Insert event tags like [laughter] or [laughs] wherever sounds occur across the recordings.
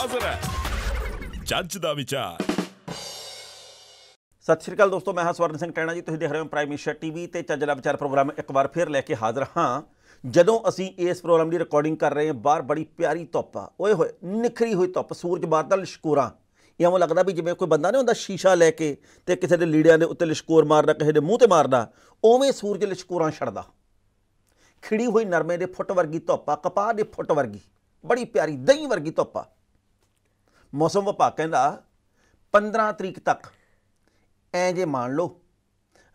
ਹਾਜ਼ਰ ਹੈ ਜੱਜ ਦਾ ਵਿਚਾਰ ਸਤਿ ਸ਼੍ਰੀ ਅਕਾਲ ਦੋਸਤੋ ਮੈਂ ਹਾਂ ਸਵਰਨ ਸਿੰਘ ਟੈਣਾ ਜੀ ਤੁਸੀਂ ਦੇਖ ਰਹੇ ਹੋ ਪ੍ਰਾਈਮ ਏਸ਼ੀਆ ਟੀਵੀ ਤੇ ਦਾ ਵਿਚਾਰ ਪ੍ਰੋਗਰਾਮ ਇੱਕ ਵਾਰ ਫੇਰ ਲੈ ਕੇ ਹਾਜ਼ਰ ਹਾਂ ਜਦੋਂ ਅਸੀਂ ਇਸ ਪ੍ਰੋਗਰਾਮ ਦੀ ਰਿਕਾਰਡਿੰਗ ਕਰ ਰਹੇ ਹਾਂ ਬਾਹਰ ਬੜੀ ਪਿਆਰੀ ਧੁੱਪ ਆ ਓਏ ਹੋਏ ਨਿਖਰੀ ਹੋਈ ਧੁੱਪ ਸੂਰਜ ਬਾਹਰ ਦਾ ਲਿਸ਼ਕੋਰਾ ਇਵੇਂ ਲੱਗਦਾ ਵੀ ਜਿਵੇਂ ਕੋਈ ਬੰਦਾ ਨਹੀਂ ਹੁੰਦਾ ਸ਼ੀਸ਼ਾ ਲੈ ਕੇ ਤੇ ਕਿਸੇ ਦੇ ਲੀੜਿਆਂ ਦੇ ਉੱਤੇ ਲਿਸ਼ਕੋਰ ਮਾਰਦਾ ਕਿਸੇ ਦੇ ਮੂੰਹ ਤੇ ਮਾਰਦਾ ਓਵੇਂ ਸੂਰਜ ਲਿਸ਼ਕੋਰਾਂ ਛੜਦਾ ਖਿੜੀ ਹੋਈ ਨਰਮੇ ਦੇ ਫੁੱਟ ਵਰਗੀ ਧੁੱਪ ਆ ਕਪਾਹ ਦੇ ਫੁੱਟ ਵਰਗੀ ਬੜੀ ਪਿਆਰੀ ਦਹੀਂ ਵਰਗੀ ਧੁੱਪ ਆ ਮੌਸਮ ਵਿਭਾਗ ਕਹਿੰਦਾ 15 ਤਰੀਕ ਤੱਕ ਐ ਜੇ ਮੰਨ ਲਓ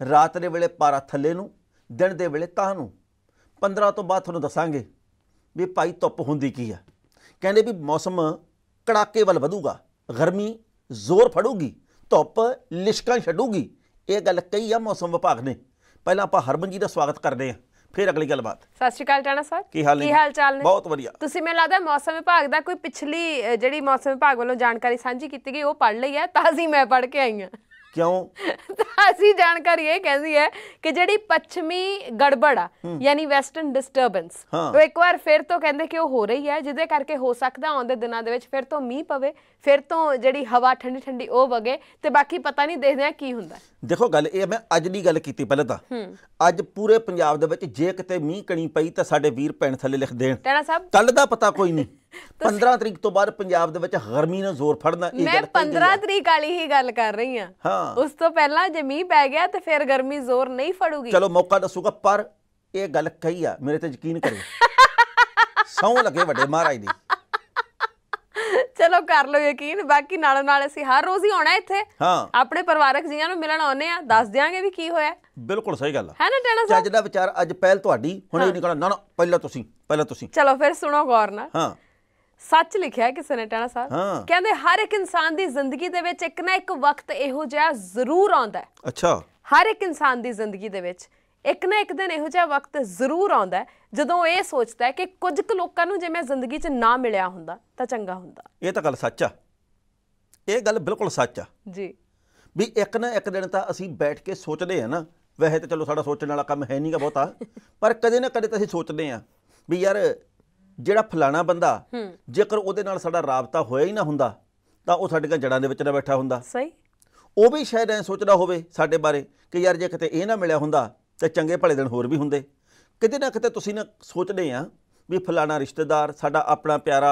ਰਾਤ ਦੇ ਵੇਲੇ ਪਾਰਾ ਥੱਲੇ ਨੂੰ ਦਿਨ ਦੇ ਵੇਲੇ ਤਾਂ ਨੂੰ 15 ਤੋਂ ਬਾਅਦ ਤੁਹਾਨੂੰ ਦੱਸਾਂਗੇ ਵੀ ਭਾਈ ਧੁੱਪ ਹੁੰਦੀ ਕੀ ਆ ਕਹਿੰਦੇ ਵੀ ਮੌਸਮ ਕੜਾਕੇ ਵੱਲ ਵਧੂਗਾ ਗਰਮੀ ਜ਼ੋਰ ਫੜੂਗੀ ਧੁੱਪ ਲਿਸ਼ਕਾਂ ਛੱਡੂਗੀ ਇਹ ਗੱਲ ਕਹੀ ਆ ਮੌਸਮ ਵਿਭਾਗ ਨੇ ਪਹਿਲਾਂ ਆਪਾਂ ਹਰਮਨ ਜੀ ਦਾ ਸਵਾਗਤ ਕਰਦੇ ਆ ਫਿਰ ਅਗਲੀ ਗੱਲਬਾਤ ਸਤਿ ਸ਼੍ਰੀ ਅਕਾਲ ਟਾਣਾ ਸਾਹਿਬ ਕੀ ਹਾਲ ਨੇ ਕੀ ਹਾਲ ਚਾਲ ਨੇ ਬਹੁਤ ਵਧੀਆ ਤੁਸੀਂ ਮੈਨੂੰ ਲੱਗਦਾ ਮੌਸਮ ਵਿਭਾਗ ਦਾ ਕੋਈ ਪਿਛਲੀ ਜਿਹੜੀ ਮੌਸਮ ਵਿਭਾਗ ਵੱਲੋਂ ਜਾਣਕਾਰੀ ਸਾਂਝੀ ਕੀਤੀ ਗਈ ਉਹ ਪੜ ਲਈ ਹੈ ਤਾਂ ਅਸੀਂ ਮੈਂ ਪੜ ਕੇ ਆਈ ਹਾਂ ਕਿਉਂ [laughs] ਤਾਜ਼ੀ ਜਾਣਕਾਰੀ ਇਹ ਕਹਿੰਦੀ ਹੈ ਕਿ ਜਿਹੜੀ ਪੱਛਮੀ ਗੜਬੜ ਆ ਯਾਨੀ ਵੈਸਟਰਨ ਡਿਸਟਰਬੈਂਸ ਉਹ ਇੱਕ ਵਾਰ ਫਿਰ ਤੋਂ ਕਹਿੰਦੇ ਕਿ ਉਹ ਹੋ ਰਹੀ ਹੈ ਜਿਹਦੇ ਕਰਕੇ ਹੋ ਸਕਦਾ ਆਉਂਦੇ ਦਿਨਾਂ ਦੇ ਵਿੱਚ ਫਿਰ ਤੋਂ ਮੀਂਹ ਪਵੇ ਫਿਰ ਤੋਂ ਜਿਹੜੀ ਹਵਾ ਠੰਡੀ ਠੰਡੀ ਉਹ ਵਗੇ ਤੇ ਬਾਕੀ ਪਤਾ ਨਹੀਂ ਦੇਖਦੇ ਆ ਕੀ ਹੁੰਦਾ ਦੇਖੋ ਗੱਲ ਇਹ ਮੈਂ ਅੱਜ ਦੀ ਗੱਲ ਕੀਤੀ ਪਹਿਲਾਂ ਤਾਂ ਅੱਜ ਪੂਰੇ ਪੰਜਾਬ ਦੇ ਵਿੱਚ ਜੇ ਕਿਤੇ ਮੀਂਹ ਕਣੀ ਪਈ ਤਾਂ ਸਾਡੇ ਵੀਰ ਭੈਣ ਥੱਲੇ ਲਿਖ ਦੇਣ ਟੈਣਾ ਸਾਹਿਬ ਕੱਲ ਦਾ ਪਤਾ ਕੋਈ ਨਹੀਂ 15 [laughs] ਤਰੀਕ ਤੋਂ ਬਾਅਦ ਪੰਜਾਬ ਦੇ ਵਿੱਚ ਗਰਮੀ ਨੇ ਜ਼ੋਰ ਫੜਨਾ ਇਹ ਗੱਲ ਮੈਂ 15 ਤਰੀਕ ਵਾਲੀ ਹੀ ਗੱਲ ਕਰ ਰਹੀ ਹਾਂ ਹਾਂ ਉਸ ਤੋਂ ਪਹਿਲਾਂ ਜੇ ਮੀਂਹ ਪੈ ਗਿਆ ਤਾਂ ਫਿਰ ਗਰਮੀ ਜ਼ੋਰ ਨਹੀਂ ਫੜੂਗੀ ਚਲੋ ਮੌਕਾ ਦੱਸੂਗਾ ਪਰ ਇਹ ਗੱਲ ਕਹੀ ਆ ਮੇਰੇ ਤੇ ਯਕੀਨ ਕਰੋ [laughs] ਸੌ ਲੱਗੇ ਵੱਡੇ ਮਹਾਰਾਜ ਦੀ ਚਲੋ ਕਰ ਲਓ ਯਕੀਨ ਬਾਕੀ ਨਾਲੋਂ ਨਾਲ ਅਸੀਂ ਹਰ ਰੋਜ਼ ਹੀ ਆਉਣਾ ਇੱਥੇ ਹਾਂ ਆਪਣੇ ਪਰਿਵਾਰਕ ਜੀਆਂ ਨੂੰ ਮਿਲਣ ਆਉਨੇ ਆ ਦੱਸ ਦਿਆਂਗੇ ਵੀ ਕੀ ਹੋਇਆ ਬਿਲਕੁਲ ਸਹੀ ਗੱਲ ਹੈ ਨਾ ਟੈਣਾ ਸਾਹਿਬ ਜੱਜ ਦਾ ਵਿਚਾਰ ਅੱਜ ਪਹਿਲ ਤੁਹਾਡੀ ਹੁਣ ਇਹ ਨਿਕਲਣਾ ਨਾ ਨਾ ਪਹਿਲਾਂ ਤੁਸੀਂ ਪਹਿਲਾਂ ਤੁਸੀਂ ਚਲੋ ਫਿਰ ਸੁਣੋ ਗੌਰ ਨਾਲ ਹਾਂ ਸੱਚ ਲਿਖਿਆ ਕਿਸੇ ਨੇ ਟੈਣਾ ਸਾਹਿਬ ਕਹਿੰਦੇ ਹਰ ਇੱਕ ਇਨਸਾਨ ਦੀ ਜ਼ਿੰਦਗੀ ਦੇ ਵਿੱਚ ਇੱਕ ਨਾ ਇੱਕ ਵਕਤ ਇਹੋ ਜਿਹਾ ਜ਼ਰੂਰ ਆਉਂਦਾ ਹੈ ਅੱਛਾ ਹਰ ਇੱਕ ਇਨਸਾਨ ਦੀ ਜ਼ਿੰਦਗੀ ਦੇ ਵਿੱਚ ਇੱਕ ਨਾ ਇੱਕ ਦਿਨ ਇਹੋ ਜਿਹਾ ਵਕਤ ਜ਼ਰੂਰ ਆਉਂਦਾ ਹੈ ਜਦੋਂ ਇਹ ਸੋਚਦਾ ਹੈ ਕਿ ਕੁਝ ਕੁ ਲੋਕਾਂ ਨੂੰ ਜੇ ਮੈਂ ਜ਼ਿੰਦਗੀ 'ਚ ਨਾ ਮਿਲਿਆ ਹੁੰਦਾ ਤਾਂ ਚੰਗਾ ਹੁੰਦਾ ਇਹ ਤਾਂ ਗੱਲ ਸੱਚ ਆ ਇਹ ਗੱਲ ਬਿਲਕੁਲ ਸੱਚ ਆ ਜੀ ਵੀ ਇੱਕ ਨਾ ਇੱਕ ਦਿਨ ਤਾਂ ਅਸੀਂ ਬੈਠ ਕੇ ਸੋਚਦੇ ਆ ਨਾ ਵੈਸੇ ਤਾਂ ਚਲੋ ਸਾਡਾ ਸੋਚਣ ਵਾਲਾ ਕੰਮ ਹੈ ਨਹੀਂਗਾ ਬਹੁਤਾ [laughs] ਪਰ ਕਦੇ ਨਾ ਕਦੇ ਤਾਂ ਅਸੀਂ ਸੋਚਦੇ ਆ ਵੀ ਯਾਰ ਜਿਹੜਾ ਫਲਾਣਾ ਬੰਦਾ ਜੇਕਰ ਉਹਦੇ ਨਾਲ ਸਾਡਾ ਰਾਬਤਾ ਹੋਇਆ ਹੀ ਨਾ ਹੁੰਦਾ ਤਾਂ ਉਹ ਸਾਡੀਆਂ ਜੜਾਂ ਦੇ ਵਿੱਚ ਨਾ ਬੈਠਾ ਹੁੰਦਾ ਸਹੀ ਉਹ ਵੀ ਸ਼ਾਇਦ ਐ ਸੋਚਦਾ ਹੋਵੇ ਸਾਡੇ ਬਾਰੇ ਕਿ ਯਾਰ ਜੇ ਕਿਤੇ ਇਹ ਨਾ ਮਿਲਿਆ ਹੁੰਦਾ ਤੇ ਚੰਗੇ ਭਲੇ ਦਿਨ ਹੋਰ ਵੀ ਹੁੰਦੇ ਕਿਤੇ ਨਾ ਕਿਤੇ ਤੁਸੀਂ ਨਾ ਸੋਚਦੇ ਆ ਵੀ ਫਲਾਣਾ ਰਿਸ਼ਤੇਦਾਰ ਸਾਡਾ ਆਪਣਾ ਪਿਆਰਾ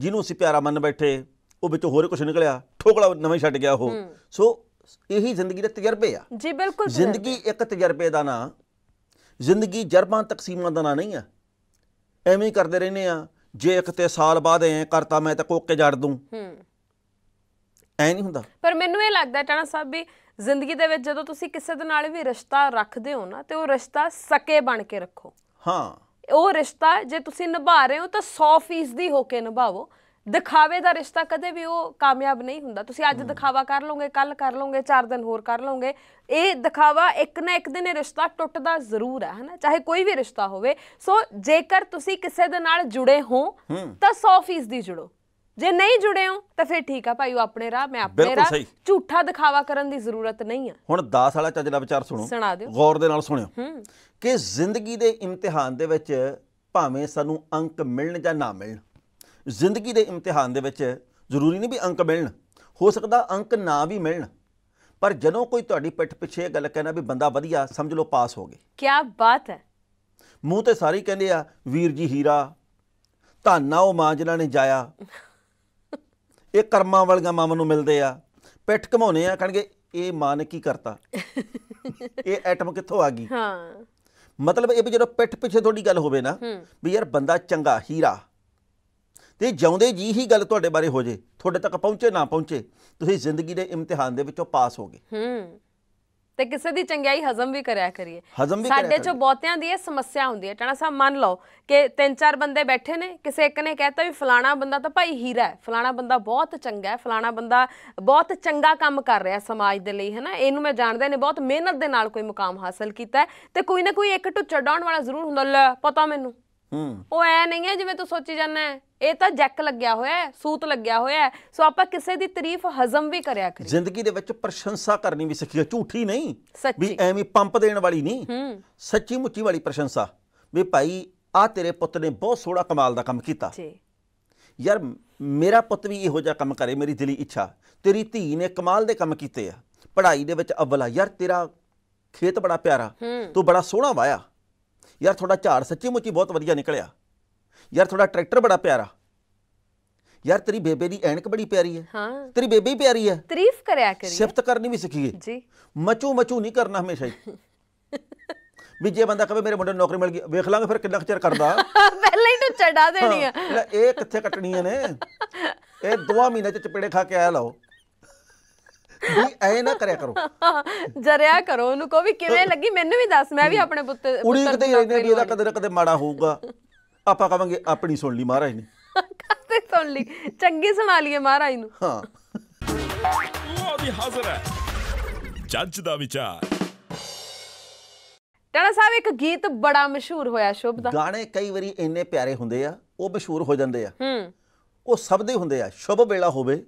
ਜਿਹਨੂੰ ਅਸੀਂ ਪਿਆਰਾ ਮੰਨ ਬੈਠੇ ਉਹ ਵਿੱਚ ਹੋਰ ਕੁਝ ਨਿਕਲਿਆ ਠੋਕਲਾ ਨਵੇਂ ਛੱਡ ਗਿਆ ਉਹ ਸੋ ਇਹੀ ਜ਼ਿੰਦਗੀ ਦੇ ਤਜਰਬੇ ਆ ਜੀ ਬਿਲਕੁਲ ਜ਼ਿੰਦਗੀ ਇੱਕ ਤਜਰਬੇ ਦਾ ਨਾ ਜ਼ਿੰਦਗੀ ਜਰਬਾਂ ਤਕਸੀਮਾਂ ਦਾ ਨਾ ਨਹੀਂ ਆ ਐਵੇਂ ਹੀ ਕਰਦੇ ਰਹਿੰਦੇ ਆ ਜੇ ਇੱਕ ਤੇ ਸਾਲ ਬਾਅਦ ਐ ਕਰਤਾ ਮੈਂ ਤਾਂ ਕੋਕੇ ਜੜ ਦੂੰ ਹੂੰ ਐ ਨਹੀਂ ਹੁੰਦਾ ਪਰ ਮੈਨੂੰ ਇਹ ਲੱਗਦਾ ਟਾਣਾ ਸਾਹਿਬ ਵੀ ਜ਼ਿੰਦਗੀ ਦੇ ਵਿੱਚ ਜਦੋਂ ਤੁਸੀਂ ਕਿਸੇ ਦੇ ਨਾਲ ਵੀ ਰਿਸ਼ਤਾ ਰੱਖਦੇ ਹੋ ਨਾ ਤੇ ਉਹ ਰਿਸ਼ਤਾ ਸਕੇ ਬਣ ਕੇ ਰੱਖੋ ਹਾਂ ਉਹ ਰਿਸ਼ਤਾ ਜੇ ਤੁਸੀਂ ਨਿਭਾ ਰਹੇ ਹੋ ਤਾਂ 100% ਦੀ ਹੋ ਕੇ ਨਿਭਾਓ ਦਿਖਾਵੇ ਦਾ ਰਿਸ਼ਤਾ ਕਦੇ ਵੀ ਉਹ ਕਾਮਯਾਬ ਨਹੀਂ ਹੁੰਦਾ ਤੁਸੀਂ ਅੱਜ ਦਿਖਾਵਾ ਕਰ ਲਓਗੇ ਕੱਲ ਕਰ ਲਓਗੇ ਚਾਰ ਦਿਨ ਹੋਰ ਕਰ ਲਓਗੇ ਇਹ ਦਿਖਾਵਾ ਇੱਕ ਨਾ ਇੱਕ ਦਿਨ ਇਹ ਰਿਸ਼ਤਾ ਟੁੱਟਦਾ ਜ਼ਰੂਰ ਹੈ ਹਨਾ ਚਾਹੇ ਕੋਈ ਵੀ ਰਿਸ਼ਤਾ ਹੋਵੇ ਸੋ ਜੇਕਰ ਤੁਸੀਂ ਕਿਸੇ ਦੇ ਨਾਲ ਜੁੜੇ ਹੋ ਤਾਂ 100% ਦੀ ਜੁੜੋ ਜੇ ਨਹੀਂ ਜੁੜੇ ਹੋ ਤਾਂ ਫਿਰ ਠੀਕ ਆ ਭਾਈ ਉਹ ਆਪਣੇ ਰਾਹ ਮੈਂ ਆਪਣੇ ਰਾਹ ਝੂਠਾ ਦਿਖਾਵਾ ਕਰਨ ਦੀ ਜ਼ਰੂਰਤ ਨਹੀਂ ਆ ਹੁਣ 10 ਵਾਲਾ ਚੱਜ ਦਾ ਵਿਚਾਰ ਸੁਣੋ ਸੁਣਾ ਦਿਓ ਗੌਰ ਦੇ ਨਾਲ ਸੁਣਿਓ ਕਿ ਜ਼ਿੰਦਗੀ ਦੇ ਇਮਤਿਹਾਨ ਦੇ ਵਿੱਚ ਭਾਵੇਂ ਸਾਨੂੰ ਅੰਕ ਮਿਲਣ ਜਾਂ ਨਾ ਮਿਲਣ ਜ਼ਿੰਦਗੀ ਦੇ ਇਮਤਿਹਾਨ ਦੇ ਵਿੱਚ ਜ਼ਰੂਰੀ ਨਹੀਂ ਵੀ ਅੰਕ ਮਿਲਣ ਹੋ ਸਕਦਾ ਅੰਕ ਨਾ ਵੀ ਮਿਲਣ ਪਰ ਜਦੋਂ ਕੋਈ ਤੁਹਾਡੀ ਪਿੱਠ ਪਿੱਛੇ ਇਹ ਗੱਲ ਕਹਿੰਦਾ ਵੀ ਬੰਦਾ ਵਧੀਆ ਸਮਝ ਲਓ ਪਾਸ ਹੋ ਗਏ ਕੀ ਬਾਤ ਹੈ ਮੂੰਹ ਤੇ ਸਾਰੇ ਕਹਿੰਦੇ ਆ ਵੀਰ ਜੀ ਹੀਰਾ ਧੰਨਾ ਉਹ ਮਾਂ ਜਿਨ੍ਹਾਂ ਨੇ ਜਾਇਆ ਇਹ ਕਰਮਾਂ ਵਾਲੀਆਂ ਮਾਵਾਂ ਨੂੰ ਮਿਲਦੇ ਆ ਪਿੱਠ ਘਮਾਉਨੇ ਆ ਕਹਿੰਗੇ ਇਹ ਮਾਨ ਕੀ ਕਰਤਾ [laughs] ਇਹ ਐਟਮ ਕਿੱਥੋਂ ਆ ਗਈ ਹਾਂ ਮਤਲਬ ਇਹ ਵੀ ਜਦੋਂ ਪਿੱਠ ਪਿੱਛੇ ਤੁਹਾਡੀ ਗੱਲ ਹੋਵੇ ਨਾ ਵੀ ਯਾਰ ਬੰਦਾ ਚੰਗਾ ਹੀਰਾ ਤੇ ਜਿਉਂਦੇ ਜੀ ਹੀ ਗੱਲ ਤੁਹਾਡੇ ਬਾਰੇ ਹੋ ਜੇ ਤੁਹਾਡੇ ਤੱਕ ਪਹੁੰਚੇ ਨਾ ਪਹੁੰਚੇ ਤੁਸੀਂ ਜ਼ਿੰਦਗੀ ਦੇ ਇਮਤਿਹਾਨ ਦੇ ਵਿੱਚੋਂ ਪਾਸ ਹੋਗੇ ਹੂੰ ਤੇ ਕਿਸੇ ਦੀ ਚੰਗਿਆਈ ਹਜ਼ਮ ਵੀ ਕਰਿਆ ਕਰੀਏ ਹਜ਼ਮ ਵੀ ਸਾਡੇ ਚੋਂ ਬਹੁਤਿਆਂ ਦੀ ਇਹ ਸਮੱਸਿਆ ਹੁੰਦੀ ਹੈ ਟਾਣਾ ਸਾਹਿਬ ਮੰਨ ਲਓ ਕਿ ਤਿੰਨ ਚਾਰ ਬੰਦੇ ਬੈਠੇ ਨੇ ਕਿਸੇ ਇੱਕ ਨੇ ਕਹਿਤਾ ਵੀ ਫਲਾਣਾ ਬੰਦਾ ਤਾਂ ਭਾਈ ਹੀਰਾ ਹੈ ਫਲਾਣਾ ਬੰਦਾ ਬਹੁਤ ਚੰਗਾ ਹੈ ਫਲਾਣਾ ਬੰਦਾ ਬਹੁਤ ਚੰਗਾ ਕੰਮ ਕਰ ਰਿਹਾ ਸਮਾਜ ਦੇ ਲਈ ਹੈਨਾ ਇਹਨੂੰ ਮੈਂ ਜਾਣਦਾ ਨੇ ਬਹੁਤ ਮਿਹਨਤ ਦੇ ਨਾਲ ਕੋਈ ਮੁਕਾਮ ਹਾਸਲ ਕੀਤਾ ਤੇ ਕੋਈ ਨਾ ਕੋਈ ਇੱਕ ਟੁੱਚਾ ਡਾਉਣ ਵਾਲਾ ਜ਼ਰੂਰ ਹੁੰਦਾ ਲੈ ਪਤਾ ਮੈਨੂੰ ਹੂੰ ਉਹ ਐ ਨਹੀਂ ਹੈ ਜਿਵੇਂ ਤੂੰ ਸੋਚੀ ਜਾਂਦਾ ਹੈ ਇਹ ਤਾਂ ਜੈਕ ਲੱਗਿਆ ਹੋਇਆ ਸੂਤ ਲੱਗਿਆ ਹੋਇਆ ਸੋ ਆਪਾਂ ਕਿਸੇ ਦੀ ਤਾਰੀਫ ਹਜ਼ਮ ਵੀ ਕਰਿਆ ਕਰੀਏ ਜ਼ਿੰਦਗੀ ਦੇ ਵਿੱਚ ਪ੍ਰਸ਼ੰਸਾ ਕਰਨੀ ਵੀ ਸਿੱਖੀ ਝੂਠੀ ਨਹੀਂ ਵੀ ਐਵੇਂ ਪੰਪ ਦੇਣ ਵਾਲੀ ਨਹੀਂ ਸੱਚੀ ਮੁੱਚੀ ਵਾਲੀ ਪ੍ਰਸ਼ੰਸਾ ਵੀ ਭਾਈ ਆ ਤੇਰੇ ਪੁੱਤ ਨੇ ਬਹੁਤ ਸੋਹਣਾ ਕਮਾਲ ਦਾ ਕੰਮ ਕੀਤਾ ਜੀ ਯਾਰ ਮੇਰਾ ਪੁੱਤ ਵੀ ਇਹੋ ਜਿਹਾ ਕੰਮ ਕਰੇ ਮੇਰੀ ਦਿਲੀ ਇੱਛਾ ਤੇਰੀ ਧੀ ਨੇ ਕਮਾਲ ਦੇ ਕੰਮ ਕੀਤੇ ਆ ਪੜ੍ਹਾਈ ਦੇ ਵਿੱਚ ਅਵਲਾ ਯਾਰ ਤੇਰਾ ਖੇਤ ਬੜਾ ਪਿਆਰਾ ਤੂੰ ਬੜਾ ਸੋਹਣਾ ਵਾਇਆ ਯਾਰ ਤੁਹਾਡਾ ਝਾੜ ਸੱਚੀ ਮੁੱਚੀ ਬਹੁਤ ਵਧੀਆ ਨਿਕਲਿਆ ਯਾਰ ਥੋੜਾ ਟਰੈਕਟਰ ਬੜਾ ਪਿਆਰਾ ਯਾਰ ਤੇਰੀ ਬੇਬੇ ਦੀ ਐਨਕ ਬੜੀ ਪਿਆਰੀ ਹੈ ਹਾਂ ਤੇਰੀ ਬੇਬੇ ਹੀ ਪਿਆਰੀ ਹੈ ਤਾਰੀਫ ਕਰਿਆ ਕਰੀ ਸਿਫਤ ਕਰਨੀ ਵੀ ਸਿੱਖੀਏ ਜੀ ਮਚੂ ਮਚੂ ਨਹੀਂ ਕਰਨਾ ਹਮੇਸ਼ਾ ਹੀ [laughs] ਵੀ ਜੇ ਬੰਦਾ ਕਹੇ ਮੇਰੇ ਮੁੰਡੇ ਨੂੰ ਨੌਕਰੀ ਮਿਲ ਗਈ ਵੇਖ ਲਾਂਗੇ ਫਿਰ ਕਿੰਨਾ ਚਿਰ ਕਰਦਾ [laughs] ਪਹਿਲਾਂ ਹੀ ਤੂੰ ਚੜਾ ਦੇਣੀ ਆ ਲੈ ਇਹ ਕਿੱਥੇ ਕੱਟਣੀਆਂ ਨੇ ਇਹ ਦੋਆ ਮਹੀਨੇ ਚ ਚਪੇੜੇ ਖਾ ਕੇ ਆਇਆ ਲਾਓ ਵੀ ਐ ਨਾ ਕਰਿਆ ਕਰੋ [laughs] ਜਰਿਆ ਕਰੋ ਉਹਨੂੰ ਕੋ ਵੀ ਕਿਵੇਂ ਲੱਗੀ ਮੈਨੂੰ ਵੀ ਦੱਸ ਮੈਂ ਵੀ ਆਪਣੇ ਪੁੱਤ ਪੁੱਤਰ ਉਡੀਕਦੇ ਰਹਿੰਦੇ ਵੀ ਇਹਦਾ ਕਦੇ ਨਾ ਕਦੇ ਮਾੜਾ ਹੋਊਗਾ ਆਪਾਂ ਕਵਾਂਗੇ ਆਪਣੀ ਸੁਣ ਲਈ ਮਹਾਰਾਜ ਨੇ ਕਾਤੇ ਸੁਣ ਲਈ ਚੰਗੀ ਸੁਣਾ ਲਈਏ ਮਹਾਰਾਜ ਨੂੰ ਹਾਂ ਉਹ ਵੀ ਹਾਜ਼ਰ ਹੈ ਜੱਜ ਦਾ ਵਿਚਾਰ ਟਾਣਾ ਸਾਹਿਬ ਇੱਕ ਗੀਤ ਬੜਾ ਮਸ਼ਹੂਰ ਹੋਇਆ ਸ਼ੁਭ ਦਾ ਗਾਣੇ ਕਈ ਵਾਰੀ ਇੰਨੇ ਪਿਆਰੇ ਹੁੰਦੇ ਆ ਉਹ ਮਸ਼ਹੂਰ ਹੋ ਜਾਂਦੇ ਆ ਹੂੰ ਉਹ ਸਭ ਦੇ ਹੁੰਦੇ ਆ ਸ਼ੁਭ ਵੇਲਾ ਹੋਵੇ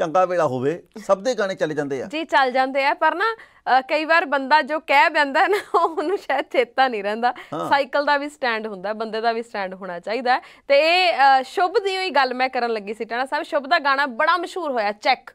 ਚੰਗਾ ਵੇਲਾ ਹੋਵੇ ਸਭ ਦੇ ਗਾਣੇ ਚੱਲੇ ਜਾਂਦੇ ਆ ਜੀ ਚੱਲ ਜਾਂਦੇ ਆ ਪਰ ਨਾ ਕਈ ਵਾਰ ਬੰਦਾ ਜੋ ਕਹਿ ਬੰਦਾ ਨਾ ਉਹਨੂੰ ਸ਼ਾਇਦ ਚੇਤਾ ਨਹੀਂ ਰਹਿੰਦਾ ਸਾਈਕਲ ਦਾ ਵੀ ਸਟੈਂਡ ਹੁੰਦਾ ਬੰਦੇ ਦਾ ਵੀ ਸਟੈਂਡ ਹੋਣਾ ਚਾਹੀਦਾ ਤੇ ਇਹ ਸ਼ੁਭ ਦੀ ਹੀ ਗੱਲ ਮੈਂ ਕਰਨ ਲੱਗੀ ਸੀ ਟਾਣਾ ਸਾਹਿਬ ਸ਼ੁਭ ਦਾ ਗਾਣਾ ਬੜਾ ਮਸ਼ਹੂਰ ਹੋਇਆ ਚੈੱਕ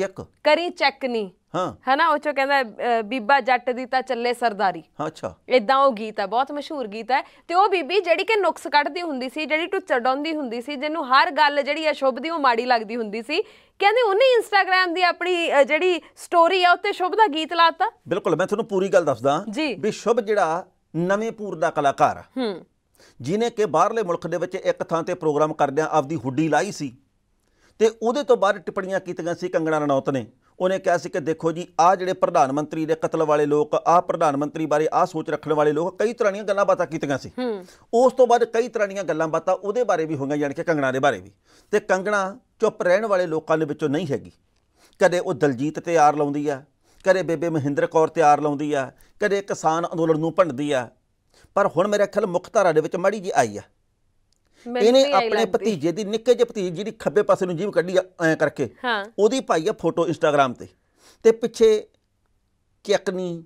ਚੈੱਕ ਕਰੀ ਚੈੱਕ ਨਹੀਂ ਹਾਂ ਹਨਾ ਉਹ ਚੋ ਕਹਿੰਦਾ ਬੀਬਾ ਜੱਟ ਦੀ ਤਾਂ ਚੱਲੇ ਸਰਦਾਰੀ ਅੱਛਾ ਇਦਾਂ ਉਹ ਗੀਤ ਹੈ ਬਹੁਤ ਮਸ਼ਹੂਰ ਗੀਤ ਹੈ ਤੇ ਉਹ ਬੀਬੀ ਜਿਹੜੀ ਕਿ ਨੁਕਸ ਕੱਢਦੀ ਹੁੰਦੀ ਸੀ ਜਿਹੜੀ ਟੁੱਚੜਾਉਂਦੀ ਹੁੰਦੀ ਸੀ ਜਿਹਨੂੰ ਹਰ ਗੱਲ ਜਿਹੜੀ ਅਸ਼ੁਭ ਦੀ ਉਹ ਮਾੜੀ ਲੱਗਦੀ ਹੁੰਦੀ ਸੀ ਕਹਿੰਦੇ ਉਹਨੇ ਇੰਸਟਾਗ੍ਰam ਦੀ ਆਪਣੀ ਜਿਹੜੀ ਸਟੋਰੀ ਆ ਉੱਤੇ ਸ਼ੁਭ ਦਾ ਗੀਤ ਲਾਤਾ ਬਿਲਕੁਲ ਮੈਂ ਤੁਹਾਨੂੰ ਪੂਰੀ ਗੱਲ ਦੱਸਦਾ ਵੀ ਸ਼ੁਭ ਜਿਹੜਾ ਨਵੇਂ ਪੂਰ ਦਾ ਕਲਾਕਾਰ ਹੂੰ ਜਿਨੇ ਕਿ ਬਾਹਰਲੇ ਮੁਲਕ ਦੇ ਵਿੱਚ ਇੱਕ ਥਾਂ ਤੇ ਪ੍ਰੋਗਰਾਮ ਕਰਦਿਆਂ ਆਪਦੀ ਹੁੱਡੀ ਲਾਈ ਸੀ ਤੇ ਉਹਦੇ ਤੋਂ ਬਾਅਦ ਟਿੱਪਣੀਆਂ ਕੀਤੀਆਂ ਸੀ ਕੰਗਣਾ ਰਣੌਤ ਨੇ ਉਹਨੇ ਕਿਹਾ ਸੀ ਕਿ ਦੇਖੋ ਜੀ ਆ ਜਿਹੜੇ ਪ੍ਰਧਾਨ ਮੰਤਰੀ ਦੇ ਕਤਲ ਵਾਲੇ ਲੋਕ ਆ ਪ੍ਰਧਾਨ ਮੰਤਰੀ ਬਾਰੇ ਆ ਸੋਚ ਰੱਖਣ ਵਾਲੇ ਲੋਕ ਕਈ ਤਰ੍ਹਾਂ ਦੀਆਂ ਗੱਲਾਂ ਬਾਤਾਂ ਕੀਤੀਆਂ ਸੀ ਉਸ ਤੋਂ ਬਾਅਦ ਕਈ ਤਰ੍ਹਾਂ ਦੀਆਂ ਗੱਲਾਂ ਬਾਤਾਂ ਉਹਦੇ ਬਾਰੇ ਵੀ ਹੋਈਆਂ ਯਾਨੀ ਕਿ ਕੰਗਣਾ ਦੇ ਬਾਰੇ ਵੀ ਤੇ ਕੰਗਣਾ ਚੁੱਪ ਰਹਿਣ ਵਾਲੇ ਲੋਕਾਂ ਦੇ ਵਿੱਚੋਂ ਨਹੀਂ ਹੈਗੀ ਕਦੇ ਉਹ ਦਲਜੀਤ ਤੇ ਆਰ ਲਾਉਂਦੀ ਆ ਕਦੇ ਬੇਬੇ ਮਹਿੰਦਰ ਕੌਰ ਤੇ ਆਰ ਲਾਉਂਦੀ ਆ ਕਦੇ ਕਿਸਾਨ ਅੰਦੋਲਨ ਨੂੰ ਭੰਡਦੀ ਆ ਪਰ ਹੁਣ ਮੇਰੇ ਖਿਆਲ ਮੁਖਤਾਰਾ ਦੇ ਵਿੱਚ ਮੜੀ ਜੀ ਆਈ ਆ ਇਹਨੇ ਆਪਣੇ ਭਤੀਜੇ ਦੀ ਨਿੱਕੇ ਜਿਹੇ ਭਤੀਜੇ ਜਿਹੜੀ ਖੱਬੇ ਪਾਸੇ ਨੂੰ ਜੀਬ ਕੱਢੀ ਐ ਕਰਕੇ ਹਾਂ ਉਹਦੀ ਪਾਈ ਆ ਫੋਟੋ ਇੰਸਟਾਗ੍ਰam ਤੇ ਤੇ ਪਿੱਛੇ ਚੱਕਨੀ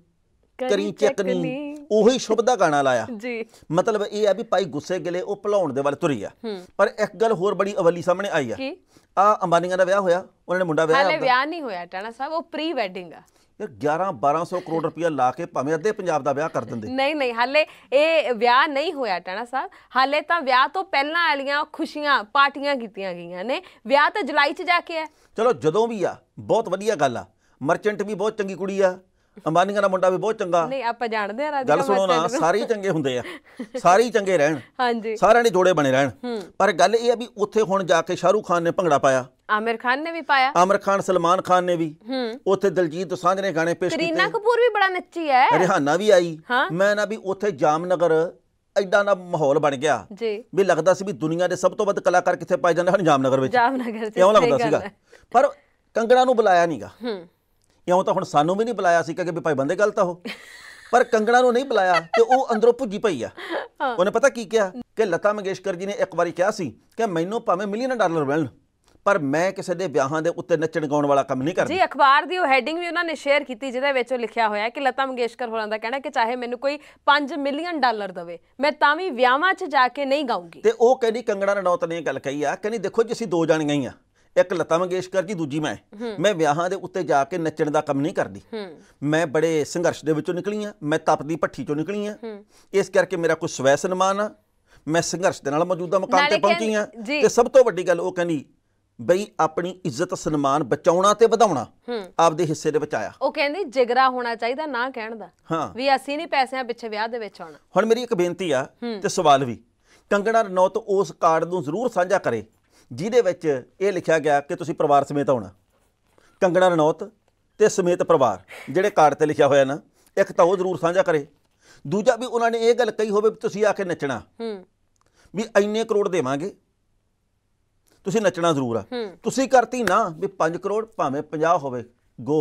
ਕਰੀ ਚੱਕਨੀ ਉਹੀ ਸ਼ਬਦ ਦਾ ਗਾਣਾ ਲਾਇਆ ਜੀ ਮਤਲਬ ਇਹ ਆ ਵੀ ਭਾਈ ਗੁੱਸੇ ਗਿਲੇ ਉਹ ਭਲਾਉਣ ਦੇ ਵੱਲ ਤੁਰੀ ਆ ਪਰ ਇੱਕ ਗੱਲ ਹੋਰ ਬੜੀ ਅਵਲੀ ਸਾਹਮਣੇ ਆਈ ਆ ਆ ਅੰਬਾਨੀਆਂ ਦਾ ਵਿਆਹ ਹੋਇਆ ਉਹਨਾਂ ਨੇ ਮੁੰਡਾ ਵਿਆਹ ਹਾਲੇ ਵਿਆਹ ਨਹੀਂ ਹੋਇਆ ਟਾਣਾ ਸਾਹਿਬ ਉਹ ਪ੍ਰੀ ਵੈਡਿੰਗ ਆ ਯਾਰ 11 1200 ਕਰੋੜ ਰੁਪਇਆ ਲਾ ਕੇ ਭਾਵੇਂ ਅੱਧੇ ਪੰਜਾਬ ਦਾ ਵਿਆਹ ਕਰ ਦਿੰਦੇ ਨਹੀਂ ਨਹੀਂ ਹਾਲੇ ਇਹ ਵਿਆਹ ਨਹੀਂ ਹੋਇਆ ਟਾਣਾ ਸਾਹਿਬ ਹਾਲੇ ਤਾਂ ਵਿਆਹ ਤੋਂ ਪਹਿਲਾਂ ਵਾਲੀਆਂ ਖੁਸ਼ੀਆਂ ਪਾਰਟੀਆਂ ਕੀਤੀਆਂ ਗਈਆਂ ਨੇ ਵਿਆਹ ਤਾਂ ਜੁਲਾਈ 'ਚ ਜਾ ਕੇ ਹੈ ਚਲੋ ਜਦੋਂ ਵੀ ਆ ਬਹੁਤ ਵਧੀਆ ਗੱਲ ਆ ਮਰਚੈਂਟ ਵੀ ਬਹੁਤ ਚੰਗੀ ਕੁੜੀ ਆ ਅੰਬਾਨੀਆਂ ਦਾ ਮੁੰਡਾ ਵੀ ਬਹੁਤ ਚੰਗਾ ਨਹੀਂ ਆਪਾਂ ਜਾਣਦੇ ਆ ਰਾਜਾ ਗੱਲ ਸੁਣੋ ਨਾ ਸਾਰੇ ਚੰਗੇ ਹੁੰਦੇ ਆ ਸਾਰੇ ਚੰਗੇ ਰਹਿਣ ਹਾਂਜੀ ਸਾਰਿਆਂ ਨੇ ਜੋੜੇ ਬਣੇ ਰਹਿਣ ਪਰ ਗੱਲ ਇਹ ਆ ਵੀ ਉੱਥੇ ਹੁਣ ਜਾ ਕੇ ਸ਼ਾਹਰੂਖ ਖਾਨ ਨੇ ਭੰਗੜਾ ਪਾਇਆ ਆਮਿਰ ਖਾਨ ਨੇ ਵੀ ਪਾਇਆ ਆਮਿਰ ਖਾਨ ਸਲਮਾਨ ਖਾਨ ਨੇ ਵੀ ਉੱਥੇ ਦਲਜੀਤ ਦੋਸਾਂਝ ਨੇ ਗਾਣੇ ਪੇਸ਼ ਕੀਤੇ ਕਰੀਨਾ ਕਪੂਰ ਵੀ ਬੜਾ ਨੱਚੀ ਹੈ ਰਿਹਾਨਾ ਵੀ ਆਈ ਮੈਂ ਨਾ ਵੀ ਉੱਥੇ ਜਾਮਨਗਰ ਐਡਾ ਨਾ ਮਾਹੌਲ ਬਣ ਗਿਆ ਜੀ ਵੀ ਲੱਗਦਾ ਸੀ ਵੀ ਦੁਨੀਆ ਦੇ ਸਭ ਤੋਂ ਵੱਧ ਕਲਾਕਾਰ ਕਿੱਥੇ ਪਾਏ ਜਾਂਦੇ ਹਨ ਜਾਮਨਗਰ ਵਿੱਚ ਜਾਮਨਗਰ ਵਿੱਚ ਕਿਉਂ ਲੱਗਦਾ ਸੀਗਾ ਪਰ ਕੰਗਣਾ ਨੂੰ ਬੁਲਾਇਆ ਨਹੀਂਗਾ ਹੂੰ ਇਉਂ ਤਾਂ ਹੁਣ ਸਾਨੂੰ ਵੀ ਨਹੀਂ ਬੁਲਾਇਆ ਸੀ ਕਿ ਕਿ ਭਾਈ ਬੰਦੇ ਗਲਤ ਆ ਉਹ ਪਰ ਕੰਗਣਾ ਨੂੰ ਨਹੀਂ ਬੁਲਾਇਆ ਤੇ ਉਹ ਅੰਦਰੋਂ ਭੁੱਜੀ ਪਈ ਆ ਉਹਨੇ ਪਤਾ ਕੀ ਕਿਹਾ ਕਿ ਲਤਾ ਮੰਗੇਸ਼ਕਰ ਜੀ ਨੇ ਇੱਕ ਵਾਰੀ ਕਿਹਾ ਸੀ ਕਿ ਮੈਨੂੰ ਭਾਵੇਂ ਮਿਲੀਅਨ ਡਾਲਰ ਮਿਲਣ ਪਰ ਮੈਂ ਕਿਸੇ ਦੇ ਵਿਆਹਾਂ ਦੇ ਉੱਤੇ ਨੱਚਣ ਗਾਉਣ ਵਾਲਾ ਕੰਮ ਨਹੀਂ ਕਰਦਾ ਜੀ ਅਖਬਾਰ ਦੀ ਉਹ ਹੈਡਿੰਗ ਵੀ ਉਹਨਾਂ ਨੇ ਸ਼ੇਅਰ ਕੀਤੀ ਜਿਹਦੇ ਵਿੱਚ ਉਹ ਲਿਖਿਆ ਹੋਇਆ ਕਿ ਲਤਾ ਮੰਗੇਸ਼ਕਰ ਹੋਰਾਂ ਦਾ ਕਹਿਣਾ ਕਿ ਚਾਹੇ ਮੈਨੂੰ ਕੋਈ 5 ਮਿਲੀਅਨ ਡਾਲਰ ਦੇਵੇ ਮੈਂ ਤਾਂ ਵੀ ਵਿਆਹਾਂ 'ਚ ਜਾ ਕੇ ਨਹੀਂ ਗਾਉਂਗੀ ਤੇ ਉਹ ਕਹਿੰਦੀ ਕੰਗਣਾ ਨੇ ਨੌਤ ਨੇ ਗੱਲ ਕਹੀ ਆ ਕਹਿੰਦੀ ਦੇਖੋ ਜੀ ਅਸੀਂ ਦੋ ਜਾਣੀਆਂ ਹੀ ਆ ਇੱਕ ਲਤਾ ਮੰਗੇਸ਼ਕਰ ਜੀ ਦੂਜੀ ਮੈਂ ਮੈਂ ਵਿਆਹਾਂ ਦੇ ਉੱਤੇ ਜਾ ਕੇ ਨੱਚਣ ਦਾ ਕੰਮ ਨਹੀਂ ਕਰਦੀ ਮੈਂ ਬੜੇ ਸੰਘਰਸ਼ ਦੇ ਵਿੱਚੋਂ ਨਿਕਲੀ ਆ ਮੈਂ ਤਪਦੀ ਭੱਠੀ ਚੋਂ ਨਿਕਲੀ ਆ ਇਸ ਕਰਕੇ ਮੇਰਾ ਕੋਈ ਸਵੈ ਸਨਮਾਨ ਆ ਮੈਂ ਸੰਘਰਸ਼ ਦੇ ਨਾਲ ਮੌਜੂਦਾ ਮਕਾਮ ਤੇ ਪਹੁੰਚੀ ਆ ਤੇ ਸਭ ਤੋਂ ਵੱਡੀ ਗੱਲ ਉਹ ਕਹਿੰਦੀ ਬਈ ਆਪਣੀ ਇੱਜ਼ਤ ਸਨਮਾਨ ਬਚਾਉਣਾ ਤੇ ਵਧਾਉਣਾ ਆਪਦੇ ਹਿੱਸੇ ਦੇ ਵਿੱਚ ਆਇਆ ਉਹ ਕਹਿੰਦੀ ਜਿਗਰਾ ਹੋਣਾ ਚਾਹੀਦਾ ਨਾ ਕਹਿਣ ਦਾ ਵੀ ਅਸੀਂ ਨਹੀਂ ਪੈਸਿਆਂ ਪਿੱਛੇ ਵਿਆਹ ਦੇ ਵਿੱਚ ਆਉਣਾ ਹੁਣ ਮੇਰੀ ਇੱਕ ਬੇਨਤੀ ਆ ਤੇ ਸਵਾਲ ਵੀ ਕੰਗਣਾ ਰਣੌਤ ਉਸ ਕਾਰਡ ਨੂੰ ਜ਼ਰੂਰ ਸਾਂਝਾ ਕਰੇ ਜਿਹਦੇ ਵਿੱਚ ਇਹ ਲਿਖਿਆ ਗਿਆ ਕਿ ਤੁਸੀਂ ਪਰਿਵਾਰ ਸਮੇਤ ਆਉਣਾ ਕੰਗਣਾ ਰਣੌਤ ਤੇ ਸਮੇਤ ਪਰਿਵਾਰ ਜਿਹੜੇ ਕਾਰਡ ਤੇ ਲਿਖਿਆ ਹੋਇਆ ਨਾ ਇੱਕ ਤਾਂ ਉਹ ਜ਼ਰੂਰ ਸਾਂਝਾ ਕਰੇ ਦੂਜਾ ਵੀ ਉਹਨਾਂ ਨੇ ਇਹ ਗੱਲ ਕਹੀ ਹੋਵੇ ਤੁਸੀਂ ਆ ਕੇ ਨੱਚਣਾ ਹੂੰ ਵੀ ਐਨੇ ਕਰੋੜ ਦੇਵਾਂਗੇ ਤੁਸੀਂ ਨੱਚਣਾ ਜ਼ਰੂਰ ਆ ਤੁਸੀਂ ਕਰਤੀ ਨਾ ਵੀ 5 ਕਰੋੜ ਭਾਵੇਂ 50 ਹੋਵੇ go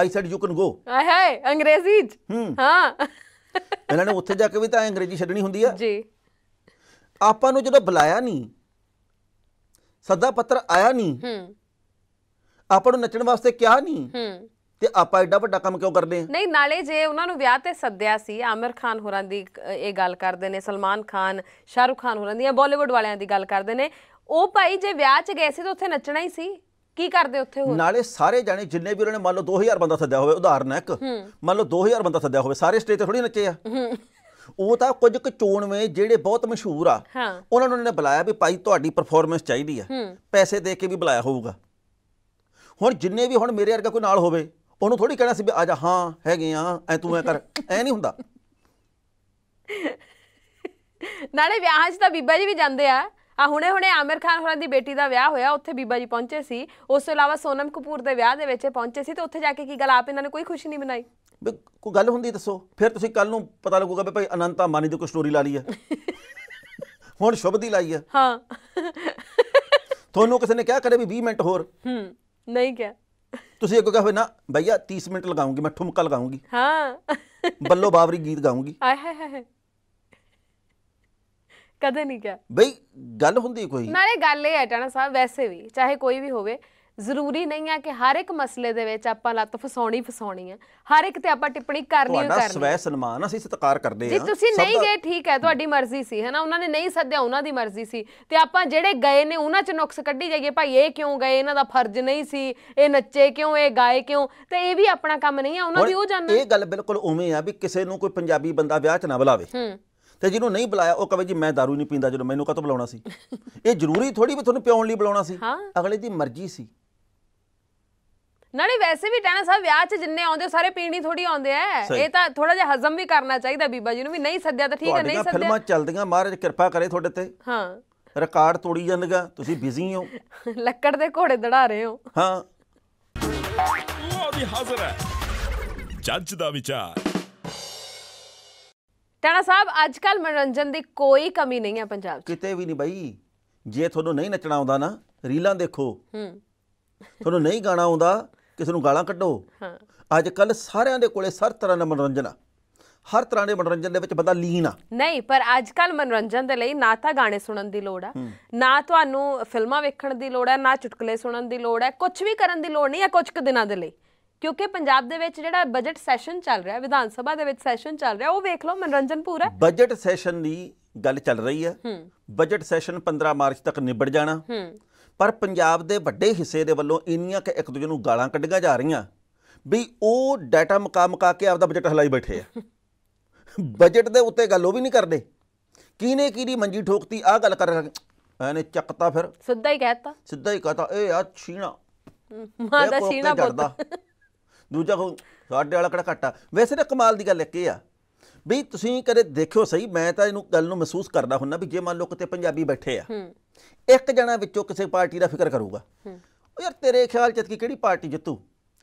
I said you can go ਹਾਏ ਹਾਏ ਅੰਗਰੇਜ਼ੀ ਹਾਂ ਇਹਨਾਂ ਨੇ ਉੱਥੇ ਜਾ ਕੇ ਵੀ ਤਾਂ ਅੰਗਰੇਜ਼ੀ ਛੱਡਣੀ ਹੁੰਦੀ ਆ ਜੀ ਆਪਾਂ ਨੂੰ ਜਦੋਂ ਬੁਲਾਇਆ ਨਹੀਂ ਸੱਦਾ ਪੱਤਰ ਆਇਆ ਨਹੀਂ ਹੂੰ ਆਪਾਂ ਨੂੰ ਨੱਚਣ ਵਾਸਤੇ ਕਿਹਾ ਨਹੀਂ ਹੂੰ ਤੇ ਆਪਾਂ ਐਡਾ ਵੱਡਾ ਕੰਮ ਕਿਉਂ ਕਰਦੇ ਆ ਨਹੀਂ ਨਾਲੇ ਜੇ ਉਹਨਾਂ ਨੂੰ ਵਿਆਹ ਤੇ ਸੱਦਿਆ ਸੀ ਆਮਿਰ ਖਾਨ ਹੋਰਾਂ ਦੀ ਇਹ ਗੱਲ ਕਰਦੇ ਨੇ ਸਲਮਾਨ ਖਾਨ ਸ਼ਾਹਰੁਖ ਖਾਨ ਹੋਰਾਂ ਦੀ ਬਾਲੀਵੁੱਡ ਵਾਲਿਆਂ ਦੀ ਗੱਲ ਕਰਦੇ ਨੇ ਉਹ ਭਾਈ ਜੇ ਵਿਆਹ 'ਚ ਗਏ ਸੀ ਤਾਂ ਉੱਥੇ ਨੱਚਣਾ ਹੀ ਸੀ ਕੀ ਕਰਦੇ ਉੱਥੇ ਹੋਰ ਨਾਲੇ ਸਾਰੇ ਜਾਣੇ ਜਿੰਨੇ ਵੀ ਉਹਨਾਂ ਨੇ ਮੰਨ ਲਓ 2000 ਬੰਦਾ ਸੱਦਿਆ ਹੋਵੇ ਉਦਾਹਰਨ ਹੈ ਇੱਕ ਮੰਨ ਲਓ 2000 ਬੰਦਾ ਸੱਦਿਆ ਹੋਵੇ ਸਾਰੇ ਸਟੇਜ ਤੇ ਥੋੜੀ ਨੱਚੇ ਆ ਉਹ ਤਾਂ ਕੁਝ ਕੁ ਚੋਣਵੇਂ ਜਿਹੜੇ ਬਹੁਤ ਮਸ਼ਹੂਰ ਆ ਉਹਨਾਂ ਨੂੰ ਉਹਨੇ ਨੇ ਬੁਲਾਇਆ ਵੀ ਭਾਈ ਤੁਹਾਡੀ ਪਰਫਾਰਮੈਂਸ ਚਾਹੀਦੀ ਆ ਪੈਸੇ ਦੇ ਕੇ ਵੀ ਬੁਲਾਇਆ ਹੋਊਗਾ ਹੁਣ ਜਿੰਨੇ ਵੀ ਹੁਣ ਮੇਰੇ ਵਰਗਾ ਕੋਈ ਨਾਲ ਹੋਵੇ ਉਹਨੂੰ ਥੋੜੀ ਕਹਿਣਾ ਸੀ ਵੀ ਆ ਜਾ ਹਾਂ ਹੈਗੇ ਆ ਐ ਤੂੰ ਐ ਕਰ ਐ ਨਹੀਂ ਹੁੰਦਾ ਨਾਲੇ ਵਿਆਹਾਂ 'ਚ ਤਾਂ ਬੀਬਾ ਜੀ ਵੀ ਜਾਂਦੇ ਆ ਆ ਹੁਣੇ ਹੁਣੇ ਆਮਿਰ ਖਾਨ ਹੋਰਾਂ ਦੀ ਬੇਟੀ ਦਾ ਵਿਆਹ ਹੋਇਆ ਉੱਥੇ ਬੀਬਾ ਜੀ ਪਹੁੰਚੇ ਸੀ ਉਸ ਤੋਂ ਇਲਾਵਾ ਸੋਨਮ ਕਪੂਰ ਦੇ ਵਿਆਹ ਦੇ ਵਿੱਚ ਪਹੁੰਚੇ ਸੀ ਤੇ ਉੱਥੇ ਜਾ ਕੇ ਕੀ ਗੱਲ ਆਪ ਇਹਨਾਂ ਨੇ ਕੋਈ ਖੁਸ਼ੀ ਨਹੀਂ ਮਨਾਈ ਕੋਈ ਗੱਲ ਹੁੰਦੀ ਦੱਸੋ ਫਿਰ ਤੁਸੀਂ ਕੱਲ ਨੂੰ ਪਤਾ ਲੱਗੂਗਾ ਵੀ ਭਾਈ ਅਨੰਤਾ ਮਾਨੀ ਦੀ ਕੋਈ ਸਟੋਰੀ ਲਾ ਲਈ ਹੈ [laughs] ਹੁਣ ਸ਼ੁਭ ਦੀ ਲਾਈ ਹੈ ਹਾਂ ਤੁਹਾਨੂੰ ਕਿਸੇ ਨੇ ਕਿਹਾ ਕਰੇ ਵੀ 20 ਮਿੰਟ ਹੋਰ ਹੂੰ ਨਹੀਂ ਕਿਹਾ ਤੁਸੀਂ ਇੱਕੋ ਕਹੋ ਨਾ ਭਈਆ 30 ਮਿੰਟ ਲਗਾਉਂਗੀ ਮੈਂ ਠੁਮਕਾ ਲਗਾਉਂਗੀ ਹਾਂ ਬੱਲੋ ਬਾਵਰੀ ਗੀਤ ਗਾਉਂਗੀ ਆਏ ਹਾਏ ਹਾਏ ਕਦੇ ਨਹੀਂ ਕਿਹਾ ਬਈ ਗੱਲ ਹੁੰਦੀ ਕੋਈ ਨਾਲੇ ਗੱਲ ਇਹ ਹੈ ਟਾਣਾ ਸਾਹਿਬ ਵੈਸੇ ਵੀ ਚਾਹੇ ਕੋਈ ਵੀ ਹੋਵੇ ਜ਼ਰੂਰੀ ਨਹੀਂ ਹੈ ਕਿ ਹਰ ਇੱਕ ਮਸਲੇ ਦੇ ਵਿੱਚ ਆਪਾਂ ਲੱਤ ਫਸਾਉਣੀ ਫਸਾਉਣੀ ਹੈ ਹਰ ਇੱਕ ਤੇ ਆਪਾਂ ਟਿੱਪਣੀ ਕਰਨੀ ਹੀ ਕਰਨੀ ਤੁਹਾਡਾ ਸਵੈ ਸਨਮਾਨ ਅਸੀਂ ਸਤਿਕਾਰ ਕਰਦੇ ਹਾਂ ਜੀ ਤੁਸੀਂ ਨਹੀਂ ਗਏ ਠੀਕ ਹੈ ਤੁਹਾਡੀ ਮਰਜ਼ੀ ਸੀ ਹੈਨਾ ਉਹਨਾਂ ਨੇ ਨਹੀਂ ਸੱਦਿਆ ਉਹਨਾਂ ਦੀ ਮਰਜ਼ੀ ਸੀ ਤੇ ਆਪਾਂ ਜਿਹੜੇ ਗਏ ਨੇ ਉਹਨਾਂ 'ਚ ਨੁਕਸ ਕੱਢੀ ਜਾਈਏ ਭਾਈ ਇਹ ਕਿਉਂ ਗਏ ਇਹਨਾਂ ਦਾ ਫਰਜ਼ ਨਹੀਂ ਸੀ ਇਹ ਨੱਚੇ ਕਿਉਂ ਇਹ ਗਾਏ ਕਿਉਂ ਤੇ ਇਹ ਵੀ ਆਪਣਾ ਕੰਮ ਨਹੀਂ ਆ ਉਹਨਾਂ ਦੀ ਉਹ ਜਾਣਨਾ ਇਹ ਗੱਲ ਬਿਲਕੁਲ ਉਵੇਂ ਆ ਵੀ ਕਿਸੇ ਨੂੰ ਕੋਈ ਪੰਜਾਬੀ ਬੰਦਾ ਵਿਆਹ 'ਚ ਨਾ ਬੁਲਾਵੇ ਹੂੰ ਤੇ ਜਿਹਨੂੰ ਨਹੀਂ ਬੁਲਾਇਆ ਉਹ ਕਹੇ ਜੀ ਮੈਂ दारू ਨਹੀਂ ਪੀਂਦਾ ਜਦੋਂ ਮੈਨੂੰ ਕਾਹ ਤੋਂ ਬੁਲਾਉਣਾ ਸੀ ਇਹ ਜ਼ਰੂਰੀ ਥੋੜੀ ਵੀ ਤੁਹਾਨੂੰ ਪਿਉਣ ਲਈ ਬੁਲਾਉਣਾ ਸੀ ਅਗਲੇ ਦੀ ਮਰਜ਼ੀ ਸੀ ਨਾਲੇ ਵੈਸੇ ਵੀ ਟਾਣਾ ਸਾਹਿਬ ਵਿਆਹ 'ਚ ਜਿੰਨੇ ਆਉਂਦੇ ਸਾਰੇ ਪੀਣੀ ਥੋੜੀ ਆਉਂਦੇ ਆ ਇਹ ਤਾਂ ਥੋੜਾ ਜਿਹਾ ਹਜ਼ਮ ਵੀ ਕਰਨਾ ਚਾਹੀਦਾ ਬੀਬਾ ਜੀ ਨੂੰ ਵੀ ਨਹੀਂ ਸੱਦਿਆ ਤਾਂ ਠੀਕ ਹੈ ਨਹੀਂ ਸੱਦਿਆ ਫਿਲਮਾਂ ਚੱਲਦੀਆਂ ਮਹਾਰਾਜ ਕਿਰਪਾ ਕਰੇ ਤੁਹਾਡੇ ਤੇ ਹਾਂ ਰਿਕਾਰਡ ਤੋੜੀ ਜਾਂਦਗਾ ਤੁਸੀਂ ਬਿਜ਼ੀ ਹੋ [laughs] ਲੱਕੜ ਦੇ ਘੋੜੇ ਦੜਾ ਰਹੇ ਹੋ ਹਾਂ ਉਹ ਵੀ ਹਾਜ਼ਰ ਹੈ ਜੱਜ ਦਾ ਵਿਚਾਰ ਟਾਣਾ ਸਾਹਿਬ ਅੱਜ ਕੱਲ ਮਨੋਰੰਜਨ ਦੀ ਕੋਈ ਕਮੀ ਨਹੀਂ ਹੈ ਪੰਜਾਬ 'ਚ ਕਿਤੇ ਵੀ ਨਹੀਂ ਬਾਈ ਜੇ ਤੁਹਾਨੂੰ ਨਹੀਂ ਨੱਚਣਾ ਆਉਂਦਾ ਨਾ ਰੀਲਾਂ ਦੇਖੋ ਹੂੰ ਤੁਹਾਨੂੰ ਨਹੀਂ ਗਾਣਾ ਆਉਂਦਾ ਕਿਸੇ ਨੂੰ ਗਾਲਾਂ ਕੱਢੋ ਹਾਂ ਅੱਜ ਕੱਲ ਸਾਰਿਆਂ ਦੇ ਕੋਲੇ ਸਰ ਤਰ੍ਹਾਂ ਦਾ ਮਨੋਰੰਜਨ ਆ ਹਰ ਤਰ੍ਹਾਂ ਦੇ ਮਨੋਰੰਜਨ ਦੇ ਵਿੱਚ ਬੰਦਾ ਲੀਨ ਆ ਨਹੀਂ ਪਰ ਅੱਜ ਕੱਲ ਮਨੋਰੰਜਨ ਦੇ ਲਈ ਨਾ ਤਾਂ ਗਾਣੇ ਸੁਣਨ ਦੀ ਲੋੜ ਆ ਨਾ ਤੁਹਾਨੂੰ ਫਿਲਮਾਂ ਵੇਖਣ ਦੀ ਲੋੜ ਆ ਨਾ ਚੁਟਕਲੇ ਸੁਣਨ ਦੀ ਲੋੜ ਆ ਕੁਝ ਵੀ ਕਰਨ ਦੀ ਲੋੜ ਨਹੀਂ ਆ ਕੁਝ ਕੁ ਦਿਨਾਂ ਦੇ ਲਈ ਕਿਉਂਕਿ ਪੰਜਾਬ ਦੇ ਵਿੱਚ ਜਿਹੜਾ ਬਜਟ ਸੈਸ਼ਨ ਚੱਲ ਰਿਹਾ ਵਿਧਾਨ ਸਭਾ ਦੇ ਵਿੱਚ ਸੈਸ਼ਨ ਚੱਲ ਰਿਹਾ ਉਹ ਵੇਖ ਲਓ ਮਨੋਰੰਜਨ ਪੂਰਾ ਬਜਟ ਸੈਸ਼ਨ ਦੀ ਗੱਲ ਚੱਲ ਰਹੀ ਹੈ ਬਜਟ ਸੈਸ਼ਨ 15 ਮਾਰਚ ਤੱਕ ਨਿਬੜ ਜਾਣਾ ਪਰ ਪੰਜਾਬ ਦੇ ਵੱਡੇ ਹਿੱਸੇ ਦੇ ਵੱਲੋਂ ਇੰਨੀਆਂ ਕਿ ਇੱਕ ਦੂਜੇ ਨੂੰ ਗਾਲਾਂ ਕੱਢੀਆਂ ਜਾ ਰਹੀਆਂ ਵੀ ਉਹ ਡਾਟਾ ਮਕਾ ਮਕਾ ਕੇ ਆਪਦਾ ਬਜਟ ਹਲਾਈ ਬੈਠੇ ਆ ਬਜਟ ਦੇ ਉੱਤੇ ਗੱਲ ਉਹ ਵੀ ਨਹੀਂ ਕਰਦੇ ਕਿਨੇ ਕਿਹਦੀ ਮੰਜੀ ਠੋਕਤੀ ਆ ਗੱਲ ਕਰ ਐਨੇ ਚੱਕਤਾ ਫਿਰ ਸਿੱਧਾ ਹੀ ਕਹਿਤਾ ਸਿੱਧਾ ਹੀ ਕਹਤਾ ਇਹ ਆ ਛੀਣਾ ਮਾਂ ਦਾ ਛੀਣਾ ਪੁੱਤ ਦੂਜਾ ਕੋ ਸਾਡੇ ਵਾਲਾ ਕਿਹੜਾ ਘਟਾ ਵੈਸੇ ਤਾਂ ਕਮਾਲ ਦੀ ਗੱਲ ਇੱਕ ਇਹ ਆ ਵੀ ਤੁਸੀਂ ਕਦੇ ਦੇਖਿਓ ਸਹੀ ਮੈਂ ਤਾਂ ਇਹਨੂੰ ਗੱਲ ਨੂੰ ਮਹਿਸੂਸ ਕਰਦਾ ਹੁੰਨਾ ਵੀ ਜੇ ਮੰਨ ਲਓ ਕਿਤੇ ਪੰਜਾਬੀ ਬੈਠੇ ਆ ਹੂੰ ਇੱਕ ਜਣਾ ਵਿੱਚੋਂ ਕਿਸੇ ਪਾਰਟੀ ਦਾ ਫਿਕਰ ਕਰੂਗਾ ਉਹ ਯਾਰ ਤੇਰੇ ਖਿਆਲ ਚ ਕਿ ਕਿਹੜੀ ਪਾਰਟੀ ਜਿੱਤੂ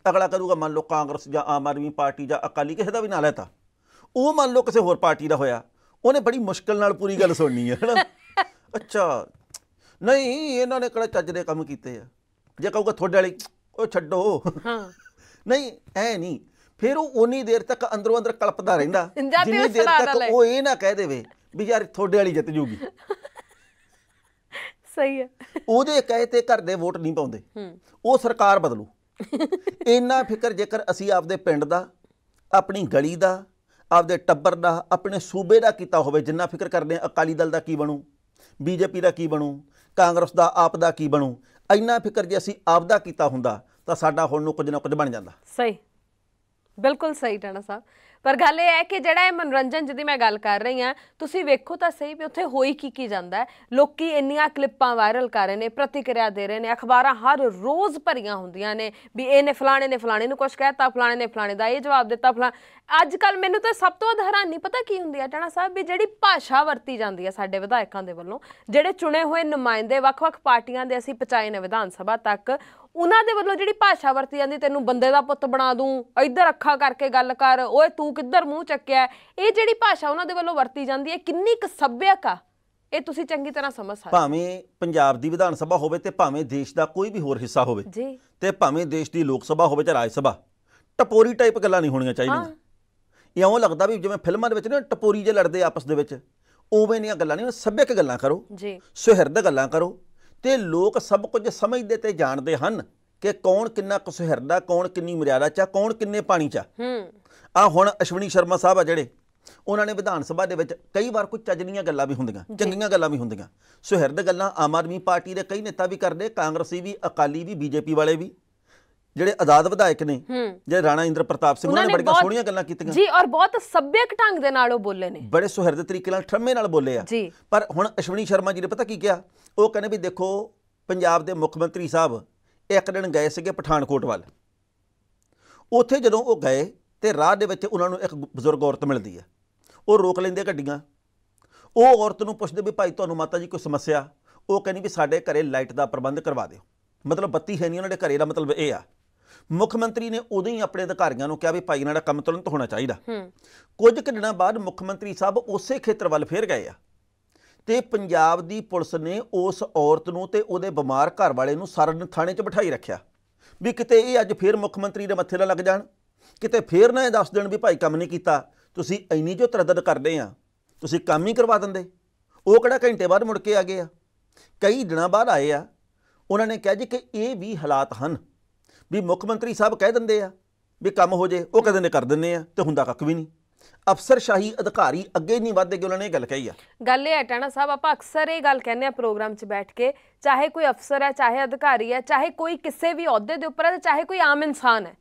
ਅਗਲਾ ਕਰੂਗਾ ਮੰਨ ਲਓ ਕਾਂਗਰਸ ਜਾਂ ਆਮ ਆਦਮੀ ਪਾਰਟੀ ਜਾਂ ਅਕਾਲੀ ਕਿਸੇ ਦਾ ਵੀ ਨਾਂ ਲੈਤਾ ਉਹ ਮੰਨ ਲਓ ਕਿਸੇ ਹੋਰ ਪਾਰਟੀ ਦਾ ਹੋਇਆ ਉਹਨੇ ਬੜੀ ਮੁਸ਼ਕਲ ਨਾਲ ਪੂਰੀ ਗੱਲ ਸੁਣਨੀ ਹੈ ਹਨਾ [laughs] ਅੱਛਾ ਨਹੀਂ ਇਹਨਾਂ ਨੇ ਕਿਹੜਾ ਚੱਜ ਦੇ ਕੰਮ ਕੀਤੇ ਆ ਜੇ ਕਹੂਗਾ ਤੁਹਾਡੇ ਵਾਲੀ ਉਹ ਛੱਡੋ ਹਾਂ [laughs] ਨਹੀਂ ਐ ਨਹੀਂ ਫਿਰ ਉਹ ਉਨੀ ਦੇਰ ਤੱਕ ਅੰਦਰੋਂ ਅੰਦਰ ਕਲਪਦਾ ਰਹਿੰਦਾ [laughs] ਜਿੰਨੀ ਦੇਰ ਤੱਕ ਉਹ ਇਹ ਨਾ ਕਹਿ ਦੇਵੇ ਵੀ ਯਾਰ ਤੁਹਾਡੇ ਵਾਲੀ ਜਿੱਤ ਜੂਗੀ ਸਹੀ ਹੈ ਉਹਦੇ ਕਹੇ ਤੇ ਘਰ ਦੇ ਵੋਟ ਨਹੀਂ ਪਾਉਂਦੇ ਉਹ ਸਰਕਾਰ ਬਦਲੂ ਇੰਨਾ ਫਿਕਰ ਜੇਕਰ ਅਸੀਂ ਆਪਦੇ ਪਿੰਡ ਦਾ ਆਪਣੀ ਗਲੀ ਦਾ ਆਪਦੇ ਟੱਬਰ ਦਾ ਆਪਣੇ ਸੂਬੇ ਦਾ ਕੀਤਾ ਹੋਵੇ ਜਿੰਨਾ ਫਿਕਰ ਕਰਦੇ ਆ ਅਕਾਲੀ ਦਲ ਦਾ ਕੀ ਬਣੂ ਬੀਜੇਪੀ ਦਾ ਕੀ ਬਣੂ ਕਾਂਗਰਸ ਦਾ ਆਪ ਦਾ ਕੀ ਬਣੂ ਇੰਨਾ ਫਿਕਰ ਜੇ ਅਸੀਂ ਆਪ ਦਾ ਕੀਤਾ ਹੁੰਦਾ ਤਾਂ ਸਾਡਾ ਹੁਣ ਨੂੰ ਕੁਝ ਨਾ ਕੁਝ ਬਣ ਜਾਂਦਾ ਸਹੀ ਬਿਲਕੁਲ ਸਹੀ ਟਾਣਾ ਸਾਹਿਬ ਪਰ ਗੱਲ ਇਹ ਹੈ ਕਿ ਜਿਹੜਾ ਇਹ ਮਨੋਰੰਜਨ ਜਿੱਦੀ ਮੈਂ ਗੱਲ ਕਰ ਰਹੀ ਹਾਂ ਤੁਸੀਂ ਵੇਖੋ ਤਾਂ ਸਹੀ ਵੀ ਉੱਥੇ ਹੋਈ ਕੀ ਕੀ ਜਾਂਦਾ ਹੈ ਲੋਕੀ ਇੰਨੀਆਂ ਕਲਿੱਪਾਂ ਵਾਇਰਲ ਕਰ ਰਹੇ ਨੇ ਪ੍ਰਤੀਕਿਰਿਆ ਦੇ ਰਹੇ ਨੇ ਅਖਬਾਰਾਂ ਹਰ ਰੋਜ਼ ਭਰੀਆਂ ਹੁੰਦੀਆਂ ਨੇ ਵੀ ਇਹ ਨੇ ਫਲਾਣੇ ਨੇ ਫਲਾਣੇ ਨੂੰ ਕੁਝ ਕਹਿਤਾ ਫਲਾਣੇ ਨੇ ਫਲਾਣੇ ਦਾ ਇਹ ਜਵਾਬ ਦਿੱਤਾ ਫਲਾ ਅੱਜ ਕੱਲ ਮੈਨੂੰ ਤਾਂ ਸਭ ਤੋਂ ਵੱਧ ਹੈਰਾਨੀ ਪਤਾ ਕੀ ਹੁੰਦੀ ਹੈ ਟਾਣਾ ਸਾਹਿਬ ਵੀ ਜਿਹੜੀ ਭਾਸ਼ਾ ਵਰਤੀ ਜਾਂਦੀ ਹੈ ਸਾਡੇ ਵਿਧਾਇਕਾਂ ਦੇ ਵੱਲੋਂ ਜਿਹੜੇ ਚੁਣੇ ਹੋਏ ਨੁਮਾਇੰਦੇ ਵੱਖ-ਵੱਖ ਪਾਰਟੀਆਂ ਦੇ ਅਸੀਂ ਪਚਾਏ ਨੇ ਵਿਧਾਨ ਸਭਾ ਤੱਕ ਉਹਨਾਂ ਦੇ ਵੱਲੋਂ ਜਿਹੜੀ ਭਾਸ਼ਾ ਵਰਤੀ ਜਾਂਦੀ ਤੈਨੂੰ ਬੰਦੇ ਦਾ ਪੁੱਤ ਬਣਾ ਦੂੰ ਇੱਧਰ ਅੱਖਾਂ ਕਰਕੇ ਗੱਲ ਕਰ ਓਏ ਤੂੰ ਕਿੱਧਰ ਮੂੰਹ ਚੱਕਿਆ ਇਹ ਜਿਹੜੀ ਭਾਸ਼ਾ ਉਹਨਾਂ ਦੇ ਵੱਲੋਂ ਵਰਤੀ ਜਾਂਦੀ ਹੈ ਕਿੰਨੀ ਕੁ ਸੱਭਿਅਕ ਆ ਇਹ ਤੁਸੀਂ ਚੰਗੀ ਤਰ੍ਹਾਂ ਸਮਝ ਸਕਦੇ ਭਾਵੇਂ ਪੰਜਾਬ ਦੀ ਵਿਧਾਨ ਸਭਾ ਹੋਵੇ ਤੇ ਭਾਵੇਂ ਦੇਸ਼ ਦਾ ਕੋਈ ਵੀ ਹੋਰ ਹਿੱਸਾ ਹੋਵੇ ਜੀ ਤੇ ਭਾਵੇਂ ਦੇਸ਼ ਦੀ ਲੋਕ ਸਭਾ ਹੋਵੇ ਜਾਂ ਰਾਜ ਸਭਾ ਟਪੋਰੀ ਟਾਈਪ ਗੱਲਾਂ ਨਹੀਂ ਹੋਣੀਆਂ ਚਾਹੀਦੀਆਂ ਇਹ ਇਉਂ ਲੱਗਦਾ ਵੀ ਜਿਵੇਂ ਫਿਲਮਾਂ ਦੇ ਵਿੱਚ ਨਾ ਟਪੋਰੀ ਜੇ ਲੜਦੇ ਆਪਸ ਦੇ ਵਿੱਚ ਉਵੇਂ ਨਹੀਂ ਗੱਲਾਂ ਨਹੀਂ ਸੱਭਿਅਕ ਗੱਲਾਂ ਕਰੋ ਜੀ ਸੁਹਿਰਦ ਗੱਲਾਂ ਕਰੋ ਤੇ ਲੋਕ ਸਭ ਕੁਝ ਸਮਝਦੇ ਤੇ ਜਾਣਦੇ ਹਨ ਕਿ ਕੌਣ ਕਿੰਨਾ ਕੁਸਹਿਰਦਾ ਕੌਣ ਕਿੰਨੀ ਮਰਿਆਦਾ ਚਾ ਕੌਣ ਕਿੰਨੇ ਪਾਣੀ ਚਾ ਹੂੰ ਆ ਹੁਣ ਅਸ਼ਵਨੀ ਸ਼ਰਮਾ ਸਾਹਿਬ ਆ ਜਿਹੜੇ ਉਹਨਾਂ ਨੇ ਵਿਧਾਨ ਸਭਾ ਦੇ ਵਿੱਚ ਕਈ ਵਾਰ ਕੁਝ ਚੱਜਣੀਆਂ ਗੱਲਾਂ ਵੀ ਹੁੰਦੀਆਂ ਚੰਗੀਆਂ ਗੱਲਾਂ ਵੀ ਹੁੰਦੀਆਂ ਸੁਹਿਰਦ ਗੱਲਾਂ ਆਮ ਆਦਮੀ ਪਾਰਟੀ ਦੇ ਕਈ ਨੇਤਾ ਵੀ ਕਰਦੇ ਕਾਂਗਰਸੀ ਵੀ ਅਕਾਲੀ ਵੀ ਬੀਜੇਪੀ ਵਾਲੇ ਵੀ ਜਿਹੜੇ ਆਜ਼ਾਦ ਵਿਧਾਇਕ ਨੇ ਜੇ ਰਾਣਾ ਇੰਦਰ ਪ੍ਰਤਾਪ ਸਿੰਘ ਉਹਨਾਂ ਨੇ ਬੜੀਆਂ ਸੋਹਣੀਆਂ ਗੱਲਾਂ ਕੀਤੀਆਂ ਜੀ ਔਰ ਬਹੁਤ ਸੱਭਿਅਕ ਢੰਗ ਦੇ ਨਾਲ ਉਹ ਬੋਲੇ ਨੇ ਬੜੇ ਸੁਹਿਰਦ ਤਰੀਕੇ ਨਾਲ ਠਰਮੇ ਨਾਲ ਬੋਲੇ ਆ ਪਰ ਹੁਣ ਅਸ਼ਵਨੀ ਸ਼ਰਮਾ ਜੀ ਨੇ ਪਤਾ ਕੀ ਕਿਹਾ ਉਹ ਕਹਿੰਦੇ ਵੀ ਦੇਖੋ ਪੰਜਾਬ ਦੇ ਮੁੱਖ ਮੰਤਰੀ ਸਾਹਿਬ ਇੱਕ ਦਿਨ ਗਏ ਸੀਗੇ ਪਠਾਨਕੋਟ ਵੱਲ ਉੱਥੇ ਜਦੋਂ ਉਹ ਗਏ ਤੇ ਰਾਹ ਦੇ ਵਿੱਚ ਉਹਨਾਂ ਨੂੰ ਇੱਕ ਬਜ਼ੁਰਗ ਔਰਤ ਮਿਲਦੀ ਹੈ ਉਹ ਰੋਕ ਲੈਂਦੇ ਗੱਡੀਆਂ ਉਹ ਔਰਤ ਨੂੰ ਪੁੱਛਦੇ ਵੀ ਭਾਈ ਤੁਹਾਨੂੰ ਮਾਤਾ ਜੀ ਕੋਈ ਸਮੱਸਿਆ ਉਹ ਕਹਿੰਦੀ ਵੀ ਸਾਡੇ ਘਰੇ ਲਾਈਟ ਦਾ ਪ੍ਰਬੰਧ ਕਰਵਾ ਦਿਓ ਮਤਲਬ ਬੱਤੀ ਹੈ ਨਹੀਂ ਉਹਨਾਂ ਦੇ ਘਰੇ ਦਾ ਮਤਲਬ ਇਹ ਆ ਮੁੱਖ ਮੰਤਰੀ ਨੇ ਉਦੋਂ ਹੀ ਆਪਣੇ ਅਧਿਕਾਰੀਆਂ ਨੂੰ ਕਿਹਾ ਵੀ ਭਾਈ ਨਾਲ ਕੰਮ ਤੁਰੰਤ ਹੋਣਾ ਚਾਹੀਦਾ ਕੁਝ ਕੁ ਦਿਨਾਂ ਬਾਅਦ ਮੁੱਖ ਮੰਤਰੀ ਸਾਹਿਬ ਉਸੇ ਖੇਤਰ ਵੱਲ ਫੇਰ ਗਏ ਆ ਤੇ ਪੰਜਾਬ ਦੀ ਪੁਲਿਸ ਨੇ ਉਸ ਔਰਤ ਨੂੰ ਤੇ ਉਹਦੇ ਬਿਮਾਰ ਘਰ ਵਾਲੇ ਨੂੰ ਸਰਨ ਥਾਣੇ 'ਚ ਬਿਠਾਈ ਰੱਖਿਆ ਵੀ ਕਿਤੇ ਇਹ ਅੱਜ ਫੇਰ ਮੁੱਖ ਮੰਤਰੀ ਦੇ ਮੱਥੇ 'ਤੇ ਲੱਗ ਜਾਣ ਕਿਤੇ ਫੇਰ ਨਾ ਇਹ ਦੱਸ ਦੇਣ ਵੀ ਭਾਈ ਕੰਮ ਨਹੀਂ ਕੀਤਾ ਤੁਸੀਂ ਇੰਨੀ ਜੋ ਤਰਦਦ ਕਰਦੇ ਆ ਤੁਸੀਂ ਕੰਮ ਹੀ ਕਰਵਾ ਦਿੰਦੇ ਉਹ ਕਿਹੜਾ ਘੰਟੇ ਬਾਅਦ ਮੁੜ ਕੇ ਆ ਗਏ ਆ ਕਈ ਦਿਨਾਂ ਬਾਅਦ ਆਏ ਆ ਉਹਨਾਂ ਨੇ ਕਿਹਾ ਜੀ ਕਿ ਇਹ ਵੀ ਹਾਲਾਤ ਹਨ ਵੀ ਮੁੱਖ ਮੰਤਰੀ ਸਾਹਿਬ ਕਹਿ ਦਿੰਦੇ ਆ ਵੀ ਕੰਮ ਹੋ ਜੇ ਉਹ ਕਹਿੰਦੇ ਨੇ ਕਰ ਦਿੰਨੇ ਆ ਤੇ ਹੁੰਦਾ ਕੱਖ ਵੀ ਨਹੀਂ ਅਫਸਰਸ਼ਾਹੀ ਅਧਿਕਾਰੀ ਅੱਗੇ ਨਹੀਂ ਕਿ ਉਹਨਾਂ ਨੇ ਇਹ ਗੱਲ ਕਹੀ ਆ ਗੱਲ ਇਹ ਹੈ ਟਾਣਾ ਸਾਹਿਬ ਆਪਾਂ ਅਕਸਰ ਇਹ ਗੱਲ ਕਹਿੰਦੇ ਆ ਪ੍ਰੋਗਰਾਮ 'ਚ ਬੈਠ ਕੇ ਚਾਹੇ ਕੋਈ ਅਫਸਰ ਹੈ ਚਾਹੇ ਅਧਿਕਾਰੀ ਹੈ ਚਾਹੇ ਕੋਈ ਕਿਸੇ ਵੀ ਅਹੁਦੇ ਦੇ ਉੱਪਰ ਹੈ ਚਾਹੇ ਕੋਈ ਆਮ ਇਨਸਾਨ ਹੈ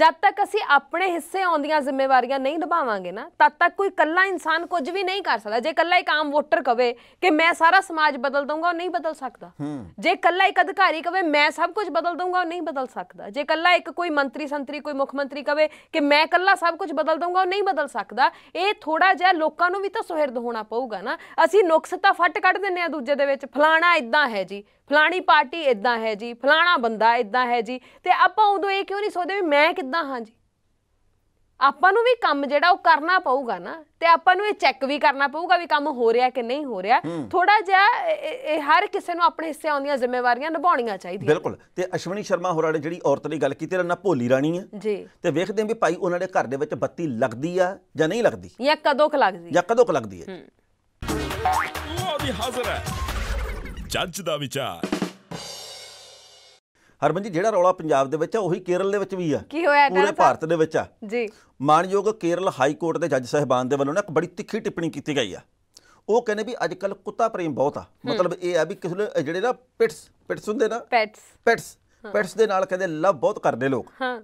ਜਦ ਤੱਕ ਅਸੀਂ ਆਪਣੇ ਹਿੱਸੇ ਆਉਂਦੀਆਂ ਜ਼ਿੰਮੇਵਾਰੀਆਂ ਨਹੀਂ ਨਿਭਾਵਾਂਗੇ ਨਾ ਤਦ ਤੱਕ ਕੋਈ ਕੱਲਾ ਇਨਸਾਨ ਕੁਝ ਵੀ ਨਹੀਂ ਕਰ ਸਕਦਾ ਜੇ ਕੱਲਾ ਇੱਕ ਆਮ ਵੋਟਰ ਕਵੇ ਕਿ ਮੈਂ ਸਾਰਾ ਸਮਾਜ ਬਦਲ ਦਊਂਗਾ ਉਹ ਨਹੀਂ ਬਦਲ ਸਕਦਾ ਜੇ ਕੱਲਾ ਇੱਕ ਅਧਿਕਾਰੀ ਕਵੇ ਮੈਂ ਸਭ ਕੁਝ ਬਦਲ ਦਊਂਗਾ ਉਹ ਨਹੀਂ ਬਦਲ ਸਕਦਾ ਜੇ ਕੱਲਾ ਇੱਕ ਕੋਈ ਮੰਤਰੀ ਸੰਤਰੀ ਕੋਈ ਮੁੱਖ ਮੰਤਰੀ ਕਵੇ ਕਿ ਮੈਂ ਕੱਲਾ ਸਭ ਕੁਝ ਬਦਲ ਦਊਂਗਾ ਉਹ ਨਹੀਂ ਬਦਲ ਸਕਦਾ ਇਹ ਥੋੜਾ ਜਿਹਾ ਲੋਕਾਂ ਨੂੰ ਵੀ ਤਾਂ ਸੁਹਿਰਦ ਹੋਣਾ ਪਊਗਾ ਨਾ ਅਸੀਂ ਨੁਕਸ ਤਾਂ ਫੱਟ ਕੱਢ ਦਿੰਨੇ ਆ ਦੂਜੇ ਦੇ ਵਿੱਚ ਫਲਾਣਾ ਇਦਾਂ ਹੈ ਜੀ ਫਲਾਣੀ ਪਾਰਟੀ ਇਦਾਂ ਹੈ ਜੀ ਫਲਾਣਾ ਬੰਦਾ ਇਦਾਂ ਹੈ ਜੀ ਤੇ ਆਪਾਂ ਉਦੋਂ ਇਹ ਕਿਉਂ ਨਹੀਂ ਸੋਚਦੇ ਵੀ ਮੈਂ ਕਿੱਦਾਂ ਹਾਂ ਜੀ ਆਪਾਂ ਨੂੰ ਵੀ ਕੰਮ ਜਿਹੜਾ ਉਹ ਕਰਨਾ ਪਊਗਾ ਨਾ ਤੇ ਆਪਾਂ ਨੂੰ ਇਹ ਚੈੱਕ ਵੀ ਕਰਨਾ ਪਊਗਾ ਵੀ ਕੰਮ ਹੋ ਰਿਹਾ ਕਿ ਨਹੀਂ ਹੋ ਰਿਹਾ ਥੋੜਾ ਜਿਹਾ ਇਹ ਹਰ ਕਿਸੇ ਨੂੰ ਆਪਣੇ ਹਿੱਸੇ ਆਉਂਦੀਆਂ ਜ਼ਿੰਮੇਵਾਰੀਆਂ ਨਿਭਾਉਣੀਆਂ ਚਾਹੀਦੀਆਂ ਬਿਲਕੁਲ ਤੇ ਅਸ਼ਵਨੀ ਸ਼ਰਮਾ ਹੋਰਾਂ ਨੇ ਜਿਹੜੀ ਔਰਤ ਦੀ ਗੱਲ ਕੀਤੀ ਨਾ ਭੋਲੀ ਰਾਣੀ ਹੈ ਜੀ ਤੇ ਵੇਖਦੇ ਆਂ ਵੀ ਭਾਈ ਉਹਨਾਂ ਦੇ ਘਰ ਦੇ ਵਿੱਚ ਬੱਤੀ ਲੱਗਦੀ ਆ ਜਾਂ ਨਹੀਂ ਲੱਗਦੀ ਜਾਂ ਕਦੋਂ ਕ ਲੱਗਦੀ ਜਾਂ ਕਦੋਂ ਕ ਲੱਗਦੀ ਹੈ ਉਹ ਵੀ ਹਾਜ਼ਰ ਹੈ ਜੱਜ ਦਾ ਵਿਚਾਰ ਹਰਮਨ ਜੀ ਜਿਹੜਾ ਰੌਲਾ ਪੰਜਾਬ ਦੇ ਵਿੱਚ ਆ ਉਹੀ ਕੇਰਲ ਦੇ ਵਿੱਚ ਵੀ ਆ ਕੀ ਹੋਇਆ ਪੂਰੇ ਭਾਰਤ ਦੇ ਵਿੱਚ ਆ ਜੀ ਮਾਨਯੋਗ ਕੇਰਲ ਹਾਈ ਕੋਰਟ ਦੇ ਜੱਜ ਸਹਿਬਾਨ ਦੇ ਵੱਲੋਂ ਨਾ ਇੱਕ ਬੜੀ ਤਿੱਖੀ ਟਿੱਪਣੀ ਕੀਤੀ ਗਈ ਆ ਉਹ ਕਹਿੰਦੇ ਵੀ ਅੱਜ ਕੱਲ ਕੁੱਤਾ ਪ੍ਰੇਮ ਬਹੁਤ ਆ ਮਤਲਬ ਇਹ ਆ ਵੀ ਕਿਸੇ ਜਿਹੜੇ ਨਾ ਪਿਟਸ ਪਿਟਸ ਹੁੰਦੇ ਨਾ ਪੈਟਸ ਪੈਟਸ ਪੈਟਸ ਦੇ ਨਾਲ ਕਹਿੰਦੇ ਲਵ ਬਹੁਤ ਕਰਦੇ ਲੋਕ ਹਾਂ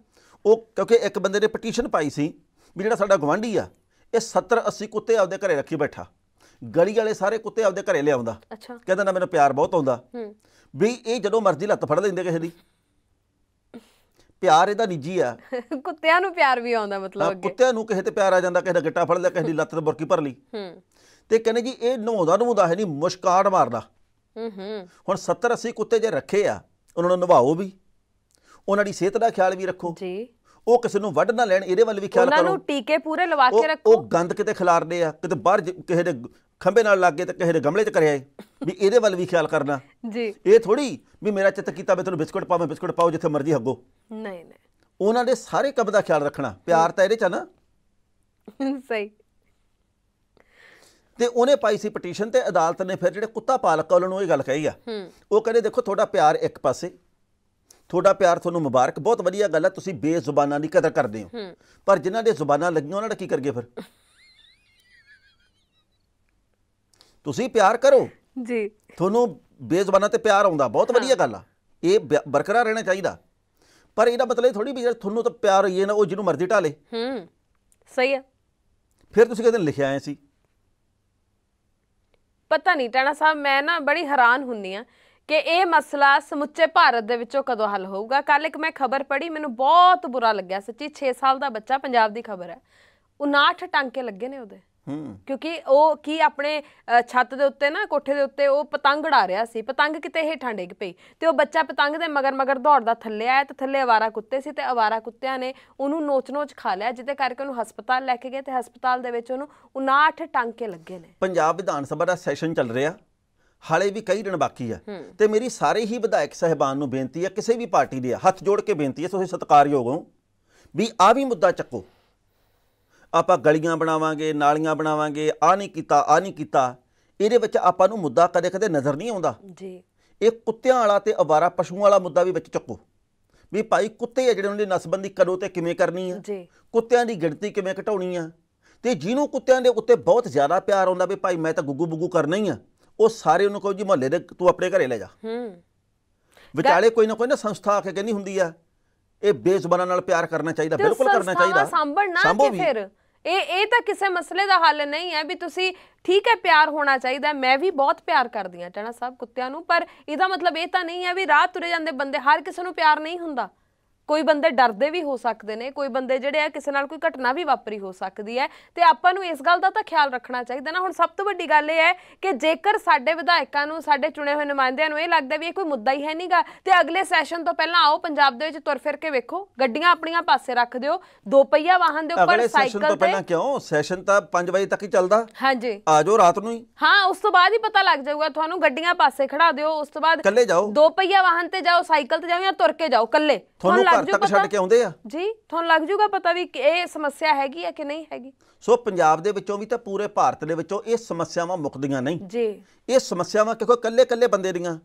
ਉਹ ਕਿਉਂਕਿ ਇੱਕ ਬੰਦੇ ਨੇ ਪਟੀਸ਼ਨ ਪਾਈ ਸੀ ਵੀ ਜਿਹੜਾ ਸਾਡਾ ਗਵਾਂਢੀ ਆ ਇਹ 70 80 ਕੁੱਤੇ ਆਪਦੇ ਘਰੇ ਰੱਖੀ ਬੈਠਾ ਗਲੀ ਵਾਲੇ ਸਾਰੇ ਕੁੱਤੇ ਆਪਦੇ ਘਰੇ ਲਿਆਉਂਦਾ ਅੱਛਾ ਕਹਿੰਦਾ ਨਾ ਮੈਨੂੰ ਪਿਆਰ ਬਹੁਤ ਆਉਂਦਾ ਹੂੰ ਵੀ ਇਹ ਜਦੋਂ ਮਰਜ਼ੀ ਲੱਤ ਫੜ ਲੈਂਦੇ ਕਿਸੇ ਦੀ ਪਿਆਰ ਇਹਦਾ ਨਿੱਜੀ ਆ [laughs] ਕੁੱਤਿਆਂ ਨੂੰ ਪਿਆਰ ਵੀ ਆਉਂਦਾ ਮਤਲਬ ਅੱਗੇ ਕੁੱਤਿਆਂ ਨੂੰ ਕਿਸੇ ਤੇ ਪਿਆਰ ਆ ਜਾਂਦਾ ਕਿਸੇ ਦਾ ਗਿੱਟਾ ਫੜ ਲਿਆ ਕਿਸੇ ਦੀ ਲੱਤ ਤੇ ਬੁਰਕੀ ਭਰ ਲਈ ਹੂੰ ਤੇ ਕਹਿੰਦੇ ਜੀ ਇਹ ਨਹਾਉਂਦਾ ਨਹਾਉਂਦਾ ਹੈ ਨਹੀਂ ਮੁਸ਼ਕਾੜ ਮਾਰਦਾ ਹੂੰ ਹੂੰ ਹੁਣ 70 80 ਕੁੱਤੇ ਜੇ ਰੱਖੇ ਆ ਉਹਨਾਂ ਨੂੰ ਨਿਭਾਓ ਵੀ ਉਹਨਾਂ ਦੀ ਸਿਹਤ ਦਾ ਖਿਆਲ ਵੀ ਰੱਖੋ ਜੀ ਉਹ ਕਿਸੇ ਨੂੰ ਵੱਢ ਨਾ ਲੈਣ ਇਹਦੇ ਵੱਲ ਵੀ ਖਿਆਲ ਕਰੋ ਉਹਨਾਂ ਨੂੰ ਟੀਕੇ ਪੂਰੇ ਲਵਾ ਕੇ ਰੱਖੋ ਉਹ ਗੰਦ ਕਿਤੇ ਖਿਲਾਰਦੇ ਆ ਕਿਤੇ ਬਾਹਰ ਕਿਸੇ ਦੇ ਖੰਬੇ ਨਾਲ ਲੱਗ ਕੇ ਤੇ ਕਿਸੇ ਦੇ ਗਮਲੇ 'ਚ ਕਰਿਆ ਵੀ ਇਹਦੇ ਵੱਲ ਵੀ ਖਿਆਲ ਕਰਨਾ ਜੀ ਇਹ ਥੋੜੀ ਵੀ ਮੇਰਾ ਚਿੱਤ ਕੀਤਾ ਮੈਂ ਤੁਹਾਨੂੰ ਬਿਸਕੁਟ ਪਾਵਾਂ ਬਿਸਕੁਟ ਪਾਓ ਜਿੱਥੇ ਮਰਜ਼ੀ ਹੱਗੋ ਨਹੀਂ ਨਹੀਂ ਉਹਨਾਂ ਦੇ ਸਾਰੇ ਕੰਮ ਦਾ ਖਿਆਲ ਰੱਖਣਾ ਪਿਆਰ ਤਾਂ ਇਹਦੇ 'ਚ ਆ ਨਾ ਸਹੀ ਤੇ ਉਹਨੇ ਪਾਈ ਸੀ ਪਟੀਸ਼ਨ ਤੇ ਅਦਾਲਤ ਨੇ ਫਿਰ ਜਿਹੜੇ ਕੁੱਤਾ ਪਾਲਕ ਉਹਨਾਂ ਨੂੰ ਇਹ ਗੱਲ ਕਹੀ ਆ ਉਹ ਕਹਿੰਦੇ ਦੇਖੋ ਤੁਹਾਡਾ ਪਿਆਰ ਇੱਕ ਪਾਸੇ ਤੁਹਾਡਾ ਪਿਆਰ ਤੁਹਾਨੂੰ ਮੁਬਾਰਕ ਬਹੁਤ ਵਧੀਆ ਗੱਲ ਆ ਤੁਸੀਂ ਬੇਜ਼ੁਬਾਨਾਂ ਦੀ ਕਦਰ ਕਰਦੇ ਹੋ ਪਰ ਜਿਨ੍ਹਾਂ ਦੇ ਜ਼ੁਬਾਨਾਂ ਲੱਗੀਆਂ ਉਹਨਾਂ ਦਾ ਕੀ ਕਰਗੇ ਫਿਰ ਤੁਸੀਂ ਪਿਆਰ ਕਰੋ ਜੀ ਤੁਹਾਨੂੰ ਬੇਜ਼ਬਾਨਾਂ ਤੇ ਪਿਆਰ ਆਉਂਦਾ ਬਹੁਤ ਵਧੀਆ ਗੱਲ ਆ ਇਹ ਬਰਕਰਾਰ ਰਹਿਣਾ ਚਾਹੀਦਾ ਪਰ ਇਹਦਾ ਮਤਲਬ ਇਹ ਥੋੜੀ ਵੀ ਤੁਹਾਨੂੰ ਤਾਂ ਪਿਆਰ ਹੋਈਏ ਨਾ ਉਹ ਜਿਹਨੂੰ ਮਰਜ਼ੀ ਢਾਲੇ ਹੂੰ ਸਹੀ ਆ ਫਿਰ ਤੁਸੀਂ ਕਿਹਦੇ ਲਿਖਿਆ ਆਏ ਸੀ ਪਤਾ ਨਹੀਂ ਟਾਣਾ ਸਾਹਿਬ ਮੈਂ ਨਾ ਬੜੀ ਹੈਰਾਨ ਹੁੰਨੀ ਆ ਕਿ ਇਹ ਮਸਲਾ ਸਮੁੱਚੇ ਭਾਰਤ ਦੇ ਵਿੱਚੋਂ ਕਦੋਂ ਹੱਲ ਹੋਊਗਾ ਕੱਲ ਇੱਕ ਮੈਂ ਖਬਰ ਪੜ੍ਹੀ ਮੈਨੂੰ ਬਹੁਤ ਬੁਰਾ ਲੱਗਿਆ ਸੱਚੀ 6 ਸਾਲ ਦਾ ਬੱਚਾ ਪੰਜਾਬ ਦੀ ਖਬਰ ਹੈ 59 ਟਾਂਕੇ ਲੱਗੇ ਨੇ ਉਹਦੇ ਕਿਉਂਕਿ ਉਹ ਕੀ ਆਪਣੇ ਛੱਤ ਦੇ ਉੱਤੇ ਨਾ ਕੋਠੇ ਦੇ ਉੱਤੇ ਉਹ ਪਤੰਗ ਉਡਾ ਰਿਹਾ ਸੀ ਪਤੰਗ ਕਿਤੇ ਹੇਠਾਂ ਡਿੱਗ ਪਈ ਤੇ ਉਹ ਬੱਚਾ ਪਤੰਗ ਦੇ ਮਗਰ ਮਗਰ ਦੌੜਦਾ ਥੱਲੇ ਆਇਆ ਤੇ ਥੱਲੇ ਆਵਾਰਾ ਕੁੱਤੇ ਸੀ ਤੇ ਆਵਾਰਾ ਕੁੱਤਿਆਂ ਨੇ ਉਹਨੂੰ ਨੋਚ-ਨੋਚ ਖਾ ਲਿਆ ਜਿੱਤੇ ਕਰਕੇ ਉਹਨੂੰ ਹਸਪਤਾਲ ਲੈ ਕੇ ਗਏ ਤੇ ਹਸਪਤਾਲ ਦੇ ਵਿੱਚ ਉਹਨੂੰ 59 ਟਾਂਕੇ ਲੱਗੇ ਨੇ ਪੰਜਾਬ ਵਿਧਾਨ ਸਭਾ ਦਾ ਸੈਸ਼ਨ ਚੱਲ ਰਿਹਾ ਹਾਲੇ ਵੀ ਕਈ ਦਿਨ ਬਾਕੀ ਆ ਤੇ ਮੇਰੀ ਸਾਰੇ ਹੀ ਵਿਧਾਇਕ ਸਹਿਬਾਨ ਨੂੰ ਬੇਨਤੀ ਆ ਕਿਸੇ ਵੀ ਪਾਰਟੀ ਦੇ ਹੱਥ ਜੋੜ ਕੇ ਬੇਨਤੀ ਆ ਤੁਸੀਂ ਸਤਿਕਾਰਯੋਗ ਹੋ ਵੀ ਆ ਵੀ ਮੁੱਦਾ ਚੱਕੋ ਆਪਾਂ ਗਲੀਆਂ ਬਣਾਵਾਂਗੇ ਨਾਲੀਆਂ ਬਣਾਵਾਂਗੇ ਆ ਨਹੀਂ ਕੀਤਾ ਆ ਨਹੀਂ ਕੀਤਾ ਇਹਦੇ ਵਿੱਚ ਆਪਾਂ ਨੂੰ ਮੁੱਦਾ ਕਦੇ ਕਦੇ ਨਜ਼ਰ ਨਹੀਂ ਆਉਂਦਾ ਜੀ ਇਹ ਕੁੱਤਿਆਂ ਵਾਲਾ ਤੇ ਅਵਾਰਾ ਪਸ਼ੂਆਂ ਵਾਲਾ ਮੁੱਦਾ ਵੀ ਵਿੱਚ ਚੱਕੋ ਵੀ ਭਾਈ ਕੁੱਤੇ ਆ ਜਿਹੜੇ ਉਹਨਾਂ ਦੀ ਨਸਬੰਦੀ ਕਦੋਂ ਤੇ ਕਿਵੇਂ ਕਰਨੀ ਆ ਜੀ ਕੁੱਤਿਆਂ ਦੀ ਗਿਣਤੀ ਕਿਵੇਂ ਘਟਾਉਣੀ ਆ ਤੇ ਜਿਹਨੂੰ ਕੁੱਤਿਆਂ ਦੇ ਉੱਤੇ ਬਹੁਤ ਜ਼ਿਆਦਾ ਪਿਆਰ ਆਉਂਦਾ ਵੀ ਭਾਈ ਮੈਂ ਤਾਂ ਗੁੱਗੂ ਬੁੱਗੂ ਕਰਨਾ ਹੀ ਆ ਉਹ ਸਾਰੇ ਉਹਨੂੰ ਕਹੋ ਜੀ ਮੁਹੱਲੇ ਦੇ ਤੂੰ ਆਪਣੇ ਘਰੇ ਲੈ ਜਾ ਹੂੰ ਵਿਚਾਲੇ ਕੋਈ ਨਾ ਕੋਈ ਨਾ ਸੰਸਥਾ ਆ ਕੇ ਕਹਿੰਦੀ ਹੁੰਦੀ ਆ ਇਹ ਬੇਜ਼ਬਾਨਾਂ ਨਾਲ ਪਿਆਰ ਕਰਨਾ ਚਾਹੀਦਾ ਬਿਲਕੁਲ ਕਰਨਾ ਚਾਹੀਦਾ ਸੰਭਣ ਨਾ ਕਿ ਫਿਰ ਇਹ ਇਹ ਤਾਂ ਕਿਸੇ ਮਸਲੇ ਦਾ ਹੱਲ ਨਹੀਂ ਹੈ ਵੀ ਤੁਸੀਂ ਠੀਕ ਹੈ ਪਿਆਰ ਹੋਣਾ ਚਾਹੀਦਾ ਮੈਂ ਵੀ ਬਹੁਤ ਪਿਆਰ ਕਰਦੀ ਹਾਂ ਟਣਾ ਸਾਹਿਬ ਕੁੱਤਿਆਂ ਨੂੰ ਪਰ ਇਹਦਾ ਮਤਲਬ ਇਹ ਤਾਂ ਨਹੀਂ ਹੈ ਵੀ ਰਾਤ ਤੁਰੇ ਜਾਂਦੇ ਬੰਦੇ ਹਰ ਕਿਸੇ ਨੂੰ ਪਿਆਰ ਨਹੀਂ ਹੁੰਦਾ ਕੋਈ ਬੰਦੇ ਡਰਦੇ ਵੀ ਹੋ ਸਕਦੇ ਨੇ ਕੋਈ ਬੰਦੇ ਜਿਹੜੇ ਆ ਕਿਸੇ ਨਾਲ ਕੋਈ ਘਟਨਾ ਵੀ ਵਾਪਰੀ ਹੋ ਸਕਦੀ ਹੈ ਤੇ ਆਪਾਂ ਨੂੰ ਇਸ ਗੱਲ ਦਾ ਤਾਂ ਖਿਆਲ ਰੱਖਣਾ ਚਾਹੀਦਾ ਨਾ ਹੁਣ ਸਭ ਤੋਂ ਵੱਡੀ ਗੱਲ ਇਹ ਹੈ ਕਿ ਜੇਕਰ ਸਾਡੇ ਵਿਧਾਇਕਾਂ ਨੂੰ ਸਾਡੇ ਚੁਣੇ ਹੋਏ ਨੁਮਾਇੰਦਿਆਂ ਨੂੰ ਇਹ ਲੱਗਦਾ ਵੀ ਇਹ ਕੋਈ ਮੁੱਦਾ ਹੀ ਹੈ ਨਹੀਂਗਾ ਤੇ ਅਗਲੇ ਸੈਸ਼ਨ ਤੋਂ ਪਹਿਲਾਂ ਆਓ ਪੰਜਾਬ ਦੇ ਵਿੱਚ ਤੁਰ ਫਿਰ ਕੇ ਵੇਖੋ ਗੱਡੀਆਂ ਆਪਣੀਆਂ ਪਾਸੇ ਰੱਖ ਦਿਓ ਦੋ ਪਹੀਆ ਵਾਹਨ ਦੇ ਉੱਪਰ ਸਾਈਕਲ ਤੇ ਤੋਂ ਪਹਿਲਾਂ ਕਿਉਂ ਸੈਸ਼ਨ ਤਾਂ 5 ਵਜੇ ਤੱਕ ਹੀ ਚੱਲਦਾ ਹਾਂਜੀ ਆਜੋ ਰਾਤ ਨੂੰ ਹੀ ਹਾਂ ਉਸ ਤੋਂ ਬਾਅਦ ਹੀ ਪਤਾ ਲੱਗ ਜਾਊਗਾ ਤੁਹਾਨੂੰ ਗੱਡੀਆਂ ਪਾਸੇ ਖੜਾ ਦਿਓ ਉਸ ਤੋਂ ਬਾਅਦ ਕੱਲੇ ਜਾਓ ਦੋ ਪਹੀਆ ਵਾਹਨ ਤੇ ਜਾਓ ਸਾਈਕਲ ਤੇ ਜਾਓ ਜਾਂ ਤੁਰ ਕੇ ਜਾਓ ਕੱਲੇ ਤੁਹਾਨੂੰ ਘਰ ਤੱਕ ਛੱਡ ਕੇ ਆਉਂਦੇ ਆ ਜੀ ਤੁਹਾਨੂੰ ਲੱਗ ਜੂਗਾ ਪਤਾ ਵੀ ਇਹ ਸਮੱਸਿਆ ਹੈਗੀ ਆ ਕਿ ਨਹੀਂ ਹੈਗੀ ਸੋ ਪੰਜਾਬ ਦੇ ਵਿੱਚੋਂ ਵੀ ਤਾਂ ਪੂਰੇ ਭਾਰਤ ਦੇ ਵਿੱਚੋਂ ਇਹ ਸਮੱਸਿਆਵਾਂ ਮੁਕਦੀਆਂ ਨਹੀਂ ਜੀ ਇਹ ਸਮੱਸਿਆਵਾਂ ਕਿਉਂਕਿ ਕੱਲੇ ਕੱਲੇ ਬੰਦੇ ਦੀਆਂ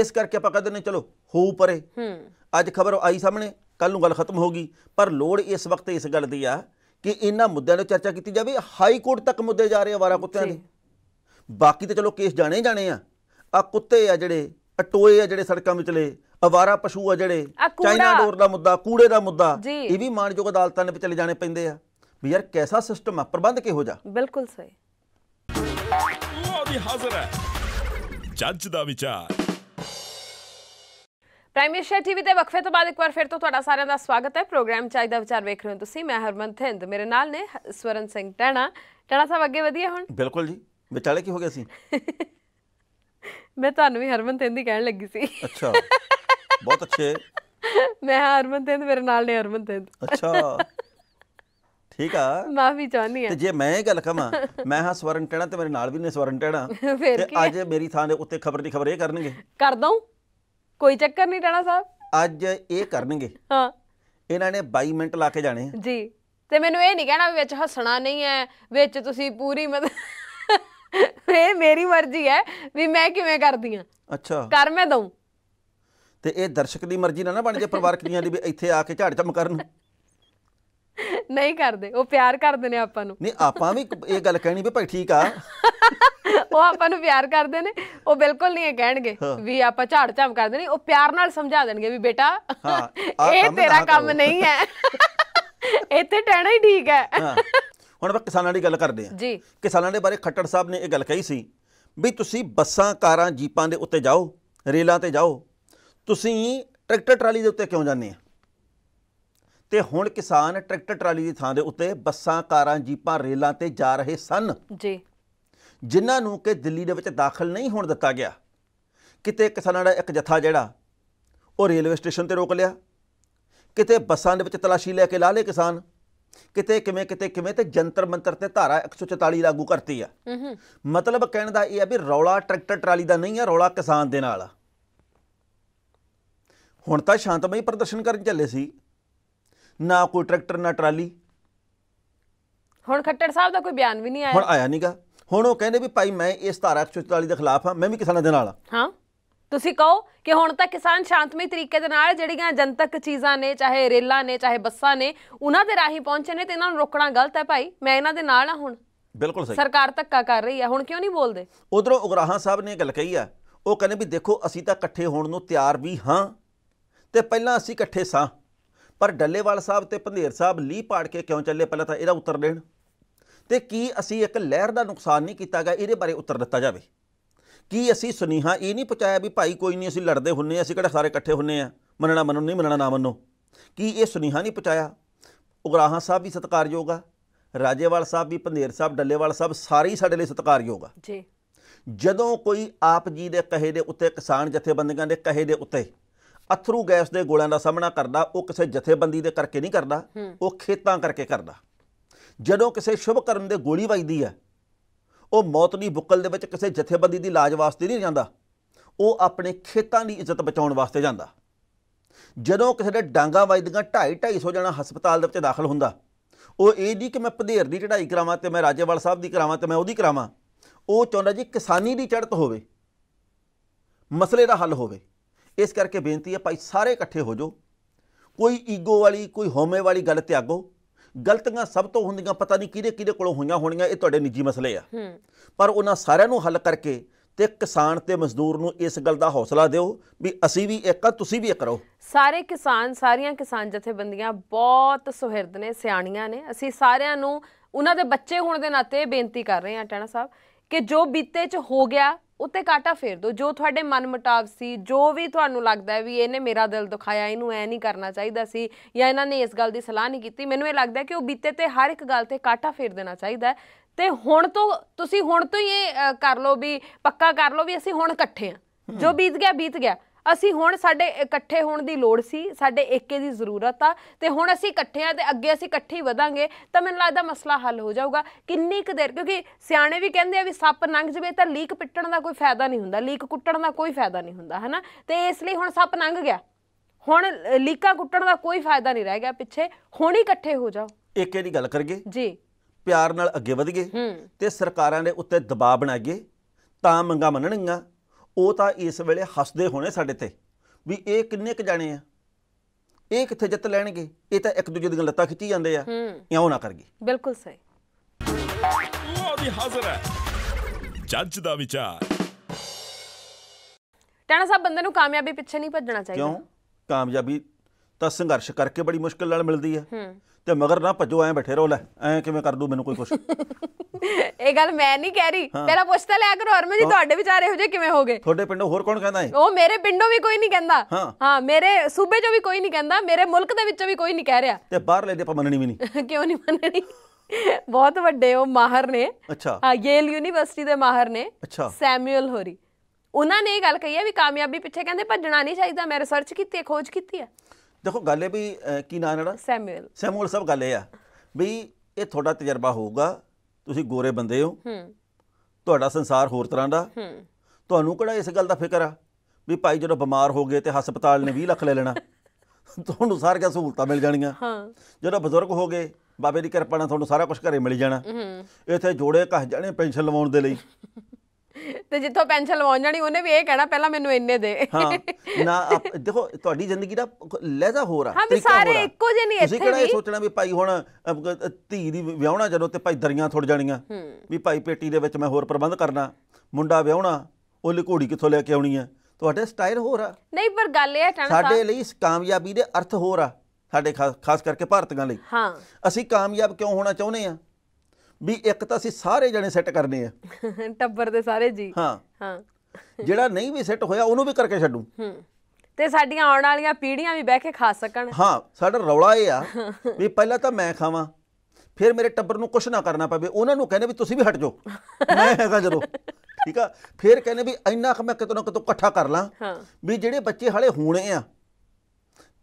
ਇਸ ਕਰਕੇ ਆਪਾਂ ਕਹਿੰਦੇ ਨੇ ਚਲੋ ਹੋਊ ਪਰੇ ਹੂੰ ਅੱਜ ਖਬਰ ਆਈ ਸਾਹਮਣੇ ਕੱਲ ਨੂੰ ਗੱਲ ਖਤਮ ਹੋ ਗਈ ਪਰ ਲੋੜ ਇਸ ਵਕਤ ਇਸ ਗੱਲ ਦੀ ਆ ਕਿ ਇਹਨਾਂ ਮੁੱਦਿਆਂ 'ਤੇ ਚਰਚਾ ਕੀਤੀ ਜਾਵੇ ਹਾਈ ਕੋਰਟ ਤੱਕ ਮੁੱਦੇ ਜਾ ਰਹੇ ਆ ਵਾਰਾ ਕੁੱਤਿਆਂ ਦੇ ਬਾਕੀ ਤਾਂ ਚਲੋ ਕੇਸ ਜਾਣੇ ਜਾਣੇ ਆ ਆ ਕੁੱਤੇ ਆ ਜਿਹੜੇ ਟੋਏ ਆ ਜਿਹੜੇ ਸੜਕਾਂ ਵਿੱਚਲੇ ਅਵਾਰਾ ਪਸ਼ੂ ਆ ਜਿਹੜੇ ਚਾਈਨਾ ਡੋਰ ਦਾ ਮੁੱਦਾ ਕੂੜੇ ਦਾ ਮੁੱਦਾ ਇਹ ਵੀ ਮਾਨਯੋਗ ਅਦਾਲਤਾਂ ਦੇ ਵਿੱਚ ਜਾਣੇ ਪੈਂਦੇ ਆ ਵੀ ਯਾਰ ਕਿਹਦਾ ਸਿਸਟਮ ਆ ਪ੍ਰਬੰਧ ਕਿਹੋ ਜਾ ਬਿਲਕੁਲ ਸਹੀ ਉਹ ਵੀ ਹਾਜ਼ਰ ਹੈ ਜੱਜ ਦਾ ਵਿਚਾਰ ਪ੍ਰਾਈਮ ਮਿਨਿਸਟਰ ਟੀਵੀ ਤੇ ਵਕਫੇ ਤੋਂ ਬਾਅਦ ਇੱਕ ਵਾਰ ਫਿਰ ਤੋਂ ਤੁਹਾਡਾ ਸਾਰਿਆਂ ਦਾ ਸਵਾਗਤ ਹੈ ਪ੍ਰੋਗਰਾਮ ਚਾਹੀਦਾ ਵਿਚਾਰ ਵੇਖ ਰਹੇ ਹੋ ਤੁਸੀਂ ਮੈਂ ਹਰਮਨ ਥਿੰਦ ਮੇਰੇ ਨਾਲ ਨੇ ਸਵਰਨ ਸਿੰਘ ਟਾਣਾ ਟਾਣਾ ਸਾਹਿਬ ਅੱਗੇ ਵਧੀਆ ਹੁਣ ਬਿਲਕੁਲ ਜੀ ਵਿਚਾਲੇ ਕੀ ਹੋ ਗਿਆ ਸੀ [laughs] ਮੈਂ ਤੁਹਾਨੂੰ ਵੀ ਹਰਮਨ ਥਿੰਦ ਹੀ ਕਹਿਣ ਲੱਗੀ ਸੀ ਅੱਛਾ ਬਹੁਤ ਅੱਛੇ ਮੈਂ ਹਰਮਨ ਤੇ ਮੇਰੇ ਨਾਲ ਨੇ ਹਰਮਨ ਤੇ ਅੱਛਾ ਠੀਕ ਆ ਮਾਫੀ ਚਾਹਨੀ ਆ ਤੇ ਜੇ ਮੈਂ ਇਹ ਗੱਲ ਕਹਾਂ ਮੈਂ ਹਾਂ ਸਵਰਨ ਟੈਣਾ ਤੇ ਮੇਰੇ ਨਾਲ ਵੀ ਨੇ ਸਵਰਨ [laughs] ਫਿਰ ਤੇ ਅੱਜ ਮੇਰੀ ਥਾਂ ਦੇ ਉੱਤੇ ਖਬਰ ਦੀ ਖਬਰ ਇਹ ਕਰਨਗੇ ਕਰ ਦਊ ਕੋਈ ਚੱਕਰ ਨਹੀਂ ਟੈਣਾ ਸਾਹਿਬ ਅੱਜ ਇਹ ਕਰਨਗੇ ਹਾਂ ਇਹਨਾਂ ਨੇ 22 ਮਿੰਟ ਲਾ ਕੇ ਜਾਣੇ ਜੀ ਤੇ ਮੈਨੂੰ ਇਹ ਨਹੀਂ ਕਹਿਣਾ ਵੀ ਵਿੱਚ ਹੱਸਣਾ ਨਹੀਂ ਹੈ ਵਿੱਚ ਤੁਸੀਂ ਪੂਰੀ ਮਤਲਬ [laughs] ਇਹ ਮੇਰੀ ਮਰਜ਼ੀ ਹੈ ਵੀ ਮੈਂ ਕਿਵੇਂ ਕਰਦੀ ਆ ਅੱਛਾ ਕਰ ਮੈਂ ਦਊ ਤੇ ਇਹ ਦਰਸ਼ਕ ਦੀ ਮਰਜ਼ੀ ਨਾਲ ਨਾ ਬਣ ਜੇ ਪਰਿਵਾਰਕ ਦੀਆਂ ਦੀ ਵੀ ਇੱਥੇ ਆ ਕੇ ਝਾੜ ਝਮ ਕਰਨ ਨਹੀਂ ਕਰਦੇ ਉਹ ਪਿਆਰ ਕਰਦੇ ਨੇ ਆਪਾਂ ਨੂੰ ਨਹੀਂ ਆਪਾਂ ਵੀ ਇਹ ਗੱਲ ਕਹਿਣੀ ਵੀ ਭਾਈ ਠੀਕ ਆ ਉਹ ਆਪਾਂ ਨੂੰ ਪਿਆਰ ਕਰਦੇ ਨੇ ਉਹ ਬਿਲਕੁਲ ਨਹੀਂ ਇਹ ਕਹਿਣਗੇ ਵੀ ਆਪਾਂ ਝਾੜ ਚਮ ਕਰਦੇ ਨਹੀਂ ਉਹ ਪਿਆਰ ਨਾਲ ਸਮਝਾ ਦੇਣਗੇ ਵੀ ਬੇਟਾ ਹਾਂ ਇਹ ਤੇਰਾ ਕੰਮ ਨਹੀਂ ਹੈ ਇੱਥੇ ਟਹਿਣਾ ਹੀ ਠੀਕ ਹੈ ਹੁਣ ਆਪਾਂ ਕਿਸਾਨਾਂ ਦੀ ਗੱਲ ਕਰਦੇ ਹਾਂ ਜੀ ਕਿਸਾਨਾਂ ਦੇ ਬਾਰੇ ਖੱਟੜ ਸਾਹਿਬ ਨੇ ਇਹ ਗੱਲ ਕਹੀ ਸੀ ਵੀ ਤੁਸੀਂ ਬੱਸਾਂ ਕਾਰਾਂ ਜੀਪਾਂ ਦੇ ਉੱਤੇ ਜਾਓ ਰੇਲਾਂ ਤੇ ਜਾਓ ਤੁਸੀਂ ਟਰੈਕਟਰ ਟਰਾਲੀ ਦੇ ਉੱਤੇ ਕਿਉਂ ਜਾਂਦੇ ਆ ਤੇ ਹੁਣ ਕਿਸਾਨ ਟਰੈਕਟਰ ਟਰਾਲੀ ਦੀ ਥਾਂ ਦੇ ਉੱਤੇ ਬੱਸਾਂ ਕਾਰਾਂ ਜੀਪਾਂ ਰੇਲਾਂ ਤੇ ਜਾ ਰਹੇ ਸਨ ਜੀ ਜਿਨ੍ਹਾਂ ਨੂੰ ਕਿ ਦਿੱਲੀ ਦੇ ਵਿੱਚ ਦਾਖਲ ਨਹੀਂ ਹੋਣ ਦਿੱਤਾ ਗਿਆ ਕਿਤੇ ਕਿਸਾਨਾਂ ਦਾ ਇੱਕ ਜਥਾ ਜਿਹੜਾ ਉਹ ਰੇਲਵੇ ਸਟੇਸ਼ਨ ਤੇ ਰੋਕ ਲਿਆ ਕਿਤੇ ਬੱਸਾਂ ਦੇ ਵਿੱਚ ਤਲਾਸ਼ੀ ਲੈ ਕੇ ਲਾ ਲੇ ਕਿਸਾਨ ਕਿਤੇ ਕਿਵੇਂ ਕਿਤੇ ਕਿਵੇਂ ਤੇ ਜੰਤਰ ਮੰਤਰ ਤੇ ਧਾਰਾ 144 ਲਾਗੂ ਕਰਤੀ ਆ ਮਤਲਬ ਕਹਿਣ ਦਾ ਇਹ ਆ ਵੀ ਰੌਲਾ ਟਰੈਕਟਰ ਟਰਾਲੀ ਦਾ ਨਹੀਂ ਆ ਰੌਲਾ ਕਿਸਾਨ ਦੇ ਨਾਲ ਆ ਹੁਣ ਤਾਂ ਸ਼ਾਂਤਮਈ ਪ੍ਰਦਰਸ਼ਨ ਕਰਨ ਚੱਲੇ ਸੀ ਨਾ ਕੋਈ ਟਰੈਕਟਰ ਨਾ ਟਰਾਲੀ ਹੁਣ ਖੱਟੜ ਸਾਹਿਬ ਦਾ ਕੋਈ ਬਿਆਨ ਵੀ ਨਹੀਂ ਆਇਆ ਹੁਣ ਆਇਆ ਨਹੀਂਗਾ ਹੁਣ ਉਹ ਕਹਿੰਦੇ ਵੀ ਭਾਈ ਮੈਂ ਇਸ ਧਾਰਾ 144 ਦੇ ਖਿਲਾਫ ਹਾਂ ਮੈਂ ਵੀ ਕਿਸਾਨਾਂ ਦੇ ਨਾਲ ਹਾਂ ਹਾਂ ਤੁਸੀਂ ਕਹੋ ਕਿ ਹੁਣ ਤਾਂ ਕਿਸਾਨ ਸ਼ਾਂਤਮਈ ਤਰੀਕੇ ਦੇ ਨਾਲ ਜਿਹੜੀਆਂ ਜਨਤਕ ਚੀਜ਼ਾਂ ਨੇ ਚਾਹੇ ਰੇਲਾਂ ਨੇ ਚਾਹੇ ਬੱਸਾਂ ਨੇ ਉਹਨਾਂ ਦੇ ਰਾਹੀਂ ਪਹੁੰਚੇ ਨੇ ਤੇ ਇਹਨਾਂ ਨੂੰ ਰੋਕਣਾ ਗਲਤ ਹੈ ਭਾਈ ਮੈਂ ਇਹਨਾਂ ਦੇ ਨਾਲ ਆ ਹੁਣ ਬਿਲਕੁਲ ਸਹੀ ਸਰਕਾਰ ਧੱਕਾ ਕਰ ਰਹੀ ਹੈ ਹੁਣ ਕਿਉਂ ਨਹੀਂ ਬੋਲਦੇ ਉਧਰੋਂ ਉਗਰਾਹਾਂ ਸਾਹਿਬ ਨੇ ਗੱਲ ਕਹੀ ਆ ਉਹ ਕਹਿੰਦੇ ਵੀ ਦੇਖੋ ਅਸੀਂ ਤਾਂ ਇਕੱਠੇ ਹੋਣ ਨੂੰ ਤਿਆਰ ਵੀ ਹਾਂ ਤੇ ਪਹਿਲਾਂ ਅਸੀਂ ਇਕੱਠੇ ਸਾਂ ਪਰ ਡੱਲੇਵਾਲ ਸਾਹਿਬ ਤੇ ਪੰਧੇਰ ਸਾਹਿਬ ਲੀ ਪਾੜ ਕੇ ਕਿਉਂ ਚੱਲੇ ਪਹਿਲਾਂ ਤਾਂ ਇਹਦਾ ਉੱਤਰ ਦੇਣ ਤੇ ਕੀ ਅਸੀਂ ਇੱਕ ਲਹਿਰ ਦਾ ਨੁਕਸਾਨ ਨਹੀਂ ਕੀਤਾਗਾ ਇਹਦੇ ਬਾਰੇ ਉੱਤਰ ਦਿੱਤਾ ਜਾਵੇ ਕੀ ਅਸੀਂ ਸੁਨੀਹਾ ਇਹ ਨਹੀਂ ਪਹੁੰਚਾਇਆ ਵੀ ਭਾਈ ਕੋਈ ਨਹੀਂ ਅਸੀਂ ਲੜਦੇ ਹੁੰਨੇ ਆ ਅਸੀਂ ਕਿਹੜਾ ਸਾਰੇ ਇਕੱਠੇ ਹੁੰਨੇ ਆ ਮੰਨਣਾ ਮੰਨੋ ਨਹੀਂ ਮੰਨਣਾ ਨਾ ਮੰਨੋ ਕੀ ਇਹ ਸੁਨੀਹਾ ਨਹੀਂ ਪਹੁੰਚਾਇਆ ਉਗਰਾਹਾਂ ਸਾਹਿਬ ਵੀ ਸਤਿਕਾਰਯੋਗ ਆ ਰਾਜੇਵਾਲ ਸਾਹਿਬ ਵੀ ਪੰਧੇਰ ਸਾਹਿਬ ਡੱਲੇਵਾਲ ਸਾਹਿਬ ਸਾਰੇ ਹੀ ਸਾਡੇ ਲਈ ਸਤਿਕਾਰਯੋਗ ਆ ਜੀ ਜਦੋਂ ਕੋਈ ਆਪ ਜੀ ਦੇ ਕਹੇ ਦੇ ਉੱਤੇ ਕਿਸਾਨ ਜਥੇਬੰਦੀਆਂ ਦੇ ਕਹੇ ਦੇ ਉੱਤੇ ਅਥਰੂ ਗੈਸ ਦੇ ਗੋਲਿਆਂ ਦਾ ਸਾਹਮਣਾ ਕਰਦਾ ਉਹ ਕਿਸੇ ਜਥੇਬੰਦੀ ਦੇ ਕਰਕੇ ਨਹੀਂ ਕਰਦਾ ਉਹ ਖੇਤਾਂ ਕਰਕੇ ਕਰਦਾ ਜਦੋਂ ਕਿਸੇ ਸ਼ੁਭ ਕਰਮ ਦੇ ਗੋਲੀ ਵੱਜਦੀ ਹੈ ਉਹ ਮੌਤ ਦੀ ਬੁੱਕਲ ਦੇ ਵਿੱਚ ਕਿਸੇ ਜਥੇਬੰਦੀ ਦੀ ਲਾਜ ਵਾਸਤੇ ਨਹੀਂ ਜਾਂਦਾ ਉਹ ਆਪਣੇ ਖੇਤਾਂ ਦੀ ਇੱਜ਼ਤ ਬਚਾਉਣ ਵਾਸਤੇ ਜਾਂਦਾ ਜਦੋਂ ਕਿਸੇ ਦੇ ਡਾਂਗਾ ਵੱਜਦੀਆਂ 2.5 250 ਜਣਾ ਹਸਪਤਾਲ ਦੇ ਵਿੱਚ ਦਾਖਲ ਹੁੰਦਾ ਉਹ ਇਹ ਨਹੀਂ ਕਿ ਮੈਂ ਪਧੇਰ ਦੀ ਚੜ੍ਹਾਈ ਕਰਾਵਾਂ ਤੇ ਮੈਂ ਰਾਜੇਵਾਲ ਸਾਹਿਬ ਦੀ ਕਰਾਵਾਂ ਤੇ ਮੈਂ ਉਹਦੀ ਕਰਾਵਾਂ ਉਹ ਚਾਹੁੰਦਾ ਜੀ ਕਿਸਾਨੀ ਦੀ ਚੜ੍ਹਤ ਹੋਵੇ ਮਸਲੇ ਦਾ ਹੱਲ ਹੋਵੇ ਇਸ ਕਰਕੇ ਬੇਨਤੀ ਹੈ ਭਾਈ ਸਾਰੇ ਇਕੱਠੇ ਹੋ ਜਾਓ ਕੋਈ ਈਗੋ ਵਾਲੀ ਕੋਈ ਹੋਮੇ ਵਾਲੀ ਗੱਲ ਤਿਆਗੋ ਗਲਤੀਆਂ ਸਭ ਤੋਂ ਹੁੰਦੀਆਂ ਪਤਾ ਨਹੀਂ ਕਿਹਦੇ ਕਿਹਦੇ ਕੋਲੋਂ ਹੋਈਆਂ ਹੋਣੀਆਂ ਇਹ ਤੁਹਾਡੇ ਨਿੱਜੀ ਮਸਲੇ ਆ ਪਰ ਉਹਨਾਂ ਸਾਰਿਆਂ ਨੂੰ ਹੱਲ ਕਰਕੇ ਤੇ ਕਿਸਾਨ ਤੇ ਮਜ਼ਦੂਰ ਨੂੰ ਇਸ ਗੱਲ ਦਾ ਹੌਸਲਾ ਦਿਓ ਵੀ ਅਸੀਂ ਵੀ ਇੱਕ ਆ ਤੁਸੀਂ ਵੀ ਇੱਕ ਰਹੋ ਸਾਰੇ ਕਿਸਾਨ ਸਾਰੀਆਂ ਕਿਸਾਨ ਜਥੇਬੰਦੀਆਂ ਬਹੁਤ ਸੁਹਿਰਦ ਨੇ ਸਿਆਣੀਆਂ ਨੇ ਅਸੀਂ ਸਾਰਿਆਂ ਨੂੰ ਉਹਨਾਂ ਦੇ ਬੱਚੇ ਹੋਣ ਦੇ ਨਾਤੇ ਬੇਨਤੀ ਕਰ ਰਹੇ ਹਾਂ ਟਾਣਾ ਸਾਹਿਬ ਕਿ ਜੋ ਬੀਤੇ 'ਚ ਹੋ ਗਿਆ ਉੱਤੇ ਕਾਟਾ ਫੇਰ ਦਿਓ ਜੋ ਤੁਹਾਡੇ ਮਨ ਮਟਾਵ ਸੀ ਜੋ ਵੀ ਤੁਹਾਨੂੰ ਲੱਗਦਾ ਵੀ ਇਹਨੇ ਮੇਰਾ ਦਿਲ ਦੁਖਾਇਆ ਇਹਨੂੰ ਐ ਨਹੀਂ ਕਰਨਾ ਚਾਹੀਦਾ ਸੀ ਜਾਂ ਇਹਨਾਂ ਨੇ ਇਸ ਗੱਲ ਦੀ ਸਲਾਹ ਨਹੀਂ ਕੀਤੀ ਮੈਨੂੰ ਇਹ ਲੱਗਦਾ ਕਿ ਉਹ ਬੀਤੇ ਤੇ ਹਰ ਇੱਕ ਗੱਲ ਤੇ ਕਾਟਾ ਫੇਰ ਦੇਣਾ ਚਾਹੀਦਾ ਤੇ ਹੁਣ ਤੋਂ ਤੁਸੀਂ ਹੁਣ ਤੋਂ ਹੀ ਇਹ ਕਰ ਲਓ ਵੀ ਪੱਕਾ ਕਰ ਲਓ ਵੀ ਅਸੀਂ ਹੁਣ ਇਕੱਠੇ ਆ ਜੋ ਬੀਤ ਗਿਆ ਬੀਤ ਗਿਆ ਅਸੀਂ ਹੁਣ ਸਾਡੇ ਇਕੱਠੇ ਹੋਣ ਦੀ ਲੋੜ ਸੀ ਸਾਡੇ ਏਕੇ ਦੀ ਜ਼ਰੂਰਤ ਆ ਤੇ ਹੁਣ ਅਸੀਂ ਇਕੱਠੇ ਆ ਤੇ ਅੱਗੇ ਅਸੀਂ ਇਕੱਠੇ ਹੀ ਵਧਾਂਗੇ ਤਾਂ ਮੈਨੂੰ ਲੱਗਦਾ ਮਸਲਾ ਹੱਲ ਹੋ ਜਾਊਗਾ ਕਿੰਨੀ ਕੁ ਦੇਰ ਕਿਉਂਕਿ ਸਿਆਣੇ ਵੀ ਕਹਿੰਦੇ ਆ ਵੀ ਸੱਪ ਲੰਘ ਜਵੇ ਤਾਂ ਲੀਕ ਪਿੱਟਣ ਦਾ ਕੋਈ ਫਾਇਦਾ ਨਹੀਂ ਹੁੰਦਾ ਲੀਕ ਕੁੱਟਣ ਦਾ ਕੋਈ ਫਾਇਦਾ ਨਹੀਂ ਹੁੰਦਾ ਹਨਾ ਤੇ ਇਸ ਲਈ ਹੁਣ ਸੱਪ ਲੰਘ ਗਿਆ ਹੁਣ ਲੀਕਾ ਕੁੱਟਣ ਦਾ ਕੋਈ ਫਾਇਦਾ ਨਹੀਂ ਰਹਿ ਗਿਆ ਪਿੱਛੇ ਹੁਣ ਹੀ ਇਕੱਠੇ ਹੋ ਜਾਓ ਏਕੇ ਦੀ ਗੱਲ ਕਰਗੇ ਜੀ ਪਿਆਰ ਨਾਲ ਅੱਗੇ ਵਧੀਏ ਤੇ ਸਰਕਾਰਾਂ ਦੇ ਉੱਤੇ ਦਬਾਅ ਬਣਾਈਏ ਤਾਂ ਮੰਗਾ ਮੰਨਣਗੀਆਂ ਉਹ ਤਾਂ ਇਸ ਵੇਲੇ ਹੱਸਦੇ ਹੋਣੇ ਸਾਡੇ ਤੇ ਵੀ ਇਹ ਕਿੰਨੇ ਕੁ ਜਾਣੇ ਆ ਇਹ ਕਿੱਥੇ ਜਿੱਤ ਲੈਣਗੇ ਇਹ ਤਾਂ ਇੱਕ ਦੂਜੇ ਦੀਆਂ ਲੱਤਾਂ ਖਿੱਚੀ ਜਾਂਦੇ ਆ ਇਉਂ ਨਾ ਕਰਗੇ ਬਿਲਕੁਲ ਸਹੀ ਉਹ ਵੀ ਹਾਜ਼ਰ ਹੈ ਜੱਜ ਦਾ ਵਿਚਾਰ ਟਾਣਾ ਸਾਹਿਬ ਬੰਦੇ ਨੂੰ ਕਾਮਯਾਬੀ ਪਿੱਛੇ ਨਹੀਂ ਭੱਜਣਾ ਚਾਹੀਦਾ ਕਿਉਂ ਕਾਮਯਾਬੀ ਤਾਂ ਸੰਘਰਸ਼ ਕਰਕੇ ਬੜੀ ਮੁਸ਼ਕਲ ਨਾਲ ਮਿਲਦੀ ਆ ਤੇ ਮਗਰ ਨਾ ਭੱਜੋ ਐ ਬੈਠੇ ਰਹੋ ਲੈ ਐ ਕਿਵੇਂ ਕਰ ਦੂ ਮੈਨੂੰ ਕੋਈ ਕੁਛ [laughs] ਇਹ ਗੱਲ ਮੈਂ ਨਹੀਂ ਕਹਿ ਰਹੀ ਤੇਰਾ ਪੁੱਛ ਤਾਂ ਲਿਆ ਕਰੋ ਅਰਮਨ ਜੀ ਤੁਹਾਡੇ ਵਿਚਾਰੇ ਹੋ ਜੇ ਕਿਵੇਂ ਹੋ ਗਏ ਤੁਹਾਡੇ ਪਿੰਡੋਂ ਹੋਰ ਕੌਣ ਕਹਿੰਦਾ ਏ ਉਹ ਮੇਰੇ ਪਿੰਡੋਂ ਵੀ ਕੋਈ ਨਹੀਂ ਕਹਿੰਦਾ ਹਾਂ ਮੇਰੇ ਸੂਬੇ 'ਚੋਂ ਵੀ ਕੋਈ ਨਹੀਂ ਕਹਿੰਦਾ ਮੇਰੇ ਮੁਲਕ ਦੇ ਵਿੱਚੋਂ ਵੀ ਕੋਈ ਨਹੀਂ ਕਹਿ ਰਿਹਾ ਤੇ ਬਾਹਰਲੇ ਦੇ ਆਪਾਂ ਮੰਨਣੀ ਵੀ ਨਹੀਂ [laughs] ਕਿਉਂ ਨਹੀਂ ਮੰਨਣੀ ਬਹੁਤ ਵੱਡੇ ਉਹ ਮਾਹਰ ਨੇ ਅੱਛਾ ਹਾਂ ਯੇਲ ਯੂਨੀਵਰਸਿਟੀ ਦੇ ਮਾਹਰ ਨੇ ਅੱਛਾ ਸੈਮੂਅਲ ਹੋਰੀ ਉਹਨਾਂ ਨੇ ਇਹ ਗੱਲ ਕਹੀ ਹੈ ਵੀ ਕਾਮਯਾਬੀ ਪਿੱਛੇ ਕਹਿੰਦੇ ਭੱਜਣਾ ਨਹੀਂ ਚਾਹੀਦਾ ਮੈਂ ਰਿਸਰਚ ਕੀਤੀ ਹੈ ਖੋਜ ਕੀਤੀ ਹੈ ਦੇਖੋ ਗੱਲ ਇਹ ਵੀ ਕੀ ਨਾਂ ਇਹਨਾਂ ਸੈਮੂਅਲ ਸੈਮੂਅਲ ਸਭ ਗੱਲ ਇਹ ਆ ਵੀ ਇਹ ਤੁਹਾਡਾ ਤਜਰਬਾ ਹੋਊਗਾ ਤੁਸੀਂ ਗੋਰੇ ਬੰਦੇ ਹੋ ਹੂੰ ਤੁਹਾਡਾ ਸੰਸਾਰ ਹੋਰ ਤਰ੍ਹਾਂ ਦਾ ਹੂੰ ਤੁਹਾਨੂੰ ਕਿਹੜਾ ਇਸ ਗੱਲ ਦਾ ਫਿਕਰ ਆ ਵੀ ਭਾਈ ਜਦੋਂ ਬਿਮਾਰ ਹੋ ਗਏ ਤੇ ਹਸਪਤਾਲ ਨੇ 20 ਲੱਖ ਲੈ ਲੈਣਾ ਤੁਹਾਨੂੰ ਸਾਰੀਆਂ ਸਹੂਲਤਾਂ ਮਿਲ ਜਾਣੀਆਂ ਹਾਂ ਜਦੋਂ ਬਜ਼ੁਰਗ ਹੋ ਗਏ ਬਾਬੇ ਦੀ ਕਿਰਪਾ ਨਾਲ ਤੁਹਾਨੂੰ ਸਾਰਾ ਕੁਝ ਘਰੇ ਮਿਲ ਜਾਣਾ ਹੂੰ ਇੱਥੇ ਜੋੜੇ ਕਹ ਜਾਣੇ ਪੈਨਸ਼ਨ ਲਵਾਉਣ ਦੇ ਲਈ ਤੇ ਜਿੱਥੋਂ ਪੈਨਸ਼ਨ ਲਵਾਉਣ ਜਾਣੀ ਉਹਨੇ ਵੀ ਇਹ ਕਹਿਣਾ ਪਹਿਲਾਂ ਮੈਨੂੰ ਇੰਨੇ ਦੇ ਹਾਂ ਨਾ ਦੇਖੋ ਤੁਹਾਡੀ ਜ਼ਿੰਦਗੀ ਦਾ ਲਹਿਜ਼ਾ ਹੋ ਰਹਾ ਹਾਂ ਸਾਰੇ ਇੱਕੋ ਜਿਹੇ ਨਹੀਂ ਇੱਥੇ ਤੁਸੀਂ ਕਿਹੜਾ ਇਹ ਸੋਚਣਾ ਵੀ ਭਾਈ ਹੁਣ ਧੀ ਦੀ ਵਿਆਹਣਾ ਜਦੋਂ ਤੇ ਭਾਈ ਦਰੀਆਂ ਥੋੜ ਜਾਣੀਆਂ ਵੀ ਭਾਈ ਪੇਟੀ ਦੇ ਵਿੱਚ ਮੈਂ ਹੋਰ ਪ੍ਰਬੰਧ ਕਰਨਾ ਮੁੰਡਾ ਵਿਆਹਣਾ ਉਹ ਲਕੋੜੀ ਕਿੱਥੋਂ ਲੈ ਕੇ ਆਉਣੀ ਹੈ ਤੁਹਾਡੇ ਸਟਾਈਲ ਹੋ ਰਹਾ ਨਹੀਂ ਪਰ ਗੱਲ ਇਹ ਹੈ ਟਾਣਾ ਸਾਡੇ ਲਈ ਕਾਮਯਾਬੀ ਦੇ ਅਰਥ ਹੋ ਰਹਾ ਸਾਡੇ ਖਾਸ ਕਰਕੇ ਭਾਰਤੀਆਂ ਲਈ ਹਾਂ ਅਸੀਂ ਕਾਮਯਾਬ ਕਿਉਂ ਹੋਣਾ ਚਾਹੁੰਦੇ ਆ ਵੀ ਇੱਕ ਤਾਂ ਅਸੀਂ ਸਾਰੇ ਜਣੇ ਸੈੱਟ ਕਰਨੇ ਆ [laughs] ਟੱਬਰ ਦੇ ਸਾਰੇ ਜੀ ਹਾਂ ਹਾਂ ਜਿਹੜਾ ਨਹੀਂ ਵੀ ਸੈੱਟ ਹੋਇਆ ਉਹਨੂੰ ਵੀ ਕਰਕੇ ਛੱਡੂ ਹੂੰ ਤੇ ਸਾਡੀਆਂ ਆਉਣ ਵਾਲੀਆਂ ਪੀੜ੍ਹੀਆਂ ਵੀ ਬਹਿ ਕੇ ਖਾ ਸਕਣ ਹਾਂ ਸਾਡਾ ਰੌਲਾ ਇਹ ਆ [laughs] ਵੀ ਪਹਿਲਾਂ ਤਾਂ ਮੈਂ ਖਾਵਾਂ ਫਿਰ ਮੇਰੇ ਟੱਬਰ ਨੂੰ ਕੁਝ ਨਾ ਕਰਨਾ ਪਵੇ ਉਹਨਾਂ ਨੂੰ ਕਹਿੰਦੇ ਵੀ ਤੁਸੀਂ ਵੀ ਹਟ ਜਾਓ [laughs] ਮੈਂ ਹੈਗਾ ਜਦੋਂ ਠੀਕ ਆ ਫਿਰ ਕਹਿੰਦੇ ਵੀ ਇੰਨਾ ਕਿ ਮੈਂ ਕਿਤੋਂ ਨਾ ਕਿਤੋਂ ਇਕੱਠਾ ਕਰ ਲਾਂ ਵੀ ਜਿਹੜੇ ਬੱਚੇ ਹਾਲੇ ਹੋਣੇ ਆ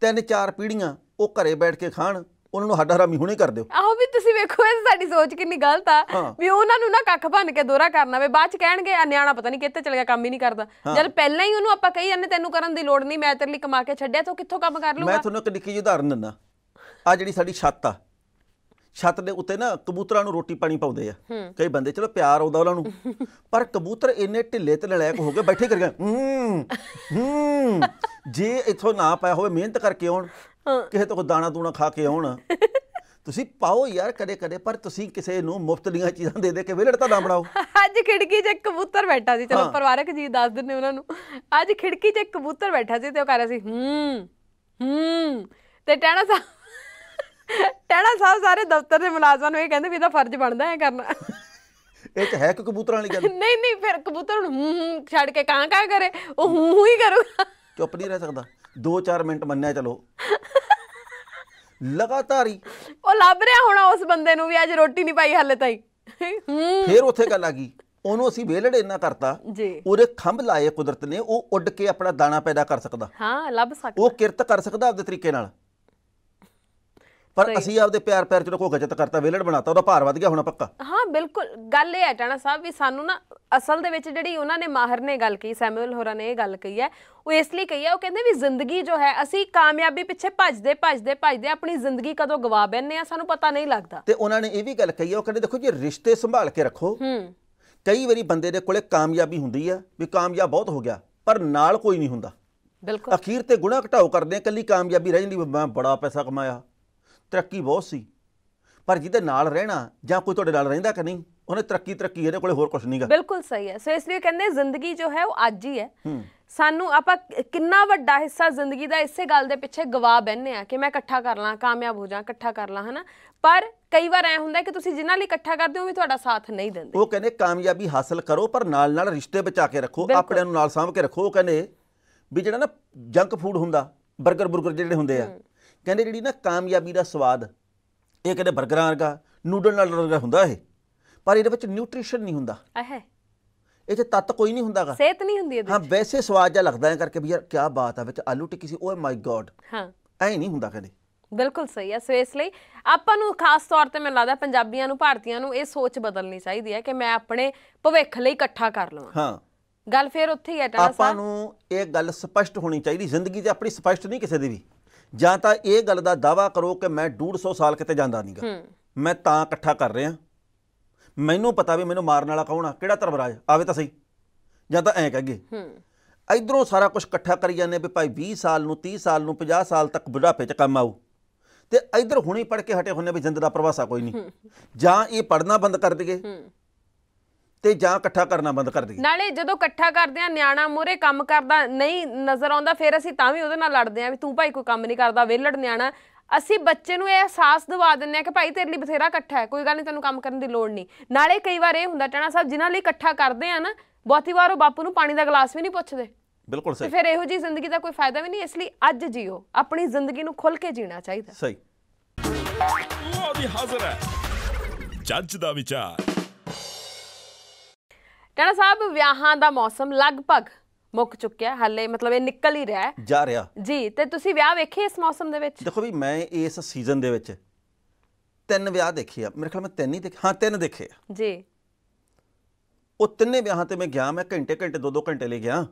ਤਿੰਨ ਚਾਰ ਪੀੜ੍ਹੀਆਂ ਉਹ ਘਰੇ ਬੈਠ ਕੇ ਖਾਣ ਉਹਨਾਂ ਨੂੰ ਹੱਡ ਹਰਾਮੀ ਹੁਣੇ ਕਰ ਦਿਓ ਆਹੋ ਵੀ ਤੁਸੀਂ ਵੇਖੋ ਇਹ ਸਾਡੀ ਸੋਚ ਕਿੰਨੀ ਗਲਤ ਆ ਵੀ ਉਹਨਾਂ ਨੂੰ ਨਾ ਕੱਖ ਭੰਨ ਕੇ ਦੋਰਾ ਕਰਨਾ ਵੇ ਬਾਅਦ ਚ ਕਹਿਣਗੇ ਆ ਨਿਆਣਾ ਪਤਾ ਨਹੀਂ ਕਿੱਥੇ ਚਲ ਗਿਆ ਕੰਮ ਹੀ ਨਹੀਂ ਕਰਦਾ ਜਦ ਪਹਿਲਾਂ ਹੀ ਉਹਨੂੰ ਆਪਾਂ ਕਹੀ ਜਾਂਦੇ ਤੈਨੂੰ ਕਰਨ ਦੀ ਲੋੜ ਨਹੀਂ ਮੈਂ ਤੇਰੇ ਲਈ ਕਮਾ ਕੇ ਛੱਡਿਆ ਤੂੰ ਕਿੱਥੋਂ ਕੰਮ ਕਰ ਲੂਗਾ ਮੈਂ ਤੁਹਾਨੂੰ ਇੱਕ ਨਿੱਕੀ ਜਿਹੀ ਉਦਾਹਰਨ ਦਿੰਦਾ ਆ ਜਿਹੜੀ ਸਾਡੀ ਛੱਤ ਆ ਛੱਤ ਦੇ ਉੱਤੇ ਨਾ ਕਬੂਤਰਾਂ ਨੂੰ ਰੋਟੀ ਪਾਣੀ ਪਾਉਂਦੇ ਆ ਕਈ ਬੰਦੇ ਚਲੋ ਪਿਆਰ ਆਉਂਦਾ ਉਹਨਾਂ ਨੂੰ ਪਰ ਕਬੂਤਰ ਇੰਨੇ ਢਿੱਲੇ ਤੇ ਲੜਾਇਕ ਹੋ ਗਏ ਬੈਠੇ ਕਰ ਗਏ ਹੂੰ ਹੂੰ ਜੇ ਇਥੋਂ ਨਾ ਪਾਇਆ ਹੋਵੇ ਮਿਹਨਤ ਕਰਕੇ ਆਉਣ ਹਾਂ ਕਿਸੇ ਤੋਂ ਦਾਣਾ ਦੂਣਾ ਖਾ ਕੇ ਆਉਣ [laughs] ਤੁਸੀਂ ਪਾਓ ਯਾਰ ਕਦੇ ਕਦੇ ਪਰ ਤੁਸੀਂ ਕਿਸੇ ਨੂੰ ਮੁਫਤ ਦੀਆਂ ਚੀਜ਼ਾਂ ਦੇ ਦੇ ਕੇ ਵਿਲੜ ਤਾਂ ਨਾ ਬਣਾਓ [laughs] ਅੱਜ ਖਿੜਕੀ 'ਚ ਇੱਕ ਕਬੂਤਰ ਬੈਠਾ ਸੀ ਚਲੋ ਪਰਿਵਾਰਕ ਜੀ ਦੱਸ ਦਿੰਨੇ ਉਹਨਾਂ ਨੂੰ ਅੱਜ ਖਿੜਕੀ 'ਚ ਇੱਕ ਕਬੂਤਰ ਬੈਠਾ ਸੀ ਤੇ ਉਹ ਕਹਿੰਦਾ ਰਿਹਾ ਸੀ ਹੂੰ ਹੂੰ ਤੇ ਟਹਿਣਾ ਸਾਹਿਬ ਟਹਿਣਾ ਸਾਹਿਬ ਸਾਰੇ ਦਫ਼ਤਰ ਦੇ ਮੁਲਾਜ਼ਮਾਂ ਨੂੰ ਇਹ ਕਹਿੰਦੇ ਵੀ ਇਹਦਾ ਫਰਜ਼ ਬਣਦਾ ਹੈ ਕਰਨਾ ਇਹ ਤਾਂ ਹੈ ਕਿ ਕਬੂਤਰਾਂ ਵਾਲੀ ਗੱਲ [laughs] ਨਹੀਂ ਨਹੀਂ ਫਿਰ ਕਬੂਤਰ ਨੂੰ ਹੂੰ ਹੂੰ ਛੱਡ ਕੇ ਕਾਂ ਕਾਂ ਕਰੇ ਉਹ ਹੂੰ ਹੂੰ ਹੀ ਕਰੂਗਾ ਚੁੱਪ ਨਹੀਂ ਰਹਿ ਸਕਦਾ 2-4 ਮਿੰਟ ਮੰਨਿਆ ਚਲੋ ਲਗਾਤਾਰ ਹੀ ਉਹ ਲੱਭ ਰਿਹਾ ਹੋਣਾ ਉਸ ਬੰਦੇ ਨੂੰ ਵੀ ਅੱਜ ਰੋਟੀ ਨਹੀਂ ਪਾਈ ਹਾਲੇ ਤਾਈ ਫਿਰ ਉੱਥੇ ਗੱਲ ਆ ਗਈ ਉਹਨੂੰ ਅਸੀਂ ਵੇਲੜ ਇੰਨਾ ਕਰਤਾ ਜੀ ਉਹਦੇ ਖੰਭ ਲਾਏ ਕੁਦਰਤ ਨੇ ਉਹ ਉੱਡ ਕੇ ਆਪਣਾ ਦਾਣਾ ਪੈਦਾ ਕਰ ਸਕਦਾ ਹਾਂ ਲੱਭ ਸਕਦਾ ਉਹ ਕਿਰਤ ਕਰ ਸਕਦਾ ਆਪਣੇ ਤਰੀਕੇ ਨਾਲ ਪਰ ਅਸੀਂ ਆਪਦੇ ਪਿਆਰ ਪਿਆਰ ਚ ਰਕੋ ਗਜਤ ਕਰਤਾ ਵੇਲੜ ਬਣਾਤਾ ਉਹਦਾ ਭਾਰ ਵੱਧ ਗਿਆ ਹੁਣ ਪੱਕਾ ਹਾਂ ਬਿਲਕੁਲ ਗੱਲ ਇਹ ਹੈ ਟਾਣਾ ਸਾਹਿਬ ਵੀ ਸਾਨੂੰ ਨਾ ਅਸਲ ਦੇ ਵਿੱਚ ਜਿਹੜੀ ਉਹਨਾਂ ਨੇ ਮਾਹਰ ਨੇ ਗੱਲ ਕੀ ਸੈਮੂਅਲ ਹੋਰਾਂ ਨੇ ਇਹ ਗੱਲ ਕਹੀ ਹੈ ਉਹ ਇਸ ਲਈ ਕਹੀ ਹੈ ਉਹ ਕਹਿੰਦੇ ਵੀ ਜ਼ਿੰਦਗੀ ਜੋ ਹੈ ਅਸੀਂ ਕਾਮਯਾਬੀ ਪਿੱਛੇ ਭੱਜਦੇ ਭੱਜਦੇ ਭੱਜਦੇ ਆਪਣੀ ਜ਼ਿੰਦਗੀ ਕਦੋਂ ਗਵਾ ਬੈਨੇ ਆ ਸਾਨੂੰ ਪਤਾ ਨਹੀਂ ਲੱਗਦਾ ਤੇ ਉਹਨਾਂ ਨੇ ਇਹ ਵੀ ਗੱਲ ਕਹੀ ਹੈ ਉਹ ਕਹਿੰਦੇ ਦੇਖੋ ਜੀ ਰਿਸ਼ਤੇ ਸੰਭਾਲ ਕੇ ਰੱਖੋ ਹੂੰ ਕਈ ਵਾਰੀ ਬੰਦੇ ਦੇ ਕੋਲੇ ਕਾਮਯਾਬੀ ਹੁੰਦੀ ਹੈ ਵੀ ਕਾਮਯਾਬ ਬਹੁਤ ਹੋ ਗਿਆ ਪਰ ਨਾਲ ਕੋਈ ਨਹੀਂ ਹੁੰਦਾ ਬਿਲਕੁਲ ਅਖੀਰ ਤੇ ਗੁਣਾ ਘਟਾਓ ਕਰਦੇ ਆ ਕੱਲੀ ਕਾਮਯਾਬੀ ਰਹਿ ਜਾਂਦੀ ਮੈਂ ਬੜਾ ਪੈਸਾ ਕਮਾਇਆ ਤਰੱਕੀ ਬਹੁਤ ਸੀ ਪਰ ਜਿਹਦੇ ਨਾਲ ਰਹਿਣਾ ਜਾਂ ਕੋਈ ਤੁਹਾਡੇ ਨਾਲ ਰਹਿੰਦਾ ਕਿ ਨਹੀਂ ਉਹਨੇ ਤਰੱਕੀ ਤਰੱਕੀ ਇਹਦੇ ਕੋਲੇ ਹੋਰ ਕੁਝ ਨਹੀਂਗਾ ਬਿਲਕੁਲ ਸਹੀ ਹੈ ਸੋ ਇਸ ਲਈ ਕਹਿੰਦੇ ਜ਼ਿੰਦਗੀ ਜੋ ਹੈ ਉਹ ਅੱਜ ਹੀ ਹੈ ਸਾਨੂੰ ਆਪਾਂ ਕਿੰਨਾ ਵੱਡਾ ਹਿੱਸਾ ਜ਼ਿੰਦਗੀ ਦਾ ਇਸੇ ਗੱਲ ਦੇ ਪਿੱਛੇ ਗਵਾ ਬੈੰਨੇ ਆ ਕਿ ਮੈਂ ਇਕੱਠਾ ਕਰ ਲਾਂ ਕਾਮਯਾਬ ਹੋ ਜਾਂ ਇਕੱਠਾ ਕਰ ਲਾਂ ਹਨਾ ਪਰ ਕਈ ਵਾਰ ਐ ਹੁੰਦਾ ਕਿ ਤੁਸੀਂ ਜਿਨ੍ਹਾਂ ਲਈ ਇਕੱਠਾ ਕਰਦੇ ਹੋ ਵੀ ਤੁਹਾਡਾ ਸਾਥ ਨਹੀਂ ਦਿੰਦੇ ਉਹ ਕਹਿੰਦੇ ਕਾਮਯਾਬੀ ਹਾਸਲ ਕਰੋ ਪਰ ਨਾਲ ਨਾਲ ਰਿਸ਼ਤੇ ਬਚਾ ਕੇ ਰੱਖੋ ਆਪਣੇ ਨੂੰ ਨਾਲ ਸਾਂਭ ਕੇ ਰੱਖੋ ਉਹ ਕਹਿੰਦੇ ਵੀ ਜਿਹੜਾ ਨਾ ਜੰਕ ਫੂਡ ਹੁੰਦਾ 버ਗਰ 부ਰਗਰ ਜਿਹੜੇ ਹੁੰਦੇ ਆ ਕਹਿੰਦੇ ਜਿਹੜੀ ਨਾ ਕਾਮਯਾਬੀ ਦਾ ਸਵਾਦ ਇਹ ਕਹਿੰਦੇ 버ਗਰਾਂ ਵਰਗਾ ਨੂਡਲ ਨਾਲ ਵਰਗਾ ਹੁੰਦਾ ਇਹ ਪਰ ਇਹਦੇ ਵਿੱਚ ਨਿਊਟ੍ਰੀਸ਼ਨ ਨਹੀਂ ਹੁੰਦਾ ਹੈ ਇਹ ਤੇ ਤੱਤ ਕੋਈ ਨਹੀਂ ਹੁੰਦਾਗਾ ਸਿਹਤ ਨਹੀਂ ਹੁੰਦੀ ਇਹਦੇ ਹਾਂ ਵੈਸੇ ਸਵਾਦ ਜਿਹਾ ਲੱਗਦਾ ਹੈ ਕਰਕੇ ਵੀ ਯਾਰ ਕੀ ਬਾਤ ਆ ਵਿੱਚ ਆਲੂ ਟਿੱਕੀ ਸੀ ਓਏ ਮਾਈ ਗॉड ਹਾਂ ਐ ਨਹੀਂ ਹੁੰਦਾ ਕਦੇ ਬਿਲਕੁਲ ਸਹੀ ਹੈ ਸੋ ਇਸ ਲਈ ਆਪਾਂ ਨੂੰ ਖਾਸ ਤੌਰ ਤੇ ਮੈਨੂੰ ਲੱਗਦਾ ਪੰਜਾਬੀਆਂ ਨੂੰ ਭਾਰਤੀਆਂ ਨੂੰ ਇਹ ਸੋਚ ਬਦਲਣੀ ਚਾਹੀਦੀ ਹੈ ਕਿ ਮੈਂ ਆਪਣੇ ਭਵਿੱਖ ਲਈ ਇਕੱਠਾ ਕਰ ਲਵਾਂ ਹਾਂ ਗੱਲ ਫੇਰ ਉੱਥੇ ਹੀ ਹੈ ਟਾਣਾ ਸਾਹਿਬ ਆਪਾਂ ਨੂੰ ਇਹ ਗੱਲ ਸਪਸ਼ਟ ਹੋਣੀ ਚਾਹੀਦੀ ਜ਼ਿੰਦਗੀ ਤੇ ਆਪਣੀ ਸਪਸ਼ਟ ਨਹੀਂ ਕਿਸੇ ਦੀ ਵੀ ਜਾਂ ਤਾਂ ਇਹ ਗੱਲ ਦਾ ਦਾਵਾ ਕਰੋ ਕਿ ਮੈਂ 150 ਸਾਲ ਕਿਤੇ ਜਾਂਦਾ ਨਹੀਂਗਾ ਮੈਂ ਤਾਂ ਇਕੱਠਾ ਕਰ ਰਿਹਾ ਮੈਨੂੰ ਪਤਾ ਵੀ ਮੈਨੂੰ ਮਾਰਨ ਵਾਲਾ ਕੌਣ ਆ ਕਿਹੜਾ ਧਰਮਰਾਜ ਆਵੇ ਤਾਂ ਸਹੀ ਜਾਂ ਤਾਂ ਐ ਕਹਗੇ ਇਧਰੋਂ ਸਾਰਾ ਕੁਝ ਇਕੱਠਾ ਕਰੀ ਜਾਂਦੇ ਵੀ ਭਾਈ 20 ਸਾਲ ਨੂੰ 30 ਸਾਲ ਨੂੰ 50 ਸਾਲ ਤੱਕ ਬੁਢਾਪੇ 'ਚ ਕੰਮ ਆਉ ਤੇ ਇਧਰ ਹੁਣੇ ਪੜ ਕੇ ਹਟੇ ਹੁੰਨੇ ਵੀ ਜਿੰਦ ਦਾ ਪ੍ਰਵਾਸਾ ਕੋਈ ਨਹੀਂ ਜਾਂ ਇਹ ਪੜਨਾ ਬੰਦ ਕਰ ਦਈਏ ਤੇ ਜਾਂ ਇਕੱਠਾ ਕਰਨਾ ਬੰਦ ਕਰ ਦਈਏ ਨਾਲੇ ਜਦੋਂ ਇਕੱਠਾ ਕਰਦੇ ਆ ਨਿਆਣਾ ਮੋਰੇ ਕੰਮ ਕਰਦਾ ਨਹੀਂ ਨਜ਼ਰ ਆਉਂਦਾ ਫਿਰ ਅਸੀਂ ਤਾਂ ਵੀ ਉਹਦੇ ਨਾਲ ਲੜਦੇ ਆ ਵੀ ਤੂੰ ਭਾਈ ਕੋਈ ਕੰਮ ਨਹੀਂ ਕਰਦਾ ਵੇਲੜ ਨਿਆਣਾ ਅਸੀਂ ਬੱਚੇ ਨੂੰ ਇਹ ਅਹਿਸਾਸ ਦਵਾ ਦਿੰਨੇ ਆ ਕਿ ਭਾਈ ਤੇਰੇ ਲਈ ਬਥੇਰਾ ਇਕੱਠਾ ਹੈ ਕੋਈ ਗੱਲ ਨਹੀਂ ਤੈਨੂੰ ਕੰਮ ਕਰਨ ਦੀ ਲੋੜ ਨਹੀਂ ਨਾਲੇ ਕਈ ਵਾਰ ਇਹ ਹੁੰਦਾ ਟਾਣਾ ਸਾਹਿਬ ਜਿਨ੍ਹਾਂ ਲਈ ਇਕੱਠਾ ਕਰਦੇ ਆ ਨਾ ਬਹੁਤੀ ਵਾਰ ਉਹ ਬਾਪੂ ਨੂੰ ਪਾਣੀ ਦਾ ਗਲਾਸ ਵੀ ਨਹੀਂ ਪੁੱਛਦੇ ਬਿਲਕੁਲ ਸਹੀ ਤੇ ਫਿਰ ਇਹੋ ਜੀ ਜ਼ਿੰਦਗੀ ਦਾ ਕੋਈ ਫਾਇਦਾ ਵੀ ਨਹੀਂ ਇਸ ਲਈ ਅੱਜ ਜੀਓ ਆਪਣੀ ਜ਼ਿੰਦਗੀ ਨੂੰ ਖੁੱਲ ਕੇ ਜੀਣਾ ਚਾਹੀਦਾ ਸਹੀ ਉਹ ਵੀ ਹਾਜ਼ਰ ਹੈ ਜੱਜ ਦਾ ਵਿਚਾਰ ਟਾਣਾ ਸਾਹਿਬ ਵਿਆਹਾਂ ਦਾ ਮੌਸਮ ਲਗਭਗ ਮੁੱਕ ਚੁੱਕਿਆ ਹਾਲੇ ਮਤਲਬ ਇਹ ਨਿਕਲ ਹੀ ਰਿਹਾ ਹੈ ਜਾ ਰਿਹਾ ਜੀ ਤੇ ਤੁਸੀਂ ਵਿਆਹ ਵੇਖੇ ਇਸ ਮੌਸਮ ਦੇ ਵਿੱਚ ਦੇਖੋ ਵੀ ਮੈਂ ਇਸ ਸੀਜ਼ਨ ਦੇ ਵਿੱਚ ਤਿੰਨ ਵਿਆਹ ਦੇਖੇ ਆ ਮੇਰੇ ਖਿਆਲ ਮੈਂ ਤਿੰਨ ਹੀ ਦੇਖੇ ਹਾਂ ਤਿੰਨ ਦੇਖੇ ਆ ਜੀ ਉਹ ਤਿੰਨੇ ਵਿਆਹਾਂ ਤੇ ਮੈਂ ਗਿਆ ਮੈਂ ਘੰਟੇ ਘੰਟੇ ਦੋ ਦੋ ਘੰਟੇ ਲਈ ਗਿਆ